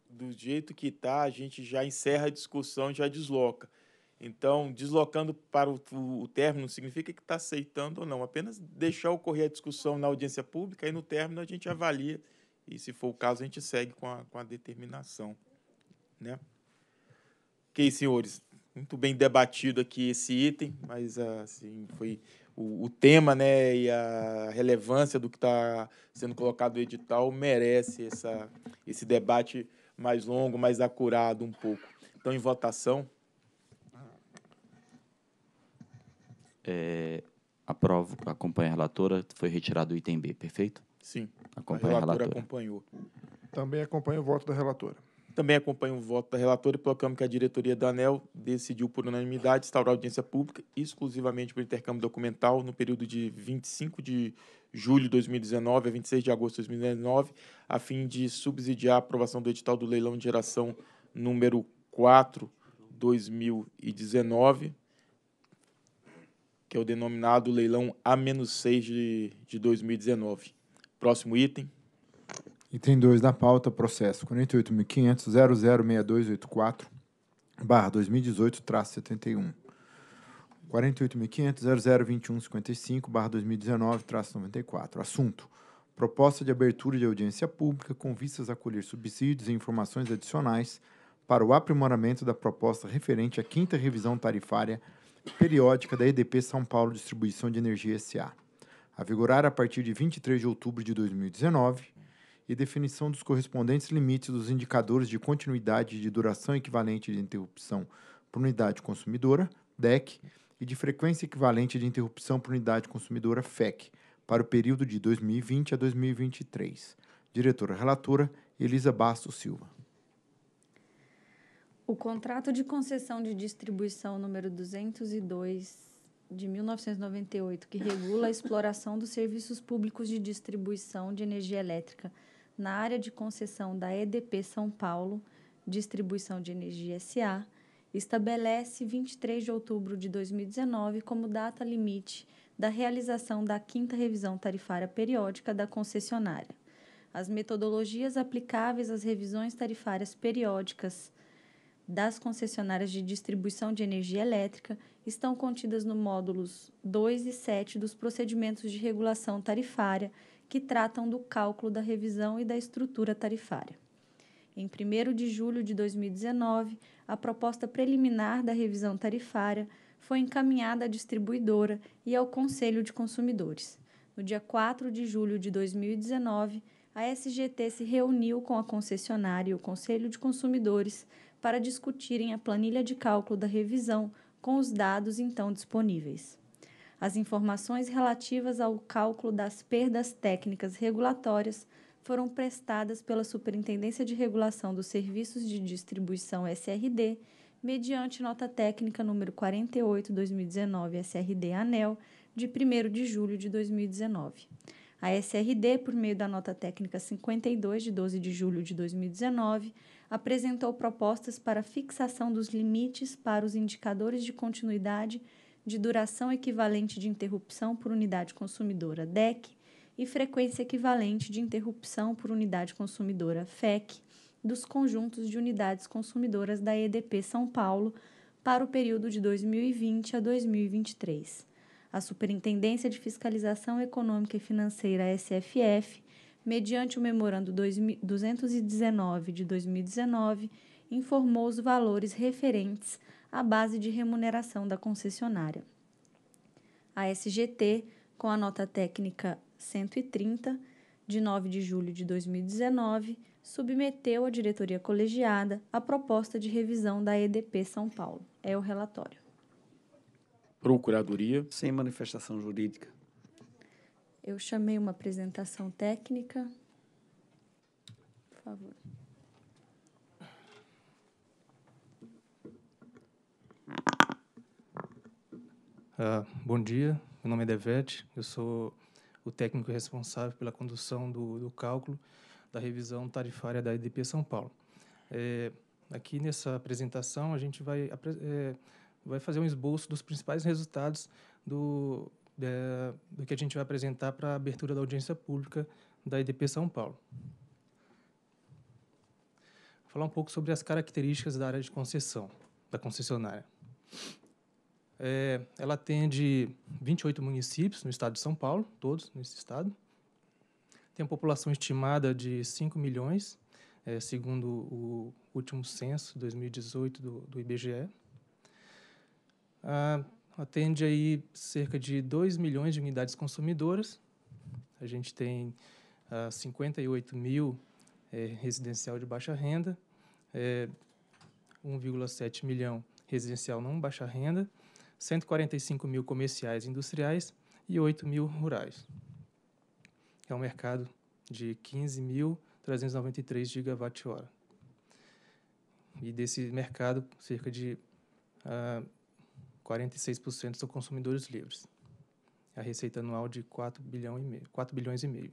do jeito que está, a gente já encerra a discussão e já desloca. Então, deslocando para o, o, o término significa que está aceitando ou não. Apenas deixar ocorrer a discussão na audiência pública e no término a gente avalia e, se for o caso, a gente segue com a, com a determinação. Né? Ok, senhores, muito bem debatido aqui esse item, mas assim, foi o, o tema né, e a relevância do que está sendo colocado no edital merece essa, esse debate mais longo, mais acurado um pouco. Então, em votação. É, aprovo, acompanha a relatora, foi retirado o item B, perfeito? Sim. Acompanha a relatora, a relatora acompanhou. Também acompanha o voto da relatora. Também acompanho o voto da relatora e proclamo que a diretoria da ANEL decidiu por unanimidade instaurar audiência pública exclusivamente por intercâmbio documental no período de 25 de julho de 2019 a 26 de agosto de 2019, a fim de subsidiar a aprovação do edital do leilão de geração número 4 2019, que é o denominado leilão A-6 de, de 2019. Próximo item. Item 2 da pauta, processo 48.500.006284, barra 2018, traço 71. 48.500.002155, barra 2019, traço 94. Assunto, proposta de abertura de audiência pública com vistas a colher subsídios e informações adicionais para o aprimoramento da proposta referente à quinta revisão tarifária periódica da EDP São Paulo Distribuição de Energia S.A., a vigorar a partir de 23 de outubro de 2019, e definição dos correspondentes limites dos indicadores de continuidade de duração equivalente de interrupção por unidade consumidora, DEC, e de frequência equivalente de interrupção por unidade consumidora, FEC, para o período de 2020 a 2023. Diretora relatora Elisa Bastos Silva. O contrato de concessão de distribuição número 202 de 1998, que regula a exploração dos serviços públicos de distribuição de energia elétrica na área de concessão da EDP São Paulo, Distribuição de Energia SA, estabelece 23 de outubro de 2019 como data limite da realização da quinta revisão tarifária periódica da concessionária. As metodologias aplicáveis às revisões tarifárias periódicas das concessionárias de distribuição de energia elétrica estão contidas no módulos 2 e 7 dos procedimentos de regulação tarifária que tratam do cálculo da revisão e da estrutura tarifária. Em 1 de julho de 2019, a proposta preliminar da revisão tarifária foi encaminhada à distribuidora e ao Conselho de Consumidores. No dia 4 de julho de 2019, a SGT se reuniu com a concessionária e o Conselho de Consumidores para discutirem a planilha de cálculo da revisão com os dados então disponíveis. As informações relativas ao cálculo das perdas técnicas regulatórias foram prestadas pela Superintendência de Regulação dos Serviços de Distribuição SRD, mediante nota técnica número 48/2019 SRD ANEL, de 1 de julho de 2019. A SRD, por meio da nota técnica 52 de 12 de julho de 2019, apresentou propostas para fixação dos limites para os indicadores de continuidade de duração equivalente de interrupção por unidade consumidora, DEC, e frequência equivalente de interrupção por unidade consumidora, FEC, dos conjuntos de unidades consumidoras da EDP São Paulo para o período de 2020 a 2023. A Superintendência de Fiscalização Econômica e Financeira, SFF, mediante o Memorando 219 de 2019, informou os valores referentes à base de remuneração da concessionária. A SGT, com a nota técnica 130, de 9 de julho de 2019, submeteu à diretoria colegiada a proposta de revisão da EDP São Paulo. É o relatório. Procuradoria. Sem manifestação jurídica. Eu chamei uma apresentação técnica. Por favor. Uh, bom dia, meu nome é Devete, eu sou o técnico responsável pela condução do, do cálculo da revisão tarifária da EDP São Paulo. É, aqui nessa apresentação a gente vai, é, vai fazer um esboço dos principais resultados do, é, do que a gente vai apresentar para a abertura da audiência pública da EDP São Paulo. Vou falar um pouco sobre as características da área de concessão, da concessionária. É, ela atende 28 municípios no estado de São Paulo, todos nesse estado. Tem uma população estimada de 5 milhões, é, segundo o último censo 2018 do, do IBGE. Ah, atende aí cerca de 2 milhões de unidades consumidoras. A gente tem ah, 58 mil é, residencial de baixa renda, é, 1,7 milhão residencial não baixa renda 145 mil comerciais industriais e 8 mil rurais. É um mercado de 15.393 gigawatt-hora. E desse mercado, cerca de uh, ah, 46% são consumidores livres. A receita anual de 4, bilhão e meio, 4 bilhões e meio.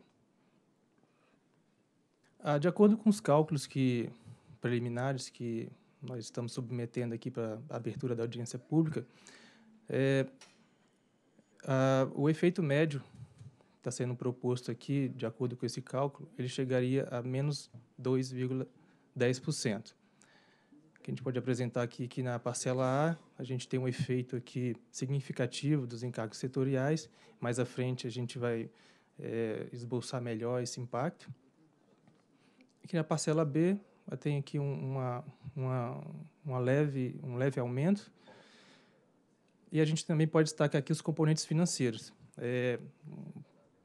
Ah, de acordo com os cálculos que, preliminares que nós estamos submetendo aqui para a abertura da audiência pública, é, a, o efeito médio está sendo proposto aqui, de acordo com esse cálculo, ele chegaria a menos 2,10%. Que a gente pode apresentar aqui é que na parcela A a gente tem um efeito aqui significativo dos encargos setoriais. Mais à frente a gente vai é, esboçar melhor esse impacto. Aqui na parcela B tem aqui uma, uma, uma leve, um leve aumento e a gente também pode destacar aqui os componentes financeiros. É,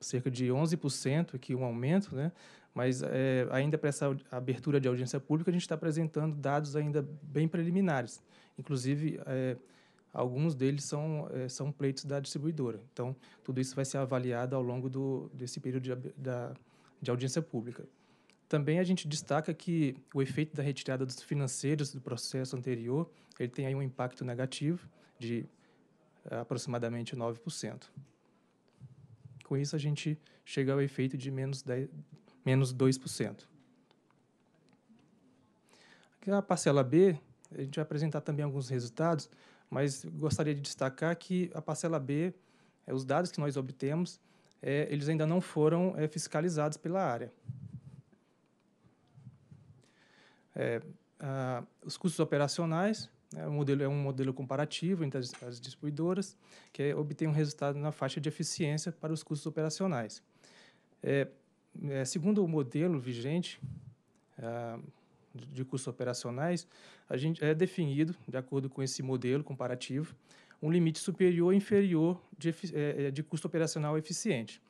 cerca de 11%, aqui um aumento, né? mas é, ainda para essa abertura de audiência pública, a gente está apresentando dados ainda bem preliminares. Inclusive, é, alguns deles são, é, são pleitos da distribuidora. Então, tudo isso vai ser avaliado ao longo do, desse período de, da, de audiência pública. Também a gente destaca que o efeito da retirada dos financeiros do processo anterior, ele tem aí um impacto negativo de é, aproximadamente 9%. Com isso, a gente chega ao efeito de menos, 10, menos 2%. Aqui na parcela B, a gente vai apresentar também alguns resultados, mas gostaria de destacar que a parcela B, é, os dados que nós obtemos, é, eles ainda não foram é, fiscalizados pela área. É, a, os custos operacionais, é um modelo, é um modelo comparativo entre as, as distribuidoras, que é, obtém um resultado na faixa de eficiência para os custos operacionais. É, é, segundo o modelo vigente é, de, custos operacionais, a gente é definido, de acordo com esse modelo comparativo, um limite superior e inferior de, é, é, de custo operacional eficiente.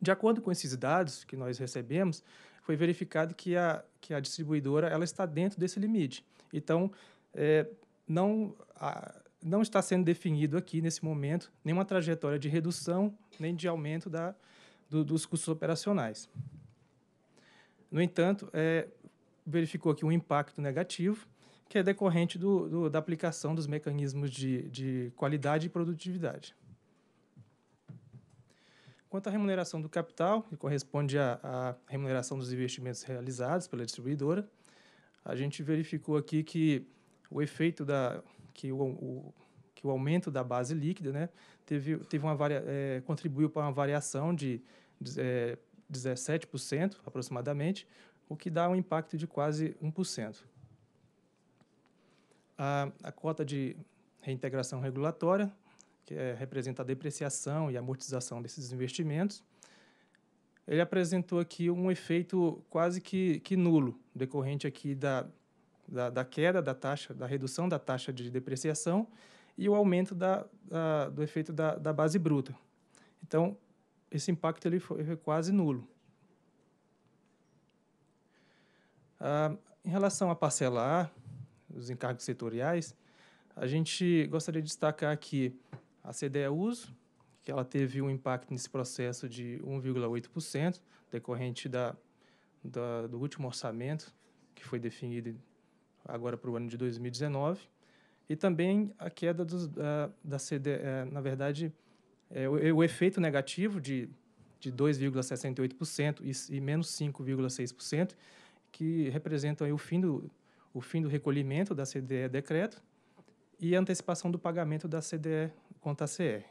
De acordo com esses dados que nós recebemos, foi verificado que a, que a distribuidora ela está dentro desse limite. Então, é, não, a, não está sendo definido aqui, nesse momento, nenhuma trajetória de redução nem de aumento da, do, dos custos operacionais. No entanto, é, verificou aqui um impacto negativo, que é decorrente do, do, da aplicação dos mecanismos de, de qualidade e produtividade. Quanto à remuneração do capital, que corresponde à, à, remuneração dos investimentos realizados pela distribuidora, a gente verificou aqui que o efeito da, que, o, o, que o aumento da base líquida né, teve, teve uma varia, é, contribuiu para uma variação de, de é, 17% aproximadamente, o que dá um impacto de quase 1%. A, a cota de reintegração regulatória, que é, representa a depreciação e amortização desses investimentos, ele apresentou aqui um efeito quase que, que nulo, decorrente aqui da, da, da queda da taxa, da redução da taxa de depreciação e o aumento da, da do efeito da, da base bruta. Então, esse impacto ele foi, foi quase nulo. Ah, em relação à parcela A, os encargos setoriais, a gente gostaria de destacar aqui a CDE Uso, que ela teve um impacto nesse processo de 1,8%, decorrente da, da, do último orçamento, que foi definido agora para o ano de 2019, e também a queda dos, ah, da, da CD, eh, na verdade, é, o, o, efeito negativo de, de 2,68% e, e menos 5,6%, que representam aí o, fim do, o fim do recolhimento da CDE decreto e a antecipação do pagamento da CDE contra a CR.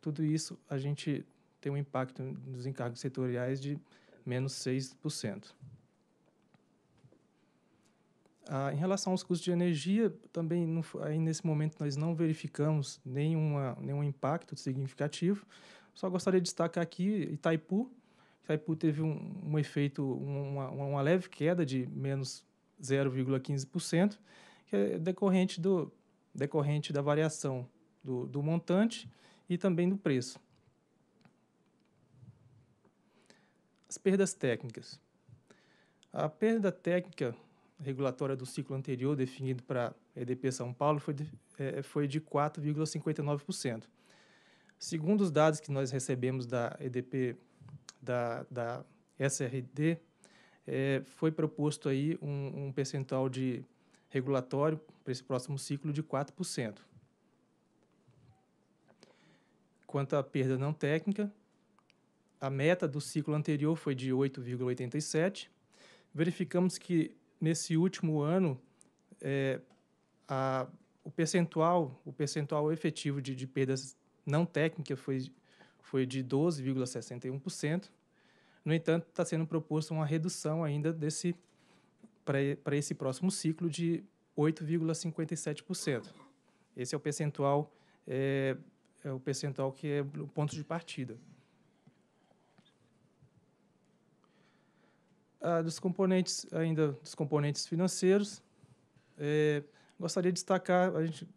Tudo isso a gente tem um impacto nos encargos setoriais de menos 6%. Ah, em relação aos custos de energia, também não, aí nesse momento nós não verificamos nenhuma, nenhum impacto significativo. Só gostaria de destacar aqui Itaipu. Itaipu teve um, um efeito, uma, uma leve queda de menos 0,15%, que é decorrente, do, decorrente da variação do, do montante e também do preço. As perdas técnicas. A perda técnica regulatória do ciclo anterior definido para EDP São Paulo foi de, é, foi de 4,59%. Segundo os dados que nós recebemos da EDP, da, da SRD, é, foi proposto aí um, um percentual de regulatório para esse próximo ciclo de 4%. Quanto à perda não técnica, a meta do ciclo anterior foi de 8,87. Verificamos que nesse último ano, é, a, o percentual, o percentual efetivo de, de perdas não técnicas foi, foi de 12,61%. No entanto, está sendo proposta uma redução ainda desse para esse próximo ciclo de 8,57%. Esse é o percentual é, é o percentual que é o ponto de partida. Ah, dos componentes ainda dos componentes financeiros, é, gostaria de destacar a gente,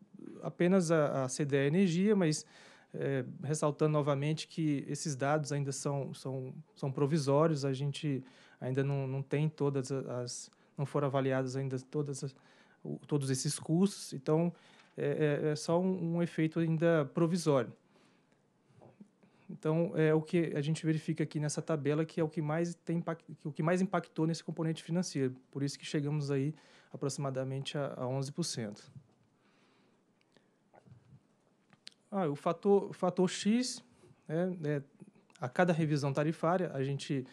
apenas a, a CDE Energia, mas é, ressaltando novamente que esses dados ainda são, são, são provisórios, a gente ainda não, não tem todas as. não foram avaliados ainda todas as, todos esses custos, então é, é, é só um, um efeito ainda provisório. Então, é o que a gente verifica aqui nessa tabela, que é o que mais, tem, o que mais impactou nesse componente financeiro. Por isso que chegamos aí aproximadamente a, a 11%. Ah, o fator, fator X, né, é, a cada revisão tarifária, a gente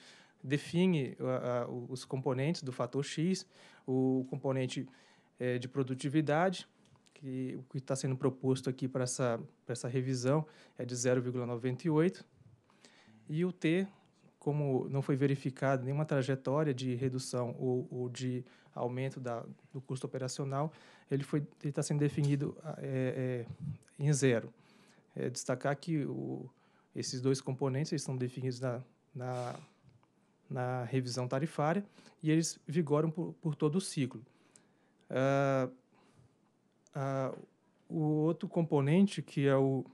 define a, a, os componentes do fator X, o componente é, de produtividade, que o que está sendo proposto aqui para essa, para essa revisão é de 0,98, e o T, como não foi verificada nenhuma trajetória de redução ou, ou de aumento da, do custo operacional, ele está sendo definido ah, é, é, em zero. É destacar que o, esses dois componentes estão definidos na, na, na, revisão tarifária e eles vigoram por, por todo o ciclo. Uh, o outro componente, que é o,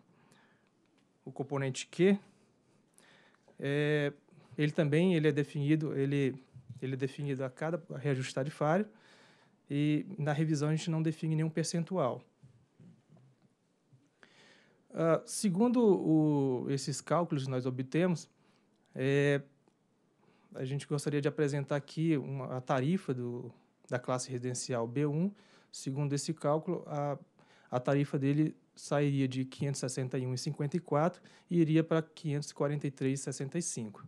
o componente Q, é, ele também ele é definido, ele, ele é definido a cada reajuste tarifário e na revisão a gente não define nenhum percentual. Uh, segundo o, esses cálculos que nós obtemos, é, a gente gostaria de apresentar aqui uma, a tarifa do, da classe residencial B1 Segundo esse cálculo, a, a tarifa dele sairia de 561,54 e iria para 543,65.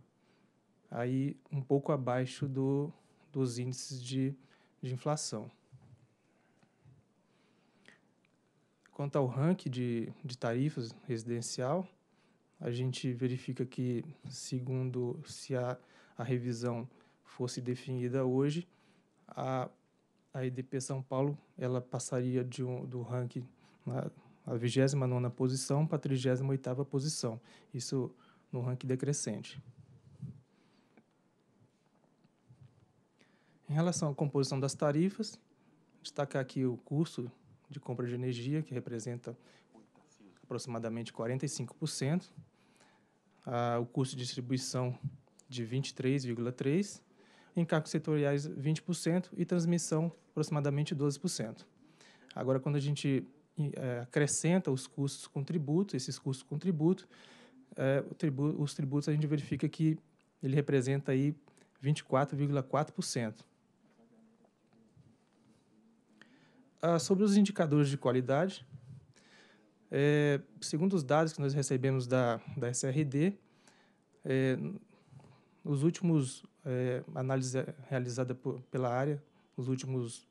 Aí um pouco abaixo do, dos índices de, de inflação. Quanto ao ranking de, de tarifas residencial, a gente verifica que, segundo se a, a revisão fosse definida hoje, a a EDP São Paulo ela passaria de um, do ranking na, a 29 posição para a 38 posição, isso no ranking decrescente. Em relação à composição das tarifas, destacar aqui o custo de compra de energia, que representa aproximadamente 45%, ah, o custo de distribuição de 23,3%, em setoriais 20% e transmissão aproximadamente 12%. Agora, quando a gente é, acrescenta os custos com tributo, esses custos com tributo, é, tributo, os tributos a gente verifica que ele representa aí 24,4%. Ah, sobre os indicadores de qualidade, é, segundo os dados que nós recebemos da, da SRD, é, nos últimos é, análise realizada por, pela área nos últimos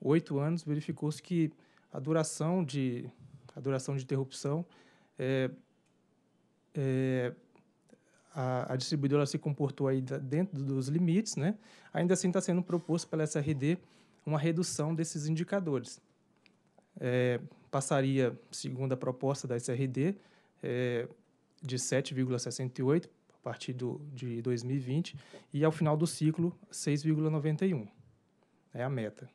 oito anos, verificou-se que a duração de, a duração de interrupção é, é, a, a, distribuidora se comportou aí dentro dos limites, né? Ainda assim está sendo proposto pela SRD uma redução desses indicadores. É, passaria, segundo a proposta da SRD, é, de 7,68 a partir do, de 2020, e ao final do ciclo, 6,91. É a meta.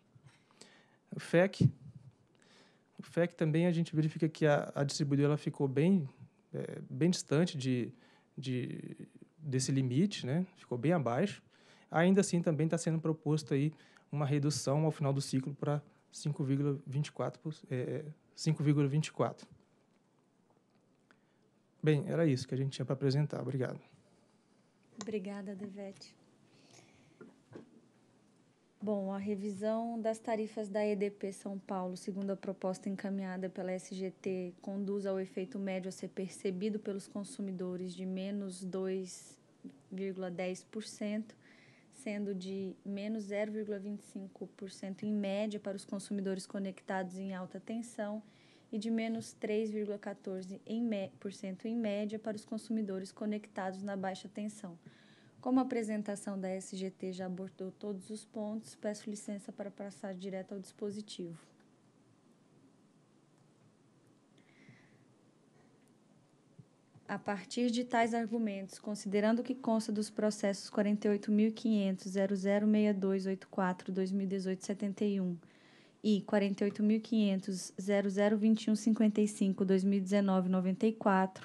O FEC, o FEC também a gente verifica que a, a distribuidora ficou bem, é, bem distante de, de, desse limite, né? ficou bem abaixo. Ainda assim, também está sendo proposta aí uma redução ao final do ciclo para 5,24. É, 5,24. É, bem, era isso que a gente tinha para apresentar. Obrigado. Obrigada, Devete. Bom, a revisão das tarifas da EDP São Paulo, segundo a proposta encaminhada pela SGT, conduz ao efeito médio a ser percebido pelos consumidores de menos 2,10%, sendo de menos 0,25% em média para os consumidores conectados em alta tensão e de menos 3,14% em, em média para os consumidores conectados na baixa tensão. Como a apresentação da SGT já abordou todos os pontos, peço licença para passar direto ao dispositivo. A partir de tais argumentos, considerando o que consta dos processos 48.500, e 48.500.0021.55.2019.94,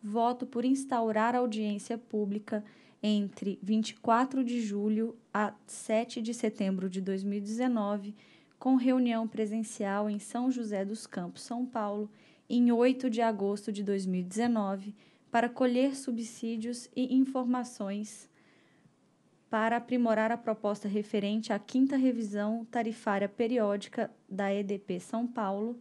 voto por instaurar audiência pública entre 24 de julho a 7 de setembro de 2019, com reunião presencial em São José dos Campos, São Paulo, em 8 de agosto de 2019, para colher subsídios e informações para aprimorar a proposta referente à quinta revisão tarifária periódica da EDP São Paulo,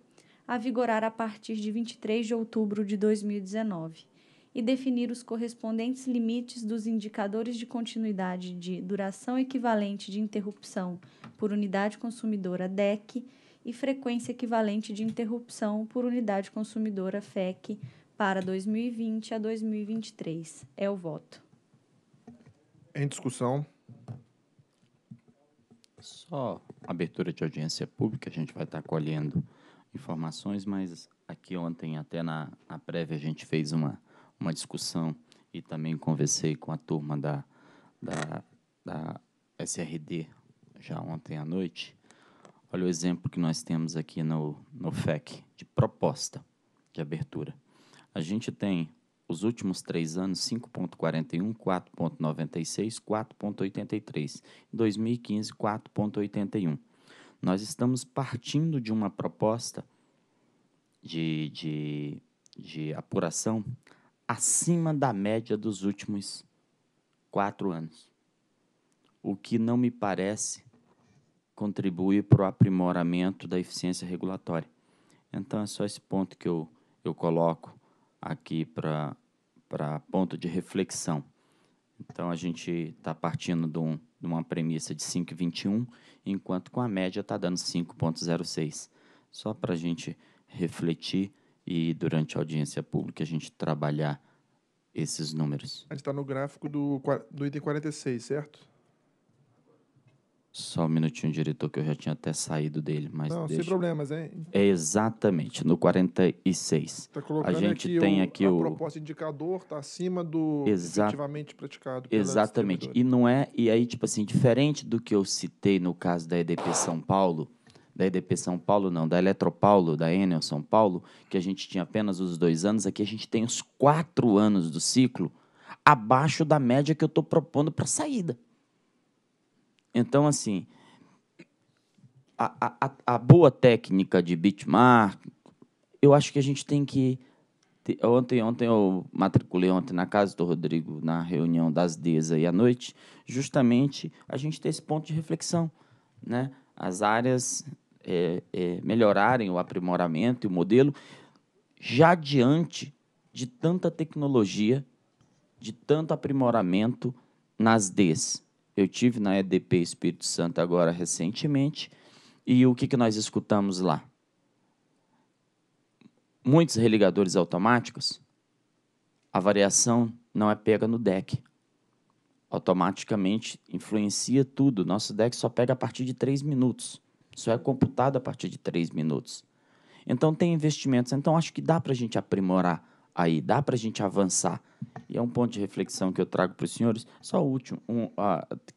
a vigorar a partir de 23 de outubro de 2019, e definir os correspondentes limites dos indicadores de continuidade de duração equivalente de interrupção por unidade consumidora DEC e frequência equivalente de interrupção por unidade consumidora FEC para 2020 a 2023. É o voto. Em discussão. Só abertura de audiência pública, a gente vai estar colhendo informações, mas aqui ontem, até na, na prévia, a gente fez uma, uma discussão e também conversei com a turma da, da, da SRD já ontem à noite. Olha o exemplo que nós temos aqui no, no FEC, de proposta de abertura. A gente tem os últimos três anos, 5,41, 4,96, 4,83. Em 2015, 4,81. Nós estamos partindo de uma proposta de, de, de apuração acima da média dos últimos quatro anos, o que não me parece contribui para o aprimoramento da eficiência regulatória. Então, é só esse ponto que eu, eu coloco aqui para ponto de reflexão. Então, a gente está partindo de, um, de, uma premissa de 5,21, enquanto com a média está dando 5,06. Só para a gente refletir e, durante a audiência pública, a gente trabalhar esses números. A gente está no gráfico do, do item 46, certo? Só um minutinho, diretor, que eu já tinha até saído dele, mas Não, deixa... sem problemas, hein? É exatamente, no 46. Tá a gente aqui tem o, aqui a o... proposta indicador está acima do Exa... efetivamente praticado Exatamente. E não é... E aí, tipo assim, diferente do que eu citei no caso da EDP São Paulo, da EDP São Paulo não, da Eletropaulo, da Enel São Paulo, que a gente tinha apenas os dois anos, aqui a gente tem os quatro anos do ciclo abaixo da média que eu estou propondo para saída. Então, assim, a, a, a boa técnica de bitmark, eu acho que a gente tem que. Ter... Ontem, ontem eu matriculei ontem na casa do Rodrigo, na reunião das DES aí à noite, justamente a gente ter esse ponto de reflexão. Né? As áreas é, é, melhorarem o aprimoramento e o modelo já diante de tanta tecnologia, de tanto aprimoramento nas DES. Eu tive na EDP Espírito Santo agora recentemente e o que, que nós escutamos lá? Muitos religadores automáticos, a variação não é pega no deck. Automaticamente influencia tudo. Nosso deck só pega a partir de 3 minutos. Só é computado a partir de 3 minutos. Então tem investimentos. Então acho que dá para a gente aprimorar aí, dá para a gente avançar. E é um ponto de reflexão que eu trago para os senhores, só o último, um,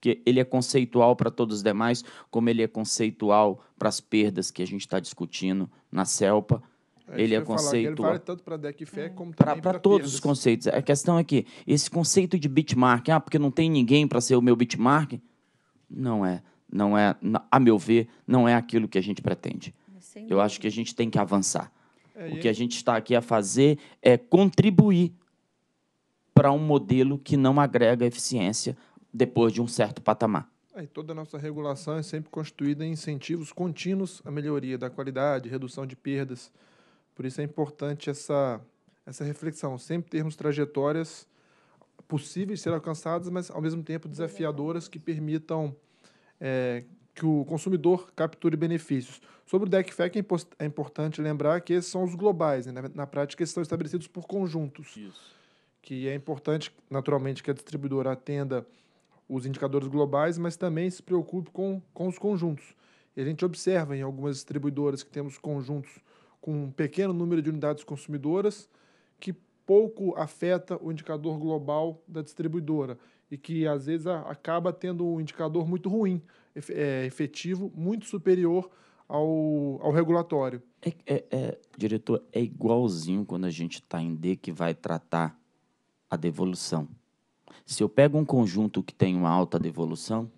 que ele é conceitual para todos os demais, como ele é conceitual para as perdas que a gente está discutindo na CELPA. É ele é conceitual. Ele vale tanto para deck fé é. como também para todos os conceitos. A questão é que esse conceito de bitmark, ah, porque não tem ninguém para ser o meu bitmark, não é, não é, a meu ver, não é aquilo que a gente pretende. Eu acho que a gente tem que avançar. É, o que a gente está aqui a fazer é contribuir para um modelo que não agrega eficiência depois de um certo patamar. É, toda a nossa regulação é sempre constituída em incentivos contínuos à melhoria da qualidade, redução de perdas. Por isso é importante essa, essa reflexão, sempre termos trajetórias possíveis de ser alcançadas, mas ao mesmo tempo desafiadoras que permitam é, que o consumidor capture benefícios. Sobre o deck FEC, é, é importante lembrar que esses são os globais, né? na, na prática, eles são estabelecidos por conjuntos. Isso. Que é importante, naturalmente, que a distribuidora atenda os indicadores globais, mas também se preocupe com, com os conjuntos. E a gente observa em algumas distribuidoras que temos conjuntos com um pequeno número de unidades consumidoras que pouco afeta o indicador global da distribuidora e que às vezes acaba tendo um indicador muito ruim é, efetivo muito superior ao, ao regulatório. É, é, é, diretor, é igualzinho quando a gente está em D que vai tratar a devolução. Se eu pego um conjunto que tem uma alta devolução,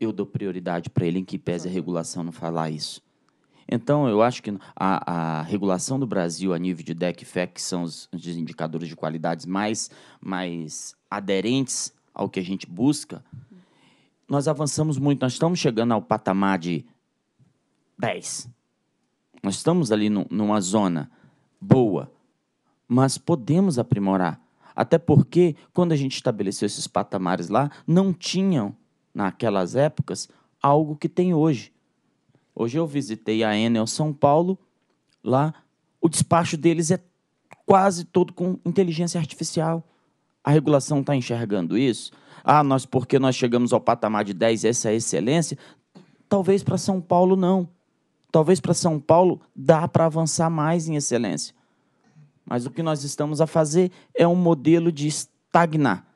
eu dou prioridade para ele, em que pese a regulação não falar isso. Então, eu acho que a, a, regulação do Brasil a nível de DEC e FEC, que são os, os indicadores de qualidades mais, mais aderentes ao que a gente busca, nós avançamos muito. Nós estamos chegando ao patamar de 10. Nós estamos ali no, numa zona boa, mas podemos aprimorar. Até porque, quando a gente estabeleceu esses patamares lá, não tinham, naquelas épocas, algo que tem hoje. Hoje eu visitei a Enel São Paulo, lá o despacho deles é quase todo com inteligência artificial. A regulação está enxergando isso, ah, nós porque nós chegamos ao patamar de 10, essa é a excelência. Talvez para São Paulo não. Talvez para São Paulo dá para avançar mais em excelência. Mas o que nós estamos a fazer é um modelo de estagnar.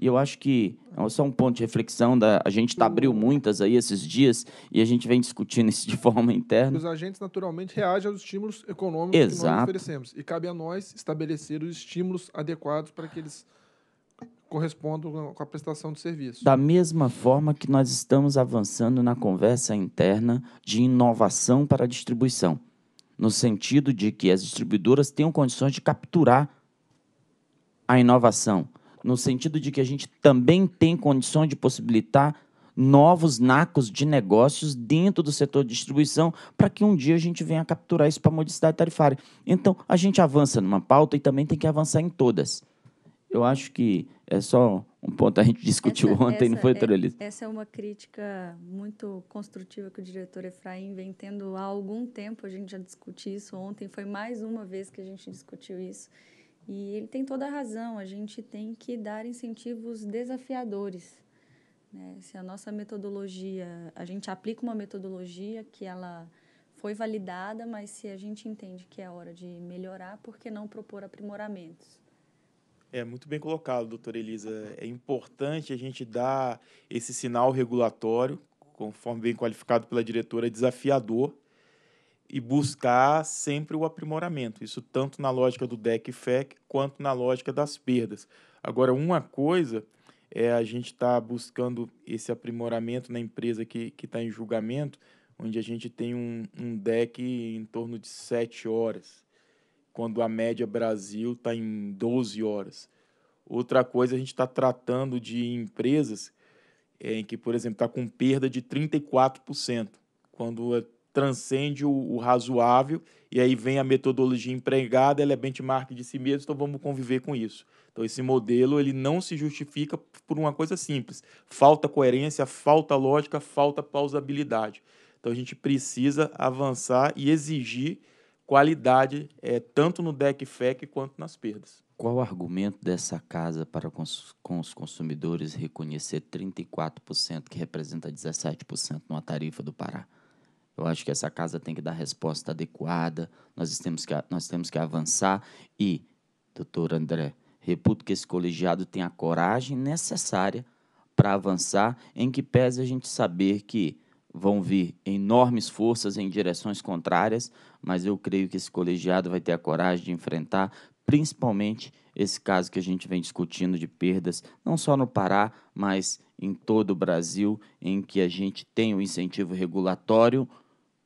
E eu acho que é só um ponto de reflexão da a gente tá, abriu muitas aí esses dias e a gente vem discutindo isso de forma interna. Os agentes naturalmente reagem aos estímulos econômicos Exato. que nós oferecemos e cabe a nós estabelecer os estímulos adequados para que eles correspondo com a prestação de serviço. Da mesma forma que nós estamos avançando na conversa interna de inovação para a distribuição, no sentido de que as distribuidoras tenham condições de capturar a inovação, no sentido de que a gente também tem condições de possibilitar novos nacos de negócios dentro do setor de distribuição para que um dia a gente venha capturar isso para a modicidade tarifária. Então, a gente avança numa pauta e também tem que avançar em todas eu acho que é só um ponto a gente discutiu essa, ontem, essa, não foi, é, Torelisa? É, essa é uma crítica muito construtiva que o diretor Efraim vem tendo há algum tempo. A gente já discutiu isso ontem, foi mais uma vez que a gente discutiu isso. E ele tem toda a razão, a gente tem que dar incentivos desafiadores. Né? Se a nossa metodologia, a gente aplica uma metodologia que ela foi validada, mas se a gente entende que é hora de melhorar, por que não propor aprimoramentos? É muito bem colocado, doutora Elisa. É importante a gente dar esse sinal regulatório, conforme bem qualificado pela diretora, desafiador e buscar sempre o aprimoramento. Isso tanto na lógica do DEC e FEC quanto na lógica das perdas. Agora, uma coisa é a gente estar tá buscando esse aprimoramento na empresa que está em julgamento, onde a gente tem um, um DEC em torno de sete horas quando a média Brasil está em 12 horas. Outra coisa, a gente está tratando de empresas eh, em que, por exemplo, está com perda de 34%, quando eh, transcende o, o, razoável e aí vem a metodologia empregada, ela é benchmark de si mesmo, então vamos conviver com isso. Então esse modelo ele não se justifica por uma coisa simples: falta coerência, falta lógica, falta plausibilidade. Então a gente precisa avançar e exigir qualidade é, tanto no deck FEC quanto nas perdas. Qual o argumento dessa casa para cons com os consumidores reconhecer 34%, que representa 17% numa tarifa do Pará? Eu acho que essa casa tem que dar resposta adequada, nós temos que, nós temos que avançar e, doutor André, reputo que esse colegiado tem a coragem necessária para avançar, em que pese a gente saber que vão vir enormes forças em direções contrárias, mas eu creio que esse colegiado vai ter a coragem de enfrentar, principalmente esse caso que a gente vem discutindo de perdas, não só no Pará, mas em todo o Brasil, em que a gente tem o um incentivo regulatório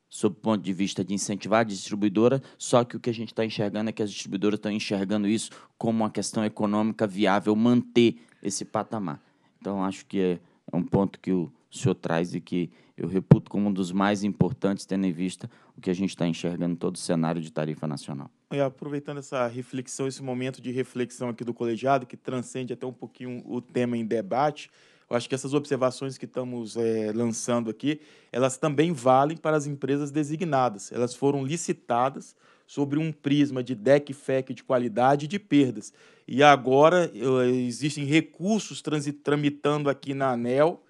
sob o ponto de vista de incentivar a distribuidora, só que o que a gente está enxergando é que as distribuidoras estão enxergando isso como uma questão econômica viável manter esse patamar. Então, acho que é um ponto que o senhor traz e que eu reputo como um dos mais importantes, tendo em vista o que a gente está enxergando todo o cenário de tarifa nacional. E aproveitando essa reflexão, esse momento de reflexão aqui do colegiado, que transcende até um pouquinho o tema em debate, eu acho que essas observações que estamos é, lançando aqui, elas também valem para as empresas designadas. Elas foram licitadas sobre um prisma de deck FEC de qualidade e de perdas. E agora eh, existem recursos tramitando aqui na ANEL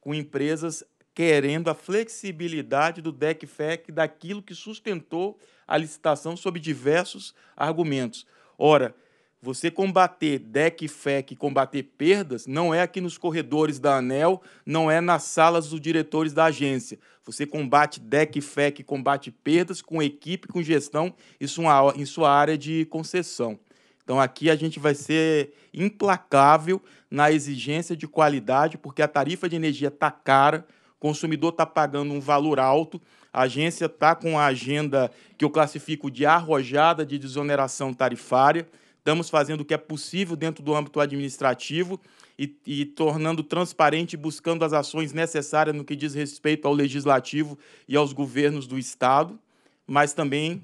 com empresas querendo a flexibilidade do DECFEC daquilo que sustentou a licitação sob diversos argumentos. Ora, você combater DECFEC, combater perdas, não é aqui nos corredores da ANEL, não é nas salas dos diretores da agência. Você combate DECFEC, combate perdas com equipe, com gestão, isso em sua área de concessão. Então aqui a gente vai ser implacável na exigência de qualidade, porque a tarifa de energia está cara, consumidor está pagando um valor alto, a agência está com a agenda que eu classifico de arrojada de desoneração tarifária. Estamos fazendo o que é possível dentro do âmbito administrativo e, e, tornando transparente, buscando as ações necessárias no que diz respeito ao legislativo e aos governos do Estado, mas também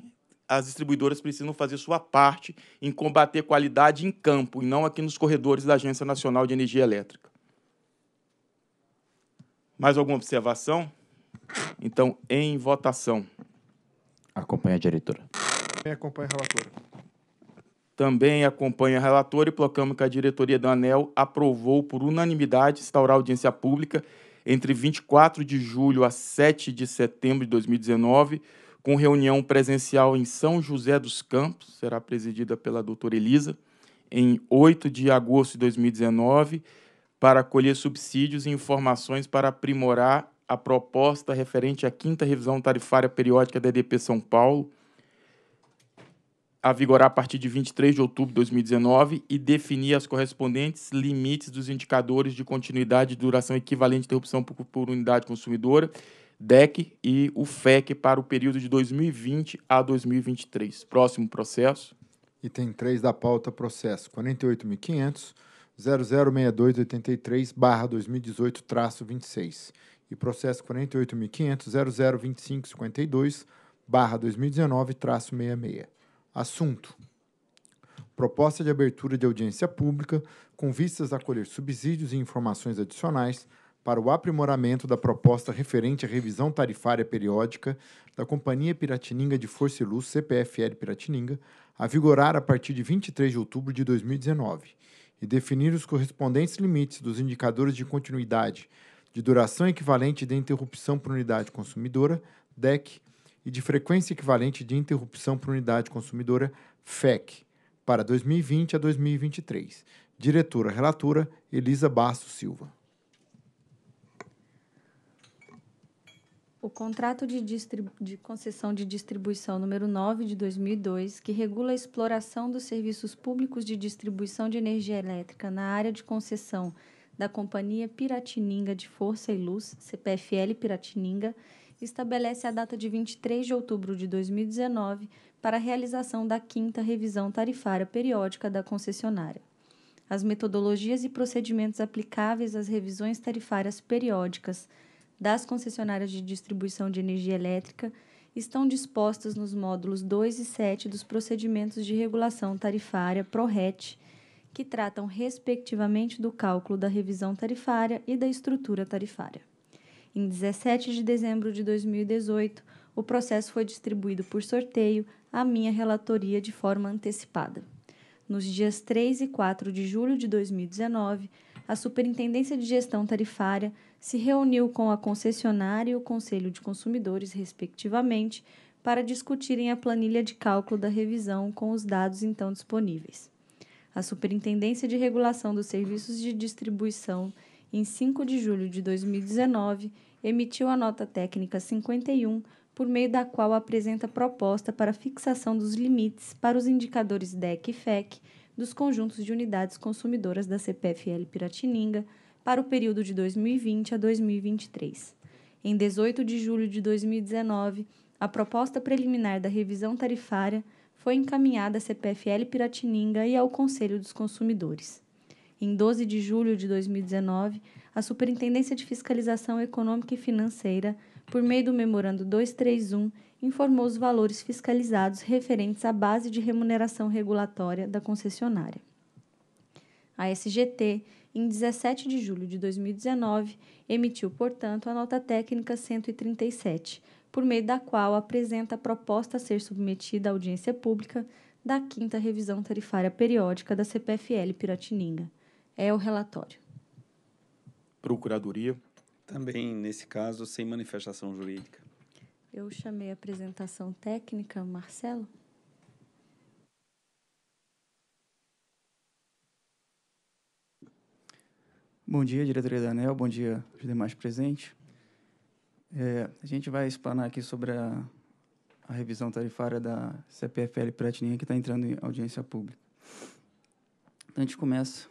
as distribuidoras precisam fazer sua parte em combater qualidade em campo e não aqui nos corredores da Agência Nacional de Energia Elétrica. Mais alguma observação? Então, em votação. Acompanha a diretora. Também acompanha a relatora. Também acompanha a relatora e colocamos que a diretoria da ANEL aprovou por unanimidade instaurar audiência pública entre 24 de julho a 7 de setembro de 2019, com reunião presencial em São José dos Campos, será presidida pela doutora Elisa, em 8 de agosto de 2019 para colher subsídios e informações para aprimorar a proposta referente à quinta revisão tarifária periódica da EDP São Paulo, a vigorar a partir de 23 de outubro de 2019 e definir as correspondentes limites dos indicadores de continuidade e duração equivalente de interrupção por, por unidade consumidora, DEC e o FEC para o período de 2020 a 2023. Próximo processo. Item 3 da pauta, processo 48.500 006283-2018-26 e processo 48.500.002552-2019-66. barra Assunto: Proposta de abertura de audiência pública com vistas a colher subsídios e informações adicionais para o aprimoramento da proposta referente à revisão tarifária periódica da Companhia Piratininga de Força e Luz, CPFL Piratininga, a vigorar a partir de 23 de outubro de 2019 e definir os correspondentes limites dos indicadores de continuidade de duração equivalente de interrupção por unidade consumidora, DEC, e de frequência equivalente de interrupção por unidade consumidora, FEC, para 2020 a 2023. Diretora relatora Elisa Bastos Silva. o contrato de, de, concessão de distribuição número 9 de 2002, que regula a exploração dos serviços públicos de distribuição de energia elétrica na área de concessão da Companhia Piratininga de Força e Luz, CPFL Piratininga, estabelece a data de 23 de outubro de 2019 para a realização da quinta revisão tarifária periódica da concessionária. As metodologias e procedimentos aplicáveis às revisões tarifárias periódicas das concessionárias de distribuição de energia elétrica estão dispostas nos módulos 2 e 7 dos procedimentos de regulação tarifária PRORET, que tratam respectivamente do cálculo da revisão tarifária e da estrutura tarifária. Em 17 de dezembro de 2018, o processo foi distribuído por sorteio à minha relatoria de forma antecipada. Nos dias 3 e 4 de julho de 2019, a Superintendência de Gestão Tarifária se reuniu com a concessionária e o Conselho de Consumidores, respectivamente, para discutirem a planilha de cálculo da revisão com os dados então disponíveis. A Superintendência de Regulação dos Serviços de Distribuição, em 5 de julho de 2019, emitiu a nota técnica 51, por meio da qual apresenta proposta para fixação dos limites para os indicadores DEC e FEC dos conjuntos de unidades consumidoras da CPFL Piratininga para o período de 2020 a 2023. Em 18 de julho de 2019, a proposta preliminar da revisão tarifária foi encaminhada à CPFL Piratininga e ao Conselho dos Consumidores. Em 12 de julho de 2019, a Superintendência de Fiscalização Econômica e Financeira, por meio do Memorando 231, informou os valores fiscalizados referentes à base de remuneração regulatória da concessionária. A SGT em 17 de julho de 2019, emitiu, portanto, a nota técnica 137, por meio da qual apresenta a proposta a ser submetida à audiência pública da quinta revisão tarifária periódica da CPFL Piratininga. É o relatório. Procuradoria. Também, nesse caso, sem manifestação jurídica. Eu chamei a apresentação técnica, Marcelo. Bom dia, diretoria da ANEL, bom dia aos demais presentes. É, a gente vai explanar aqui sobre a, a revisão tarifária da CPFL Pratininha, que está entrando em audiência pública. Então, a gente começa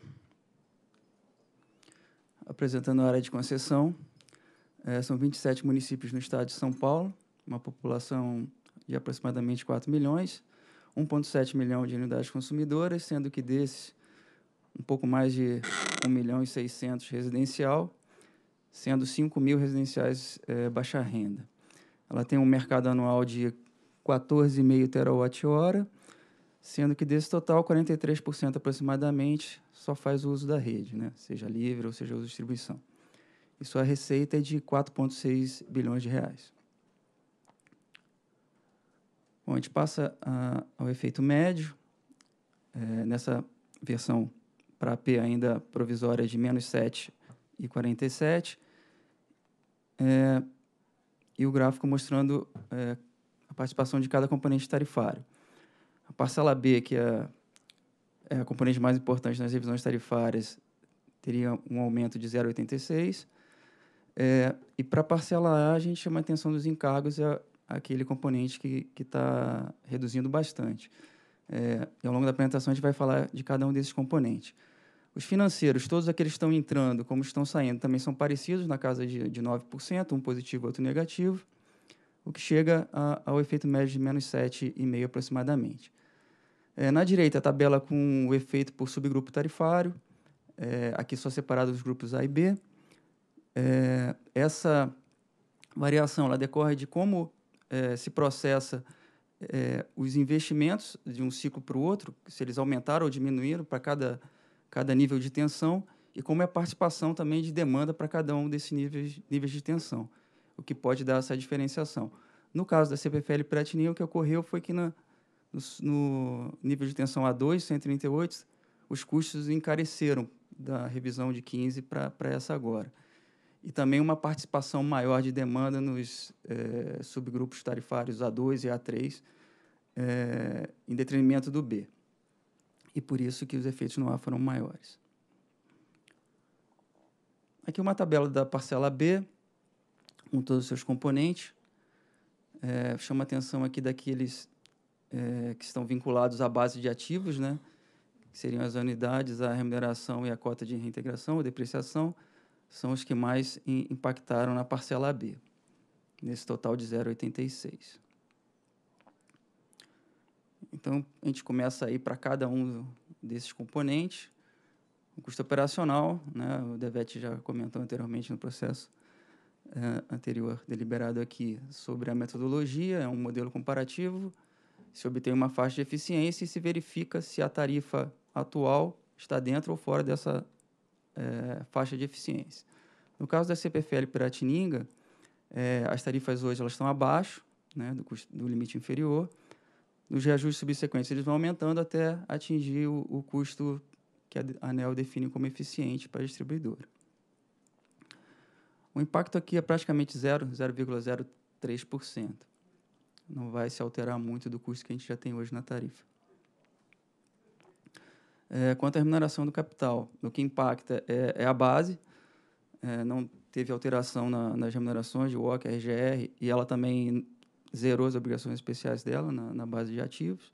apresentando a área de concessão. É, são 27 municípios no estado de São Paulo, uma população de aproximadamente 4 milhões, 1,7 milhão de unidades consumidoras, sendo que desses um pouco mais de 1 milhão e 600 residencial, sendo 5 mil residenciais é, baixa renda. Ela tem um mercado anual de 14,5 terawatt-hora, sendo que desse total, 43% aproximadamente só faz uso da rede, né? seja livre ou seja uso de distribuição. E sua receita é de 4,6 bilhões de reais. Bom, a gente passa a, ah, ao efeito médio. É, nessa versão para P ainda provisória de menos 7,47. e É, e o gráfico mostrando é, a participação de cada componente tarifário. A parcela B, que é, é a componente mais importante nas revisões tarifárias, teria um aumento de 0,86. É, e para a parcela A, a gente chama a atenção dos encargos, é aquele componente que está reduzindo bastante. É, e ao longo da apresentação a gente vai falar de cada um desses componentes. Os financeiros, todos aqueles que estão entrando, como estão saindo, também são parecidos, na casa de, de 9%, um positivo, outro negativo, o que chega a, ao efeito médio de menos 7,5% aproximadamente. É, na direita, a tabela com o efeito por subgrupo tarifário, é, aqui só separado os grupos A e B. É, essa variação ela decorre de como é, se processa é, os investimentos de um ciclo para o outro, se eles aumentaram ou diminuíram para cada, cada nível de tensão, e como é a participação também de demanda para cada um desses níveis, níveis de tensão, o que pode dar essa diferenciação. No caso da CPFL Platinum, o que ocorreu foi que na, no, no, nível de tensão A2, 138, os custos encareceram da revisão de 15 para essa agora e também uma participação maior de demanda nos é, subgrupos tarifários A2 e A3, é, eh, em detrimento do B. E por isso que os efeitos no A foram maiores. Aqui uma tabela da parcela B, com todos os seus componentes. É, chama atenção aqui daqueles é, que estão vinculados à base de ativos, né? que seriam as unidades, a remuneração e a cota de reintegração ou depreciação são os que mais impactaram na parcela B, nesse total de 0,86. Então, a gente começa aí para cada um desses componentes. O custo operacional, né, o Devet já comentou anteriormente no processo é, anterior deliberado aqui sobre a metodologia, é um modelo comparativo, se obtém uma faixa de eficiência e se verifica se a tarifa atual está dentro ou fora dessa é, faixa de eficiência. No caso da CPFL Piratininga, é, as tarifas hoje elas estão abaixo né, do, custo, do, limite inferior. Nos reajustes subsequentes, eles vão aumentando até atingir o, o custo que a ANEL define como eficiente para a distribuidora. O impacto aqui é praticamente zero, 0,03%. Não vai se alterar muito do custo que a gente já tem hoje na tarifa é, quanto à remuneração do capital. O que impacta é, é a base, é, não teve alteração na, nas remunerações de WOC, RGR, e ela também zerou as obrigações especiais dela na, na base de ativos.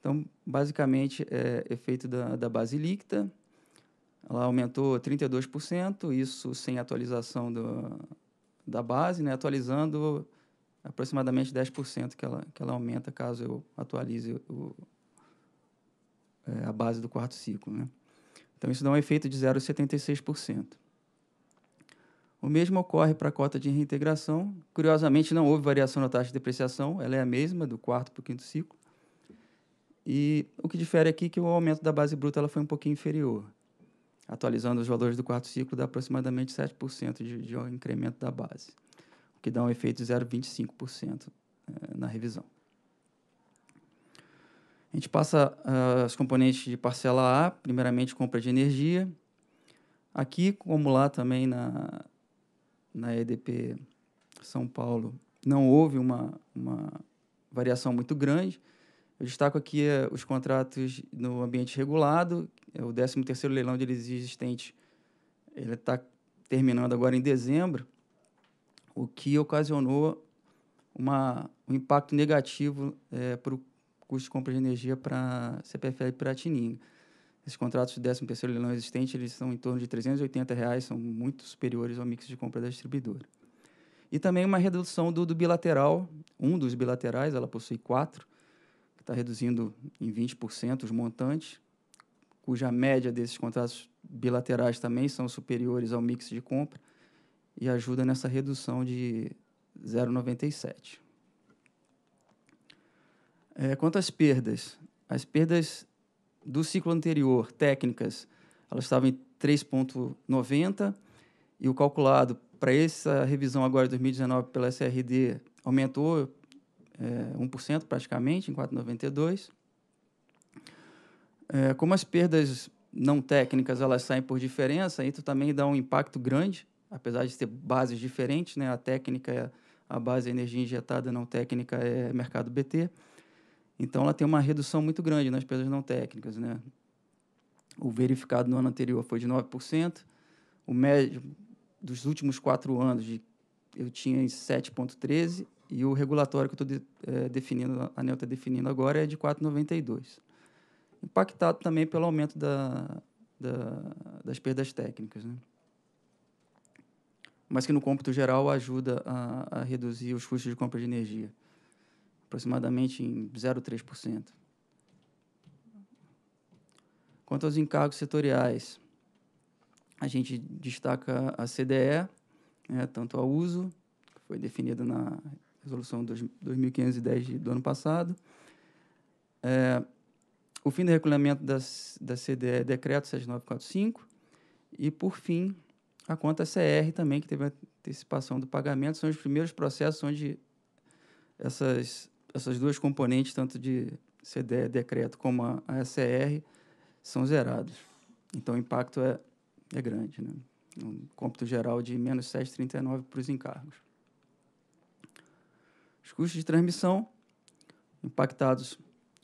Então, basicamente, é efeito da, da base líquida. Ela aumentou 32%, isso sem atualização do, da base, né? atualizando aproximadamente 10% que ela, que ela aumenta caso eu atualize o, é, a base do quarto ciclo. Né? Então, isso dá um efeito de 0,76%. O mesmo ocorre para a cota de reintegração. Curiosamente, não houve variação na taxa de depreciação, ela é a mesma do quarto para o quinto ciclo. E o que difere aqui é que o aumento da base bruta ela foi um pouquinho inferior, atualizando os valores do quarto ciclo, dá aproximadamente 7% de, de incremento da base, o que dá um efeito de 0,25% é, na revisão. A gente passa uh, ah, os componentes de parcela A, primeiramente compra de energia. Aqui, como lá também na, na EDP São Paulo, não houve uma, uma variação muito grande. Eu destaco aqui uh, os contratos no ambiente regulado, é o 13º leilão de leases existentes, ele está terminando agora em dezembro, o que ocasionou uma, um impacto negativo é, eh, para o custo de compra de energia para CPFL e Piratininga. Esses contratos de 13º leilão existente, eles são em torno de 380 reais, são muito superiores ao mix de compra da distribuidora. E também uma redução do, do bilateral, um dos bilaterais, ela possui quatro, que está reduzindo em 20% os montantes, cuja média desses contratos bilaterais também são superiores ao mix de compra e ajuda nessa redução de 0,97. É, quanto às perdas, as perdas do ciclo anterior, técnicas, elas estavam em 3,90 e o calculado para essa revisão agora de 2019 pela SRD aumentou é, 1% praticamente, em 4,92. É, como as perdas não técnicas elas saem por diferença, isso também dá um impacto grande, apesar de ter bases diferentes, né? a técnica, a base de é energia injetada não técnica é mercado BT. Então, ela tem uma redução muito grande nas perdas não técnicas. Né? O verificado no ano anterior foi de 9%, o médio dos últimos quatro anos de, eu tinha em 7,13%, e o regulatório que eu estou de, é, definindo, a ANEL está definindo agora, é de 4,92%. Impactado também pelo aumento da, da, das perdas técnicas. Né? Mas que, no cômputo geral, ajuda a, a reduzir os custos de compra de energia aproximadamente em 0,3%. Quanto aos encargos setoriais, a gente destaca a CDE, né, tanto a uso, que foi definida na resolução 2510 do ano passado, é, o fim do regulamento da, da CDE, decreto 7945, e, por fim, a conta CR também, que teve antecipação do pagamento, são os primeiros processos onde essas essas duas componentes, tanto de CDE decreto como a, a são zerados. Então, o impacto é, é grande. Né? Um cômputo geral de menos 7,39 para os encargos. Os custos de transmissão, impactados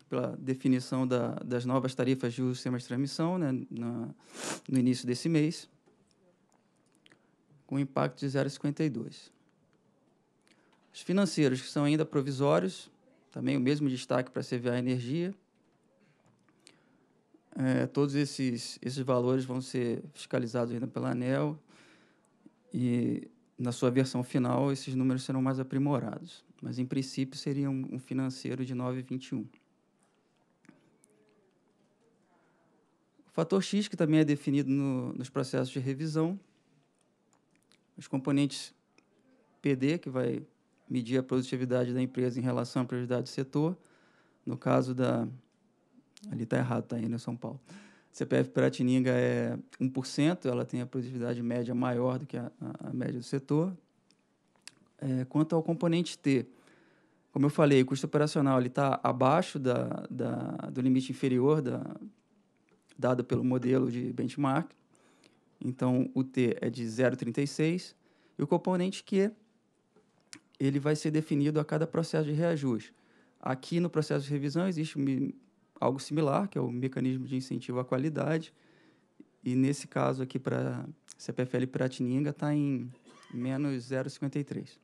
pela definição da, das novas tarifas de uso do sistemas de transmissão né, na, no início desse mês, com impacto de 0,52. Os financeiros, que são ainda provisórios, também o mesmo destaque para a CVA Energia. É, todos esses, esses valores vão ser fiscalizados ainda pela ANEL e, na sua versão final, esses números serão mais aprimorados. Mas, em princípio, seria um, um financeiro de 9,21. O fator X, que também é definido no, nos processos de revisão, os componentes PD, que vai medir a produtividade da empresa em relação à prioridade do setor. No caso da. Ali está errado, está indo né, em São Paulo. CPF Piratininga é 1%, ela tem a produtividade média maior do que a, a, média do setor. É, quanto ao componente T, como eu falei, o custo operacional está abaixo da, da, do limite inferior da, dado pelo modelo de benchmark. Então, o T é de 0,36 e o componente Q ele vai ser definido a cada processo de reajuste. Aqui no processo de revisão existe algo similar, que é o mecanismo de incentivo à qualidade, e nesse caso aqui para CPFL Piratininga está em menos 0,53.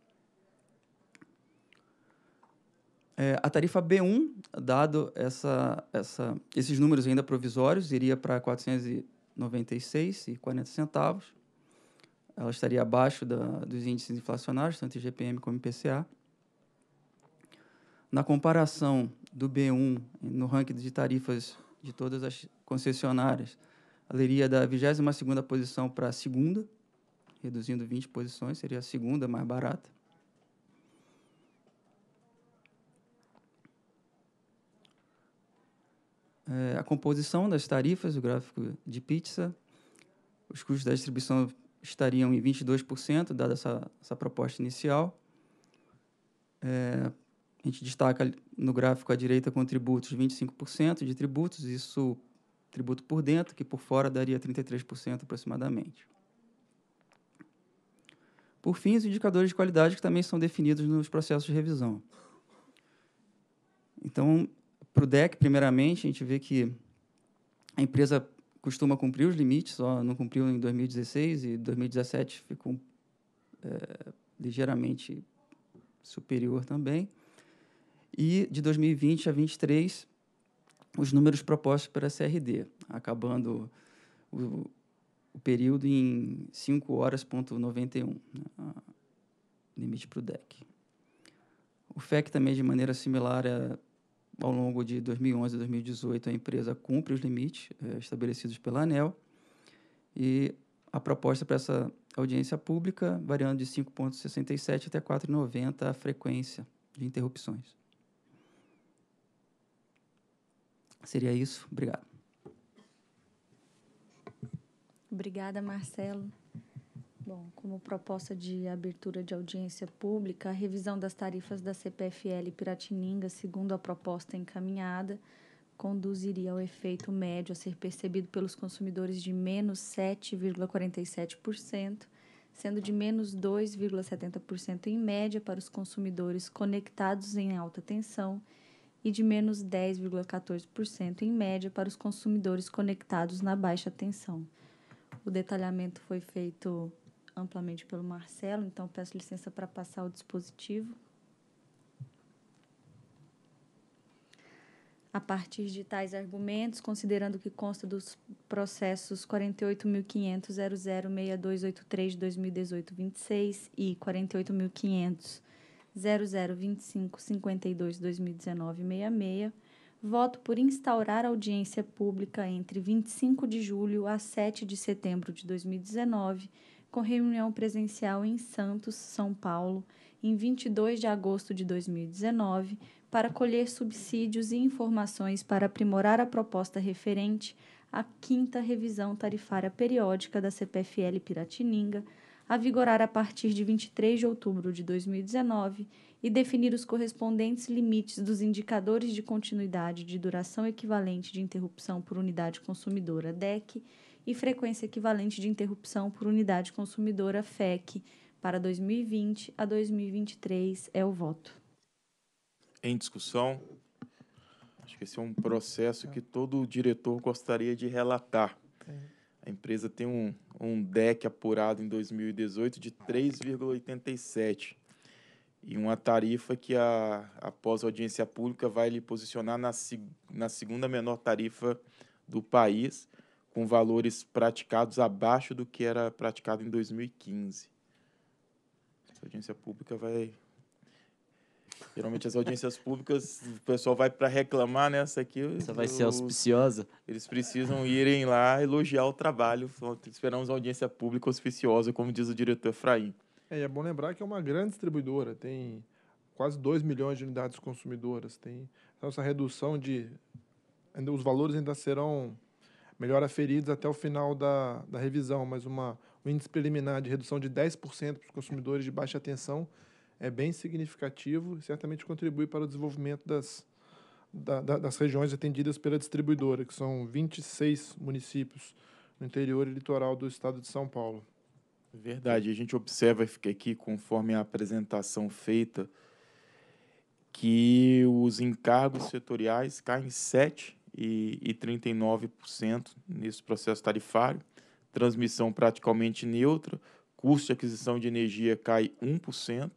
É, a tarifa B1, dado essa, essa, esses números ainda provisórios, iria para R$ 496,40 ela estaria abaixo da, dos índices inflacionários, tanto IGPM como IPCA. Na comparação do B1 no ranking de tarifas de todas as concessionárias, ela iria da 22ª posição para a segunda, reduzindo 20 posições, seria a segunda mais barata. É, a composição das tarifas, o gráfico de pizza, os custos da distribuição estariam em 22%, dada essa, essa proposta inicial. É, a gente destaca no gráfico à direita com tributos 25% de tributos, isso tributo por dentro, que por fora daria 33% aproximadamente. Por fim, os indicadores de qualidade que também são definidos nos processos de revisão. Então, para o DEC, primeiramente, a gente vê que a empresa costuma cumprir os limites, só não cumpriu em 2016 e 2017 ficou é, ligeiramente superior também. E de 2020 a 2023, os números propostos para a CRD, acabando o, o período em 5 horas ponto né, limite para o DEC. O FEC também, de maneira similar, é ao longo de 2011 e 2018, a empresa cumpre os limites é, estabelecidos pela ANEL e a proposta para essa audiência pública variando de 5,67 até 4,90 a frequência de interrupções. Seria isso. Obrigado. Obrigada, Marcelo. Bom, como proposta de abertura de audiência pública, a revisão das tarifas da CPFL Piratininga, segundo a proposta encaminhada, conduziria ao efeito médio a ser percebido pelos consumidores de menos 7,47%, sendo de menos 2,70% em média para os consumidores conectados em alta tensão e de menos 10,14% em média para os consumidores conectados na baixa tensão. O detalhamento foi feito amplamente pelo Marcelo, então peço licença para passar o dispositivo. A partir de tais argumentos, considerando que consta dos processos 48.500.006283-2018-26 e 48.500.002552-2019-66, voto por instaurar audiência pública entre 25 de julho a 7 de setembro de 2019 com reunião presencial em Santos, São Paulo, em 22 de agosto de 2019, para colher subsídios e informações para aprimorar a proposta referente à quinta revisão tarifária periódica da CPFL Piratininga, a vigorar a partir de 23 de outubro de 2019 e definir os correspondentes limites dos indicadores de continuidade de duração equivalente de interrupção por unidade consumidora DEC e frequência equivalente de interrupção por unidade consumidora FEC para 2020 a 2023 é o voto. Em discussão, acho que esse é um processo que todo diretor gostaria de relatar. A empresa tem um, um DEC apurado em 2018 de 3,87 e uma tarifa que, a, após a audiência pública, vai lhe posicionar na, na segunda menor tarifa do país com valores praticados abaixo do que era praticado em 2015. Essa audiência pública vai. Geralmente as audiências públicas, o pessoal vai para reclamar nessa né, aqui. Essa vai ser auspiciosa. Eles precisam irem lá elogiar o trabalho. Esperamos audiência pública auspiciosa, como diz o diretor Efraim. É, é bom lembrar que é uma grande distribuidora, tem quase 2 milhões de unidades consumidoras. Tem então essa redução de. Os valores ainda serão melhora feridos até o final da, da revisão, mas uma, um índice preliminar de redução de 10% para os consumidores de baixa atenção é bem significativo e certamente contribui para o desenvolvimento das, da, da, das regiões atendidas pela distribuidora, que são 26 municípios no interior e litoral do estado de São Paulo. Verdade, a gente observa aqui, conforme a apresentação feita, que os encargos setoriais caem 7 e, e 39% nesse processo tarifário. Transmissão praticamente neutra, custo de aquisição de energia cai 1%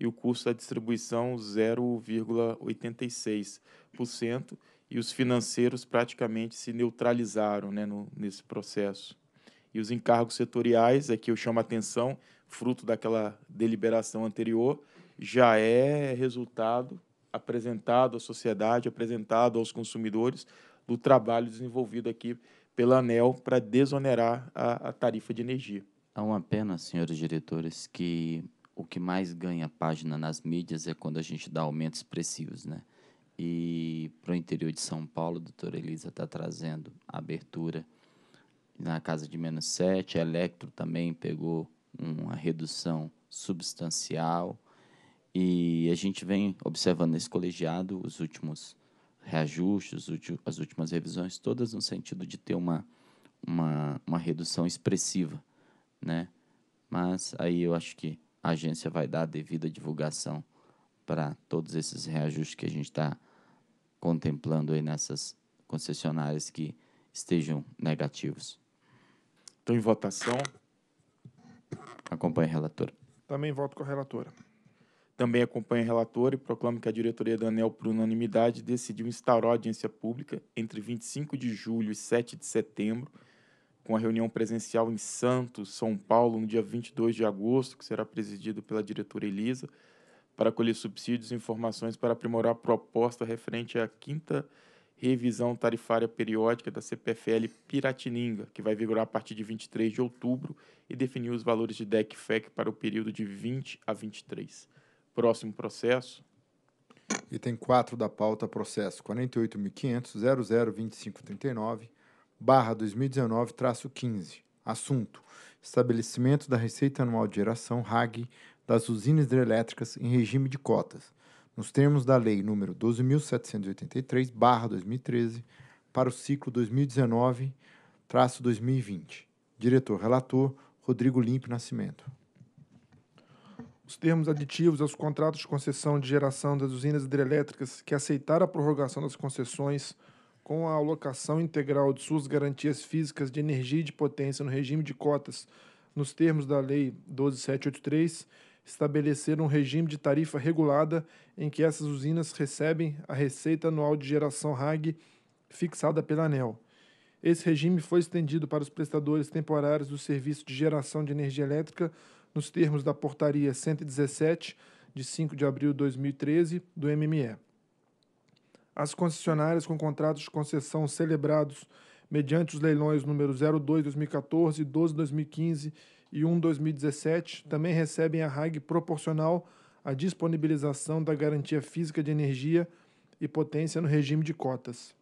e o custo da distribuição 0,86%, e os financeiros praticamente se neutralizaram né, no, nesse processo. E os encargos setoriais, aqui eu chamo a atenção, fruto daquela deliberação anterior, já é resultado apresentado à sociedade, apresentado aos consumidores do trabalho desenvolvido aqui pela ANEL para desonerar a, a tarifa de energia. Há uma pena, senhores diretores, que o que mais ganha página nas mídias é quando a gente dá aumentos expressivos, né? E para o interior de São Paulo, a doutora Elisa está trazendo a abertura na casa de menos 7, a Electro também pegou uma redução substancial, e a gente vem observando esse colegiado, os últimos reajustes, as últimas revisões, todas no sentido de ter uma, uma, uma redução expressiva, né? Mas aí eu acho que a agência vai dar a devida divulgação para todos esses reajustes que a gente está contemplando aí nessas concessionárias que estejam negativos. Estou em votação. Acompanhe a relatora. Também voto com a relatora. Também acompanha o relator e proclama que a diretoria da ANEL, por unanimidade, decidiu instaurar audiência pública entre 25 de julho e 7 de setembro, com a reunião presencial em Santos, São Paulo, no dia 22 de agosto, que será presidido pela diretora Elisa, para colher subsídios e informações para aprimorar a proposta referente à quinta revisão tarifária periódica da CPFL Piratininga, que vai vigorar a partir de 23 de outubro e definir os valores de DEC-FEC para o período de 20 a 23 próximo processo. Item 4 da pauta, processo 48.500.002539, barra 2019, traço 15. Assunto, estabelecimento da Receita Anual de Geração, RAG, das usinas hidrelétricas em regime de cotas, nos termos da Lei nº 12.783, barra 2013, para o ciclo 2019, traço 2020. Diretor-relator, Rodrigo Limpe Nascimento. Os termos aditivos aos contratos de concessão de geração das usinas hidrelétricas que aceitaram a prorrogação das concessões com a alocação integral de suas garantias físicas de energia e de potência no regime de cotas, nos termos da Lei 12783, estabeleceram um regime de tarifa regulada em que essas usinas recebem a receita anual de geração RAG fixada pela ANEL. Esse regime foi estendido para os prestadores temporários do serviço de geração de energia elétrica nos termos da Portaria 117, de 5 de abril de 2013, do MME. As concessionárias com contratos de concessão celebrados mediante os leilões número 02-2014, 12-2015 e 1-2017 também recebem a RAG proporcional à disponibilização da garantia física de energia e potência no regime de cotas.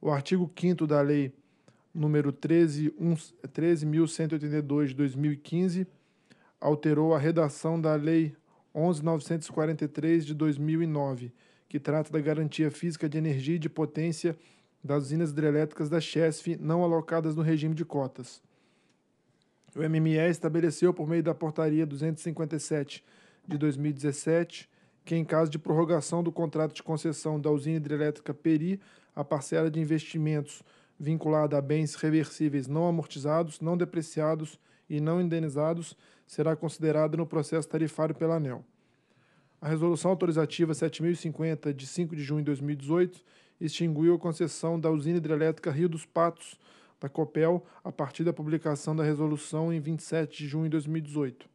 O artigo 5 da Lei número 13.182 de 2015 alterou a redação da Lei 11943 de 2009, que trata da garantia física de energia e de potência das usinas hidrelétricas da CHESF não alocadas no regime de cotas. O MME estabeleceu, por meio da Portaria 257 de 2017, que, em caso de prorrogação do contrato de concessão da usina hidrelétrica Peri, a parcela de investimentos vinculada a bens reversíveis não amortizados, não depreciados e não indenizados será considerada no processo tarifário pela ANEL. A Resolução Autorizativa 7050, de 5 de junho de 2018, extinguiu a concessão da usina hidrelétrica Rio dos Patos, da COPEL, a partir da publicação da resolução em 27 de junho de 2018.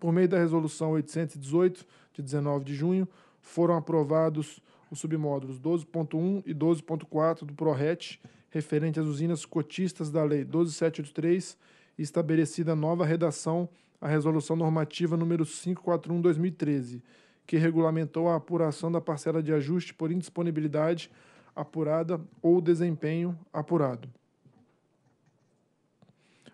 Por meio da Resolução 818, de 19 de junho, foram aprovados os submódulos 12.1 e 12.4 do PRORET, referente às usinas cotistas da Lei 12783, e estabelecida nova redação a Resolução Normativa número 541/2013, que regulamentou a apuração da parcela de ajuste por indisponibilidade apurada ou desempenho apurado.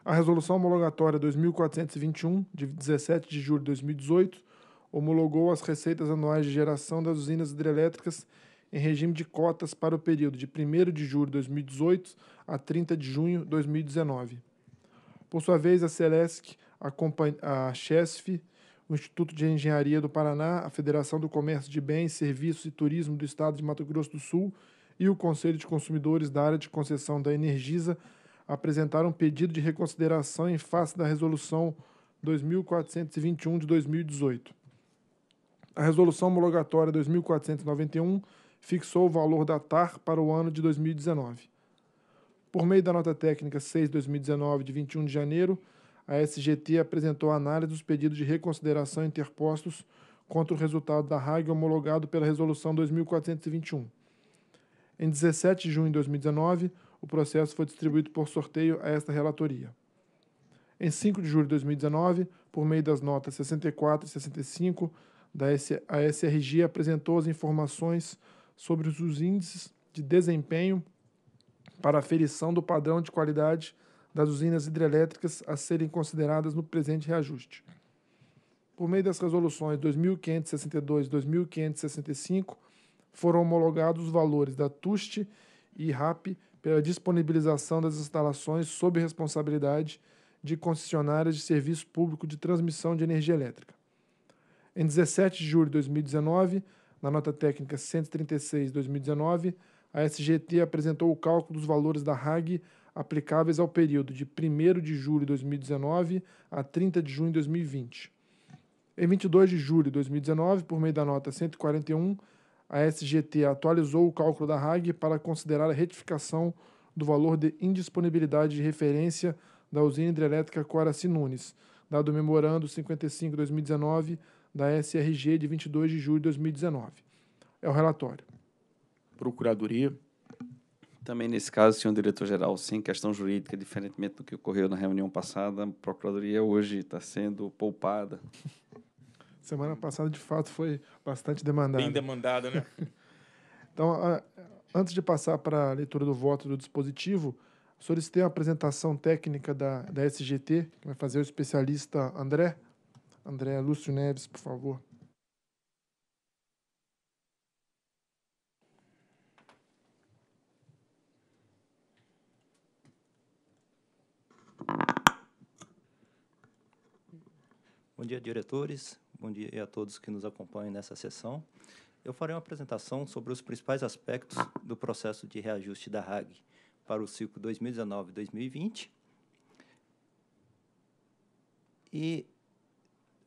A Resolução Homologatória 2421, de 17 de julho de 2018, homologou as receitas anuais de geração das usinas hidrelétricas em regime de cotas para o período de 1 de julho de 2018 a 30 de junho de 2019. Por sua vez, a Celesc a, a CHESF, o Instituto de Engenharia do Paraná, a Federação do Comércio de Bens, Serviços e Turismo do Estado de Mato Grosso do Sul e o Conselho de Consumidores da área de concessão da Energisa apresentaram pedido de reconsideração em face da Resolução 2421 de 2018. A Resolução Homologatória 2491 fixou o valor da TAR para o ano de 2019. Por meio da nota técnica 6-2019, de 21 de janeiro, a SGT apresentou análise dos pedidos de reconsideração interpostos contra o resultado da RAG homologado pela Resolução 2421. Em 17 de junho de 2019, o processo foi distribuído por sorteio a esta relatoria. Em 5 de julho de 2019, por meio das notas 64 e 65, da S a SRG apresentou as informações sobre os índices de desempenho para aferição do padrão de qualidade das usinas hidrelétricas a serem consideradas no presente reajuste. Por meio das resoluções 2562 e 2565, foram homologados os valores da TUST e RAP pela disponibilização das instalações sob responsabilidade de concessionárias de serviço público de transmissão de energia elétrica. Em 17 de julho de 2019, na nota técnica 136-2019, a SGT apresentou o cálculo dos valores da RAG aplicáveis ao período de 1 de julho de 2019 a 30 de junho de 2020. Em 22 de julho de 2019, por meio da nota 141, a SGT atualizou o cálculo da RAG para considerar a retificação do valor de indisponibilidade de referência da usina hidrelétrica Coraci Nunes, dado o memorando 55-2019 da SRG de 22 de julho de 2019. É o relatório. Procuradoria também nesse caso, senhor diretor-geral, sem questão jurídica, diferentemente do que ocorreu na reunião passada, a Procuradoria hoje está sendo poupada. Semana passada, de fato, foi bastante demandada. Bem demandada, né? então, antes de passar para a leitura do voto do dispositivo, solicitei a apresentação técnica da, da SGT, que vai fazer o especialista André. André Lúcio Neves, por favor. Bom dia, diretores. Bom dia a todos que nos acompanham nessa sessão. Eu farei uma apresentação sobre os principais aspectos do processo de reajuste da RAG para o ciclo 2019-2020. E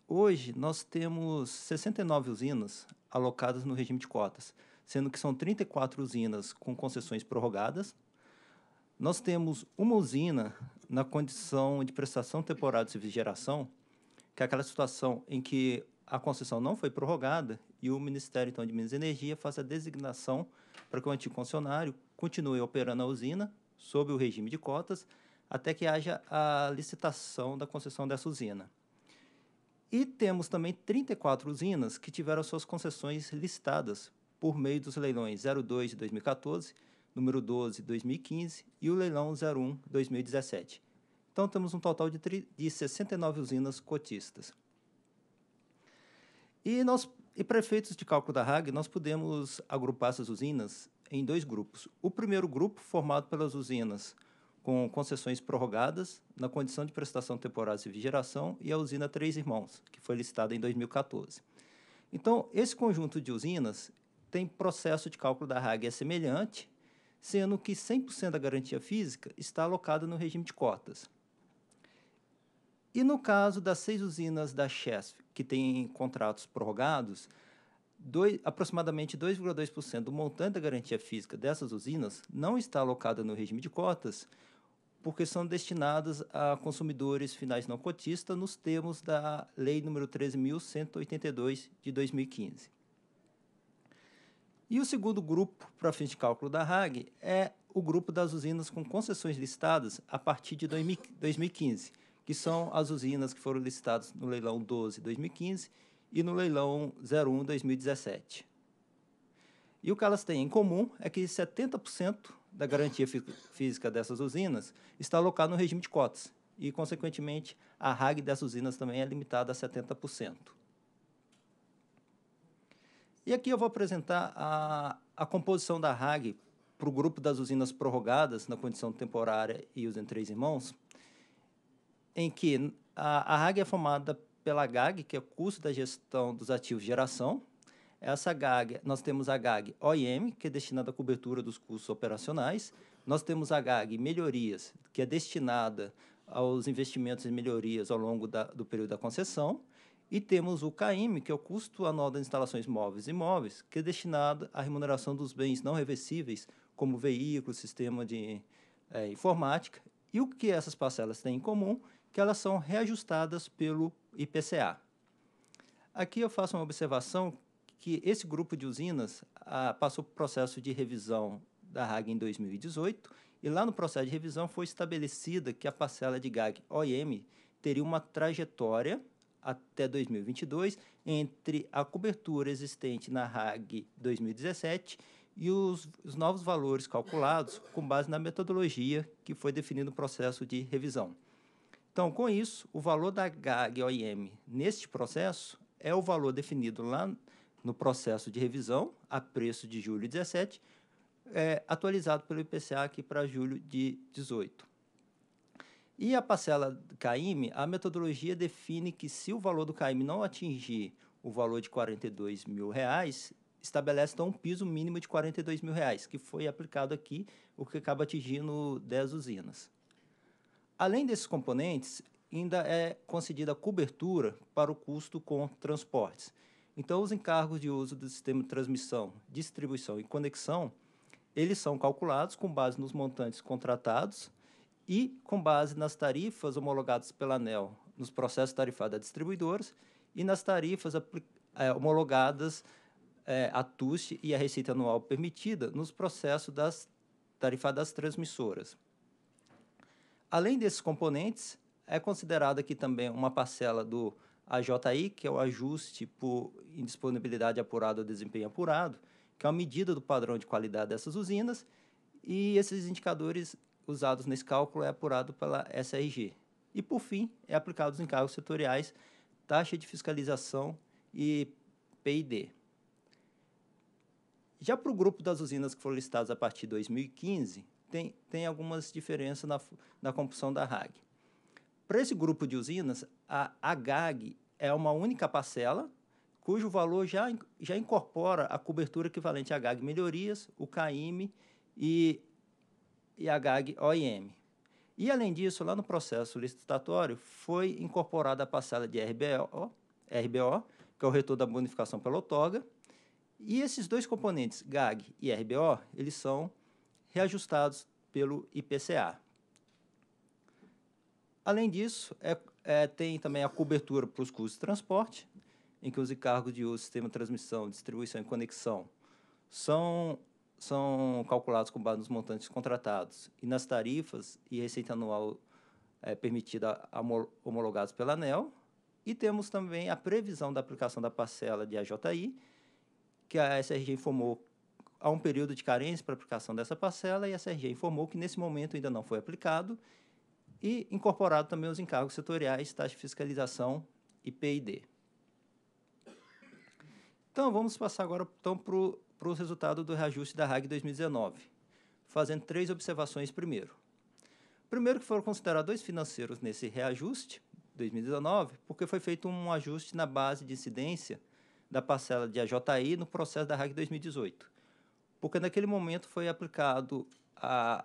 hoje nós temos 69 usinas alocadas no regime de cotas, sendo que são 34 usinas com concessões prorrogadas. Nós temos uma usina na condição de prestação temporária de serviço de geração, que é aquela situação em que a concessão não foi prorrogada e o Ministério então, de Minas e Energia faça a designação para que o antigo concessionário continue operando a usina sob o regime de cotas até que haja a licitação da concessão dessa usina. E temos também 34 usinas que tiveram suas concessões listadas por meio dos leilões 02 de 2014, número 12 de 2015 e o leilão 01 de 2017. Então, temos um total de, de 69 usinas cotistas. E, nós, e prefeitos de cálculo da RAG, nós podemos agrupar essas usinas em dois grupos. O primeiro grupo, formado pelas usinas com concessões prorrogadas na condição de prestação temporária de geração e a usina Três Irmãos, que foi listada em 2014. Então, esse conjunto de usinas tem processo de cálculo da RAG é semelhante, sendo que 100% da garantia física está alocada no regime de cotas. E no caso das seis usinas da Chesf, que têm contratos prorrogados, dois, aproximadamente 2,2% do montante da garantia física dessas usinas não está alocada no regime de cotas, porque são destinadas a consumidores finais não cotistas nos termos da Lei nº 13.182 de 2015. E o segundo grupo para fins de cálculo da RAG é o grupo das usinas com concessões listadas a partir de 2015, que são as usinas que foram licitadas no leilão 12 2015 e no leilão 01 2017. E o que elas têm em comum é que 70% da garantia fí física dessas usinas está alocada no regime de cotas e, consequentemente, a RAG dessas usinas também é limitada a 70%. E aqui eu vou apresentar a, a composição da RAG para o grupo das usinas prorrogadas na condição temporária e usem três irmãos, em que a, a RAG é formada pela GAG, que é o custo da gestão dos ativos de geração. Essa GAG, nós temos a GAG OIM, que é destinada à cobertura dos custos operacionais. Nós temos a GAG Melhorias, que é destinada aos investimentos em melhorias ao longo da, do período da concessão. E temos o CAIM, que é o custo anual das instalações móveis e imóveis, que é destinado à remuneração dos bens não reversíveis, como veículos, sistema de é, informática. E o que essas parcelas têm em comum que elas são reajustadas pelo IPCA. Aqui eu faço uma observação que esse grupo de usinas ah, passou por processo de revisão da RAG em 2018 e lá no processo de revisão foi estabelecida que a parcela de GAG OM teria uma trajetória até 2022 entre a cobertura existente na RAG 2017 e os, os, novos valores calculados com base na metodologia que foi definida no processo de revisão. Então, com isso, o valor da GOIM neste processo é o valor definido lá no processo de revisão, a preço de julho de 17, é, atualizado pelo IPCA aqui para julho de 18. E a parcela CAIM, a metodologia define que se o valor do CAIM não atingir o valor de R$ 42 mil, reais, estabelece então um piso mínimo de 42 mil reais, que foi aplicado aqui, o que acaba atingindo 10 usinas. Além desses componentes, ainda é concedida cobertura para o custo com transportes. Então, os encargos de uso do sistema de transmissão, distribuição e conexão, eles são calculados com base nos montantes contratados e com base nas tarifas homologadas pela ANEL nos processos tarifados a distribuidores e nas tarifas é, homologadas é, a TUST e a receita anual permitida nos processos das tarifadas transmissoras. Além desses componentes, é considerada aqui também uma parcela do AJI, que é o ajuste por indisponibilidade apurada ou desempenho apurado, que é uma medida do padrão de qualidade dessas usinas, e esses indicadores usados nesse cálculo é apurado pela SRG. E, por fim, é aplicado os encargos setoriais, taxa de fiscalização e PID. Já para o grupo das usinas que foram listadas a partir de 2015, tem, tem algumas diferenças na, na composição da RAG. Para esse grupo de usinas, a, a GAG é uma única parcela cujo valor já, já incorpora a cobertura equivalente à GAG Melhorias, o KIM e, e a GAG OIM. E, além disso, lá no processo licitatório, foi incorporada a parcela de RBO, RBO que é o retorno da bonificação pela otorga. e esses dois componentes, GAG e RBO, eles são reajustados pelo IPCA. Além disso, é, é, tem também a cobertura para os custos de transporte, em que os encargos de uso, sistema de transmissão, distribuição e conexão são, são calculados com base nos montantes contratados e nas tarifas e receita anual é, permitida homologados pela ANEL. E temos também a previsão da aplicação da parcela de AJI, que a SRG informou há um período de carência para aplicação dessa parcela e a SRG informou que nesse momento ainda não foi aplicado e incorporado também os encargos setoriais, taxa de fiscalização e PID. Então, vamos passar agora então, para o resultado do reajuste da RAG 2019, fazendo três observações primeiro. Primeiro que foram considerados dois financeiros nesse reajuste 2019, porque foi feito um ajuste na base de incidência da parcela de AJI no processo da RAG 2018 porque naquele momento foi aplicado a,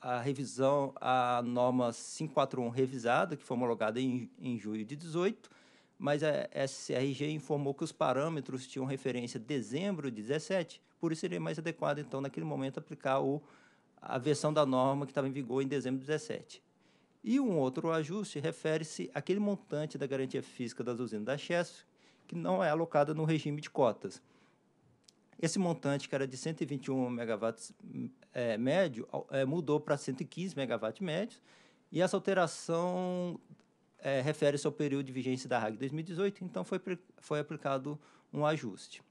a revisão, a norma 541 revisada, que foi homologada em, em julho de 18, mas a SRG informou que os parâmetros tinham referência a dezembro de 17, por isso seria mais adequado, então, naquele momento, aplicar o, a versão da norma que estava em vigor em dezembro de 17. E um outro ajuste refere-se àquele montante da garantia física das usinas da Chess, que não é alocada no regime de cotas. Esse montante, que era de 121 megawatts é, médio, é, mudou para 115 megawatts médios, e essa alteração é, refere-se ao período de vigência da RAG 2018, então foi, foi aplicado um ajuste.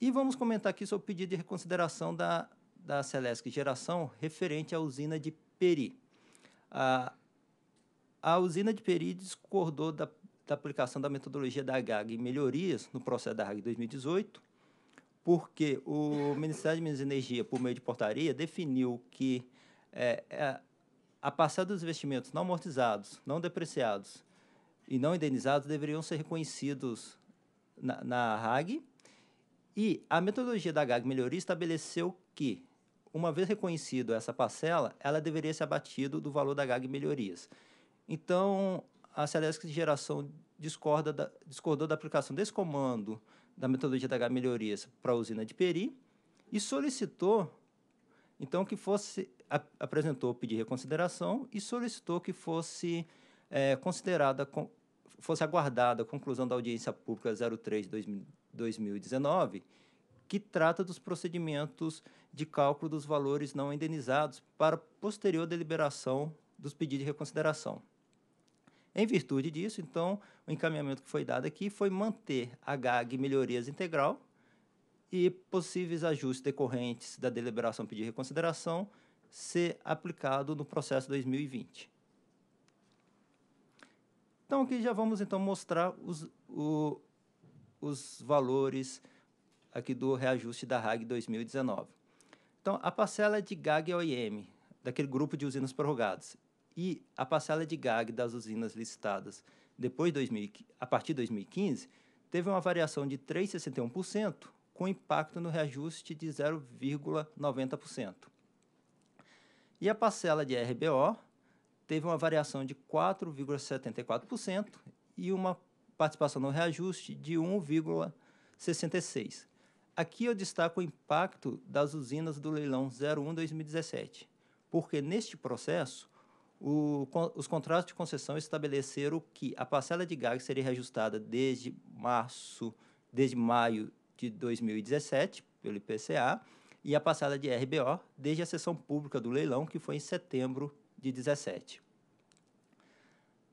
E vamos comentar aqui sobre o pedido de reconsideração da, da Celesc Geração referente à usina de Peri. A, a usina de Peri discordou da, da aplicação da metodologia da GAG e melhorias no processo da RAG 2018, porque o Ministério de Minas e Energia, por meio de portaria, definiu que é, a, é, a parcela dos investimentos não amortizados, não depreciados e não indenizados deveriam ser reconhecidos na, na RAG. E a metodologia da GAG Melhoria estabeleceu que, uma vez reconhecido essa parcela, ela deveria ser abatida do valor da GAG Melhorias. Então, a Celesc de Geração discorda da, discordou da aplicação desse comando da metodologia da melhorias para a usina de Peri e solicitou então que fosse a, apresentou de reconsideração e solicitou que fosse é, considerada com, fosse aguardada a conclusão da audiência pública 03 de 2019 que trata dos procedimentos de cálculo dos valores não indenizados para posterior deliberação dos pedidos de reconsideração. Em virtude disso, então, o encaminhamento que foi dado aqui foi manter a GAG melhorias integral e possíveis ajustes decorrentes da deliberação pedir reconsideração ser aplicado no processo 2020. Então, aqui já vamos então mostrar os, o, os valores aqui do reajuste da RAG 2019. Então, a parcela de GAG OIM, daquele grupo de usinas prorrogadas, e a parcela de GAG das usinas licitadas depois 2000, a partir de 2015 teve uma variação de 3,61%, com impacto no reajuste de 0,90%. E a parcela de RBO teve uma variação de 4,74% e uma participação no reajuste de 1,66%. Aqui eu destaco o impacto das usinas do leilão 01 2017, porque neste processo o, os contratos de concessão estabeleceram que a parcela de gás seria reajustada desde março, desde maio de 2017 pelo IPCA e a parcela de RBO desde a sessão pública do leilão que foi em setembro de 17.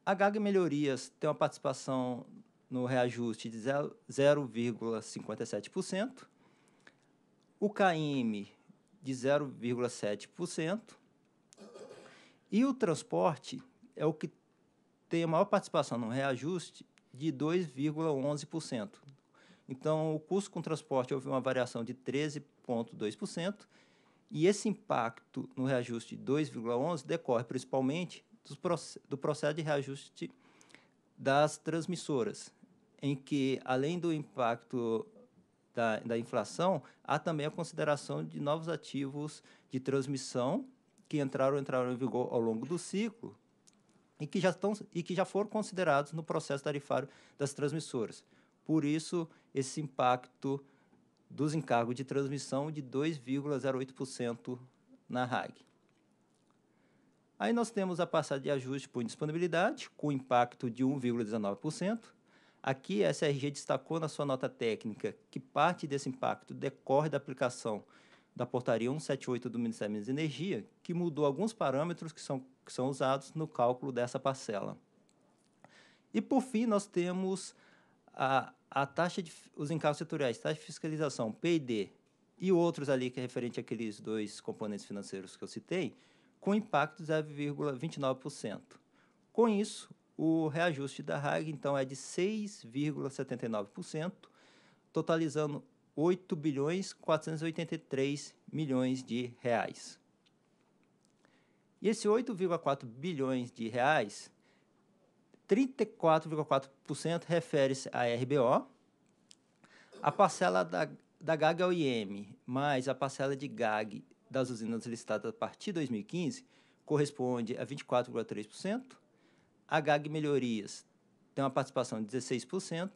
A GAG Melhorias tem uma participação no reajuste de 0,57%, o KM de 0,7%, e o transporte é o que tem a maior participação no reajuste de 2,11%. Então, o custo com transporte houve uma variação de 13,2%, e esse impacto no reajuste de 2,11% decorre principalmente do processo de reajuste das transmissoras, em que, além do impacto da, da inflação, há também a consideração de novos ativos de transmissão que entraram entraram em vigor ao longo do ciclo e que já estão e que já foram considerados no processo tarifário das transmissoras. Por isso esse impacto dos encargos de transmissão de 2,08% na RAG. Aí nós temos a passagem de ajuste por indisponibilidade, com impacto de 1,19%. Aqui a SRG destacou na sua nota técnica que parte desse impacto decorre da aplicação da portaria 178 do Ministério da Minas e Energia, que mudou alguns parâmetros que são, que são usados no cálculo dessa parcela. E, por fim, nós temos a, a taxa de, os encargos setoriais, taxa de fiscalização, PID, e outros ali que é referente àqueles dois componentes financeiros que eu citei, com impacto de 0,29%. Com isso, o reajuste da RAG, então, é de 6,79%, totalizando 8 bilhões 483 milhões de reais. E esse 8,4 bilhões de reais, 34,4% refere-se à RBO, a parcela da, da GAG ao IM, mais a parcela de GAG das usinas listadas a partir de 2015, corresponde a 24,3%. A GAG Melhorias tem uma participação de 16%.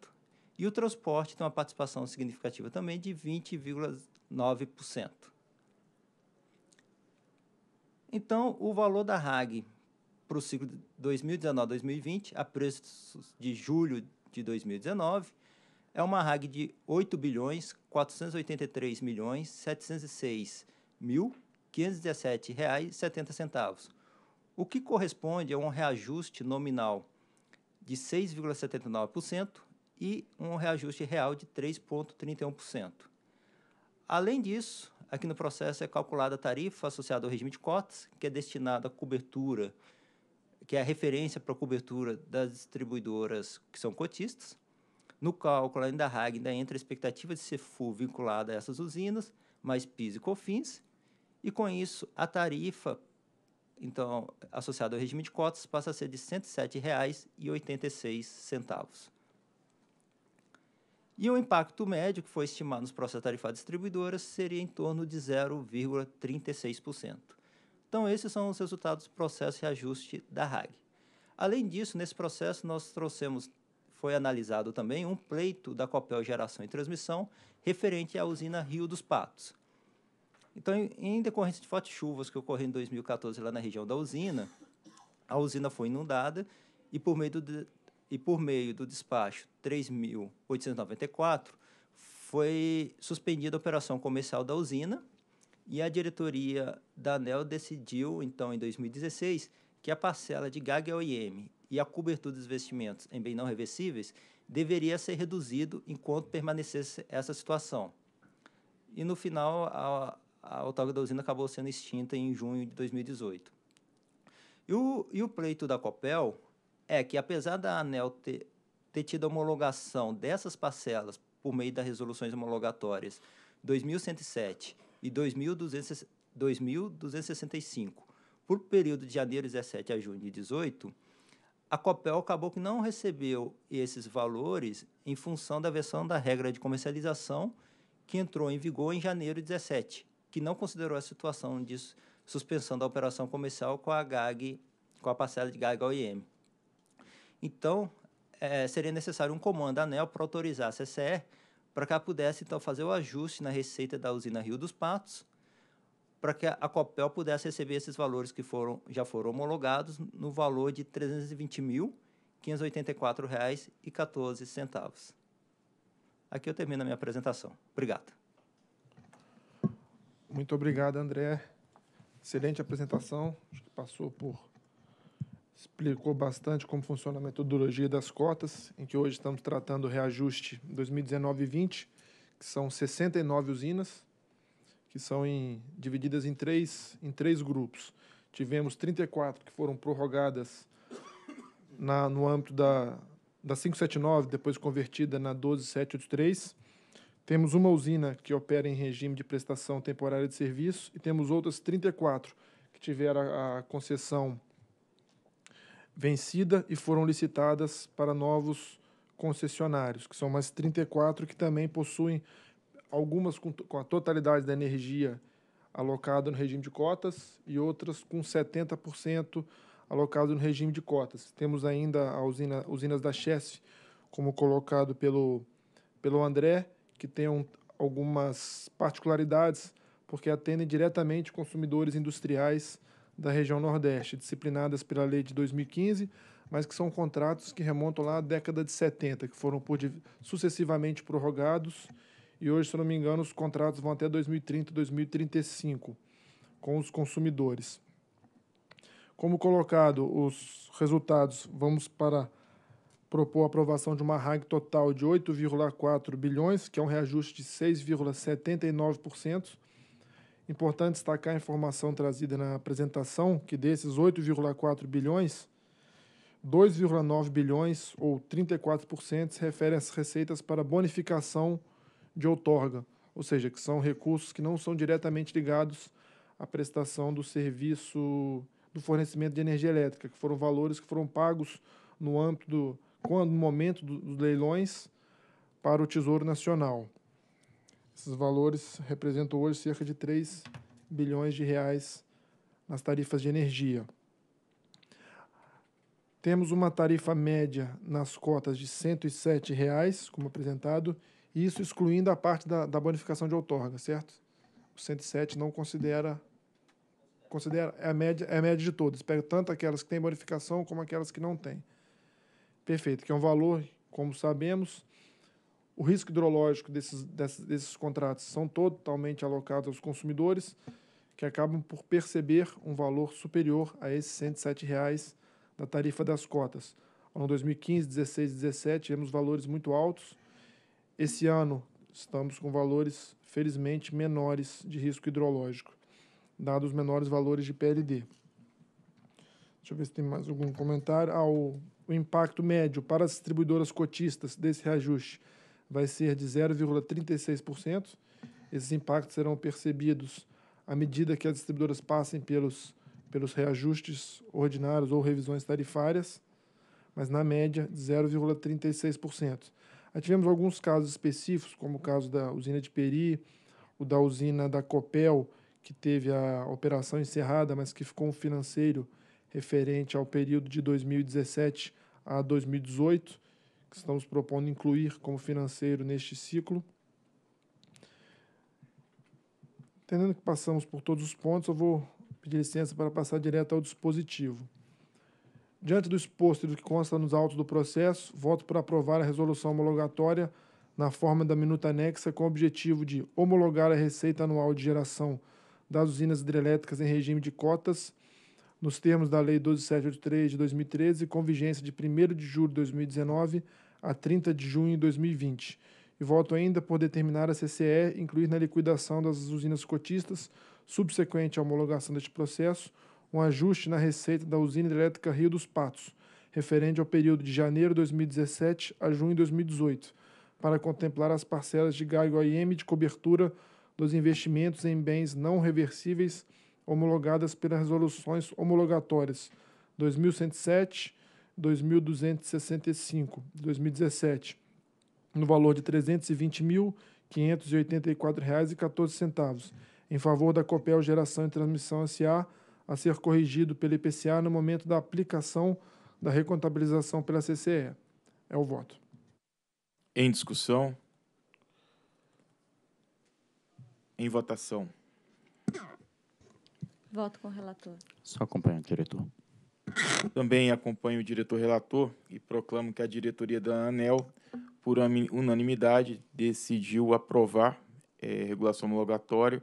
E o transporte tem uma participação significativa também de 20,9%. Então, o valor da RAG para o ciclo 2019-2020, a preços de julho de 2019, é uma RAG de 8 bilhões 483 milhões 706 mil 517 reais 70 centavos, o que corresponde a um reajuste nominal de 6,79% e um reajuste real de 3,31%. Além disso, Aqui no processo é calculada a tarifa associada ao regime de cotas, que é destinada à cobertura, que é a referência para a cobertura das distribuidoras que são cotistas. No cálculo ainda a RAG ainda entra a expectativa de CFU vinculada a essas usinas, mais PIS e COFINS, e com isso a tarifa então associada ao regime de cotas passa a ser de R$ 107,86. E o impacto médio que foi estimado nos processos tarifários distribuidoras seria em torno de 0,36%. Então, esses são os resultados do processo de reajuste da RAG. Além disso, nesse processo, nós trouxemos, foi analisado também um pleito da Copel Geração e Transmissão referente à usina Rio dos Patos. Então, em decorrência de fortes chuvas que ocorreram em 2014 lá na região da usina, a usina foi inundada e, por meio do e por meio do despacho 3.894 foi suspendida a operação comercial da usina e a diretoria da ANEL decidiu, então, em 2016, que a parcela de GAG OIM e a cobertura dos investimentos em bem não reversíveis deveria ser reduzido enquanto permanecesse essa situação. E, no final, a, a autarca da usina acabou sendo extinta em junho de 2018. E o, e o pleito da COPEL é que, apesar da ANEL ter, ter tido a homologação dessas parcelas por meio das resoluções homologatórias 2107 e 2265, por período de janeiro 17 a junho de 18, a COPEL acabou que não recebeu esses valores em função da versão da regra de comercialização que entrou em vigor em janeiro 17, que não considerou a situação de suspensão da operação comercial com a GAG, com a parcela de GAG OIM. Então, é, seria necessário um comando ANEL para autorizar a CCE para que ela pudesse, então, fazer o ajuste na receita da usina Rio dos Patos para que a Copel pudesse receber esses valores que foram, já foram homologados no valor de R$ 320.584,14. Aqui eu termino a minha apresentação. Obrigado. Muito obrigado, André. Excelente apresentação. Acho que passou por explicou bastante como funciona a metodologia das cotas, em que hoje estamos tratando o reajuste 2019 20, que são 69 usinas, que são em, divididas em três, em três grupos. Tivemos 34 que foram prorrogadas na, no âmbito da, da 579, depois convertida na 12783. Temos uma usina que opera em regime de prestação temporária de serviço e temos outras 34 que tiveram a, a concessão vencida e foram licitadas para novos concessionários, que são mais 34 que também possuem algumas com, com a totalidade da energia alocada no regime de cotas e outras com 70% alocado no regime de cotas. Temos ainda as usina, usinas da Chesf, como colocado pelo, pelo André, que tem um, algumas particularidades, porque atendem diretamente consumidores industriais da região Nordeste, disciplinadas pela lei de 2015, mas que são contratos que remontam lá à década de 70, que foram por, sucessivamente prorrogados. E hoje, se não me engano, os contratos vão até 2030, 2035 com os consumidores. Como colocado, os resultados, vamos para propor a aprovação de uma RAG total de 8,4 bilhões, que é um reajuste de 6,79%, Importante destacar a informação trazida na apresentação, que desses 8,4 bilhões, 2,9 bilhões, ou 34%, se às receitas para bonificação de outorga, ou seja, que são recursos que não são diretamente ligados à prestação do serviço do fornecimento de energia elétrica, que foram valores que foram pagos no âmbito do, quando, no momento dos leilões para o Tesouro Nacional. Esses valores representam hoje cerca de 3 bilhões de reais nas tarifas de energia. Temos uma tarifa média nas cotas de R$ 107, reais, como apresentado, e isso excluindo a parte da, da bonificação de outorga, certo? O 107 não considera considera é a média é a média de todas, pega tanto aquelas que têm bonificação como aquelas que não têm. Perfeito, que é um valor, como sabemos, o risco hidrológico desses, desses, desses contratos são totalmente alocados aos consumidores, que acabam por perceber um valor superior a esses R$ 107,00 da tarifa das cotas. No ano 2015, 2016 e 17 tivemos valores muito altos. Esse ano estamos com valores, felizmente, menores de risco hidrológico, dados os menores valores de PLD. Deixa eu ver se tem mais algum comentário. Ah, o, o impacto médio para as distribuidoras cotistas desse reajuste vai ser de 0,36%. Esses impactos serão percebidos à medida que as distribuidoras passem pelos, pelos reajustes ordinários ou revisões tarifárias, mas na média de 0,36%. Aí tivemos alguns casos específicos, como o caso da usina de Peri, o da usina da Copel, que teve a operação encerrada, mas que ficou um financeiro referente ao período de 2017 a 2018 que estamos propondo incluir como financeiro neste ciclo. Entendendo que passamos por todos os pontos, eu vou pedir licença para passar direto ao dispositivo. Diante do exposto e do que consta nos autos do processo, voto para aprovar a resolução homologatória na forma da minuta anexa com o objetivo de homologar a receita anual de geração das usinas hidrelétricas em regime de cotas nos termos da Lei 12783 de 2013, com vigência de 1 de julho de 2019 a 30 de junho de 2020. E volto ainda por determinar a CCE incluir na liquidação das usinas cotistas, subsequente à homologação deste processo, um ajuste na receita da usina hidrelétrica Rio dos Patos, referente ao período de janeiro de 2017 a junho de 2018, para contemplar as parcelas de gago im de cobertura dos investimentos em bens não reversíveis homologadas pelas resoluções homologatórias 2107, 2265, 2017, no valor de R$ 320.584,14, em favor da Copel Geração e Transmissão S.A., a ser corrigido pelo IPCA no momento da aplicação da recontabilização pela CCE. É o voto. Em discussão? Em votação. Voto com o relator. Só acompanho o diretor. Também acompanho o diretor relator e proclamo que a diretoria da ANEL, por unanimidade, decidiu aprovar é, regulação homologatória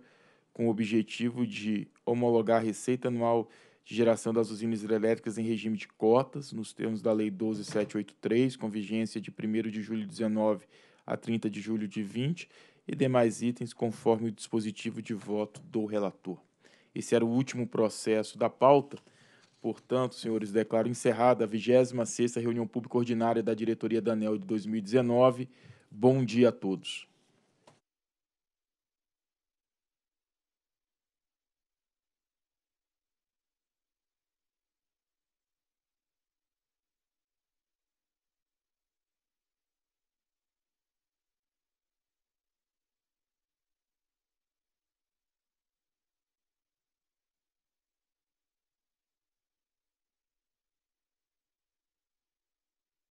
com o objetivo de homologar a receita anual de geração das usinas hidrelétricas em regime de cotas, nos termos da Lei 12783, com vigência de 1 de julho de 19 a 30 de julho de 20, e demais itens conforme o dispositivo de voto do relator. Esse era o último processo da pauta. Portanto, senhores, declaro encerrada a 26 reunião pública ordinária da diretoria da ANEL de 2019. Bom dia a todos.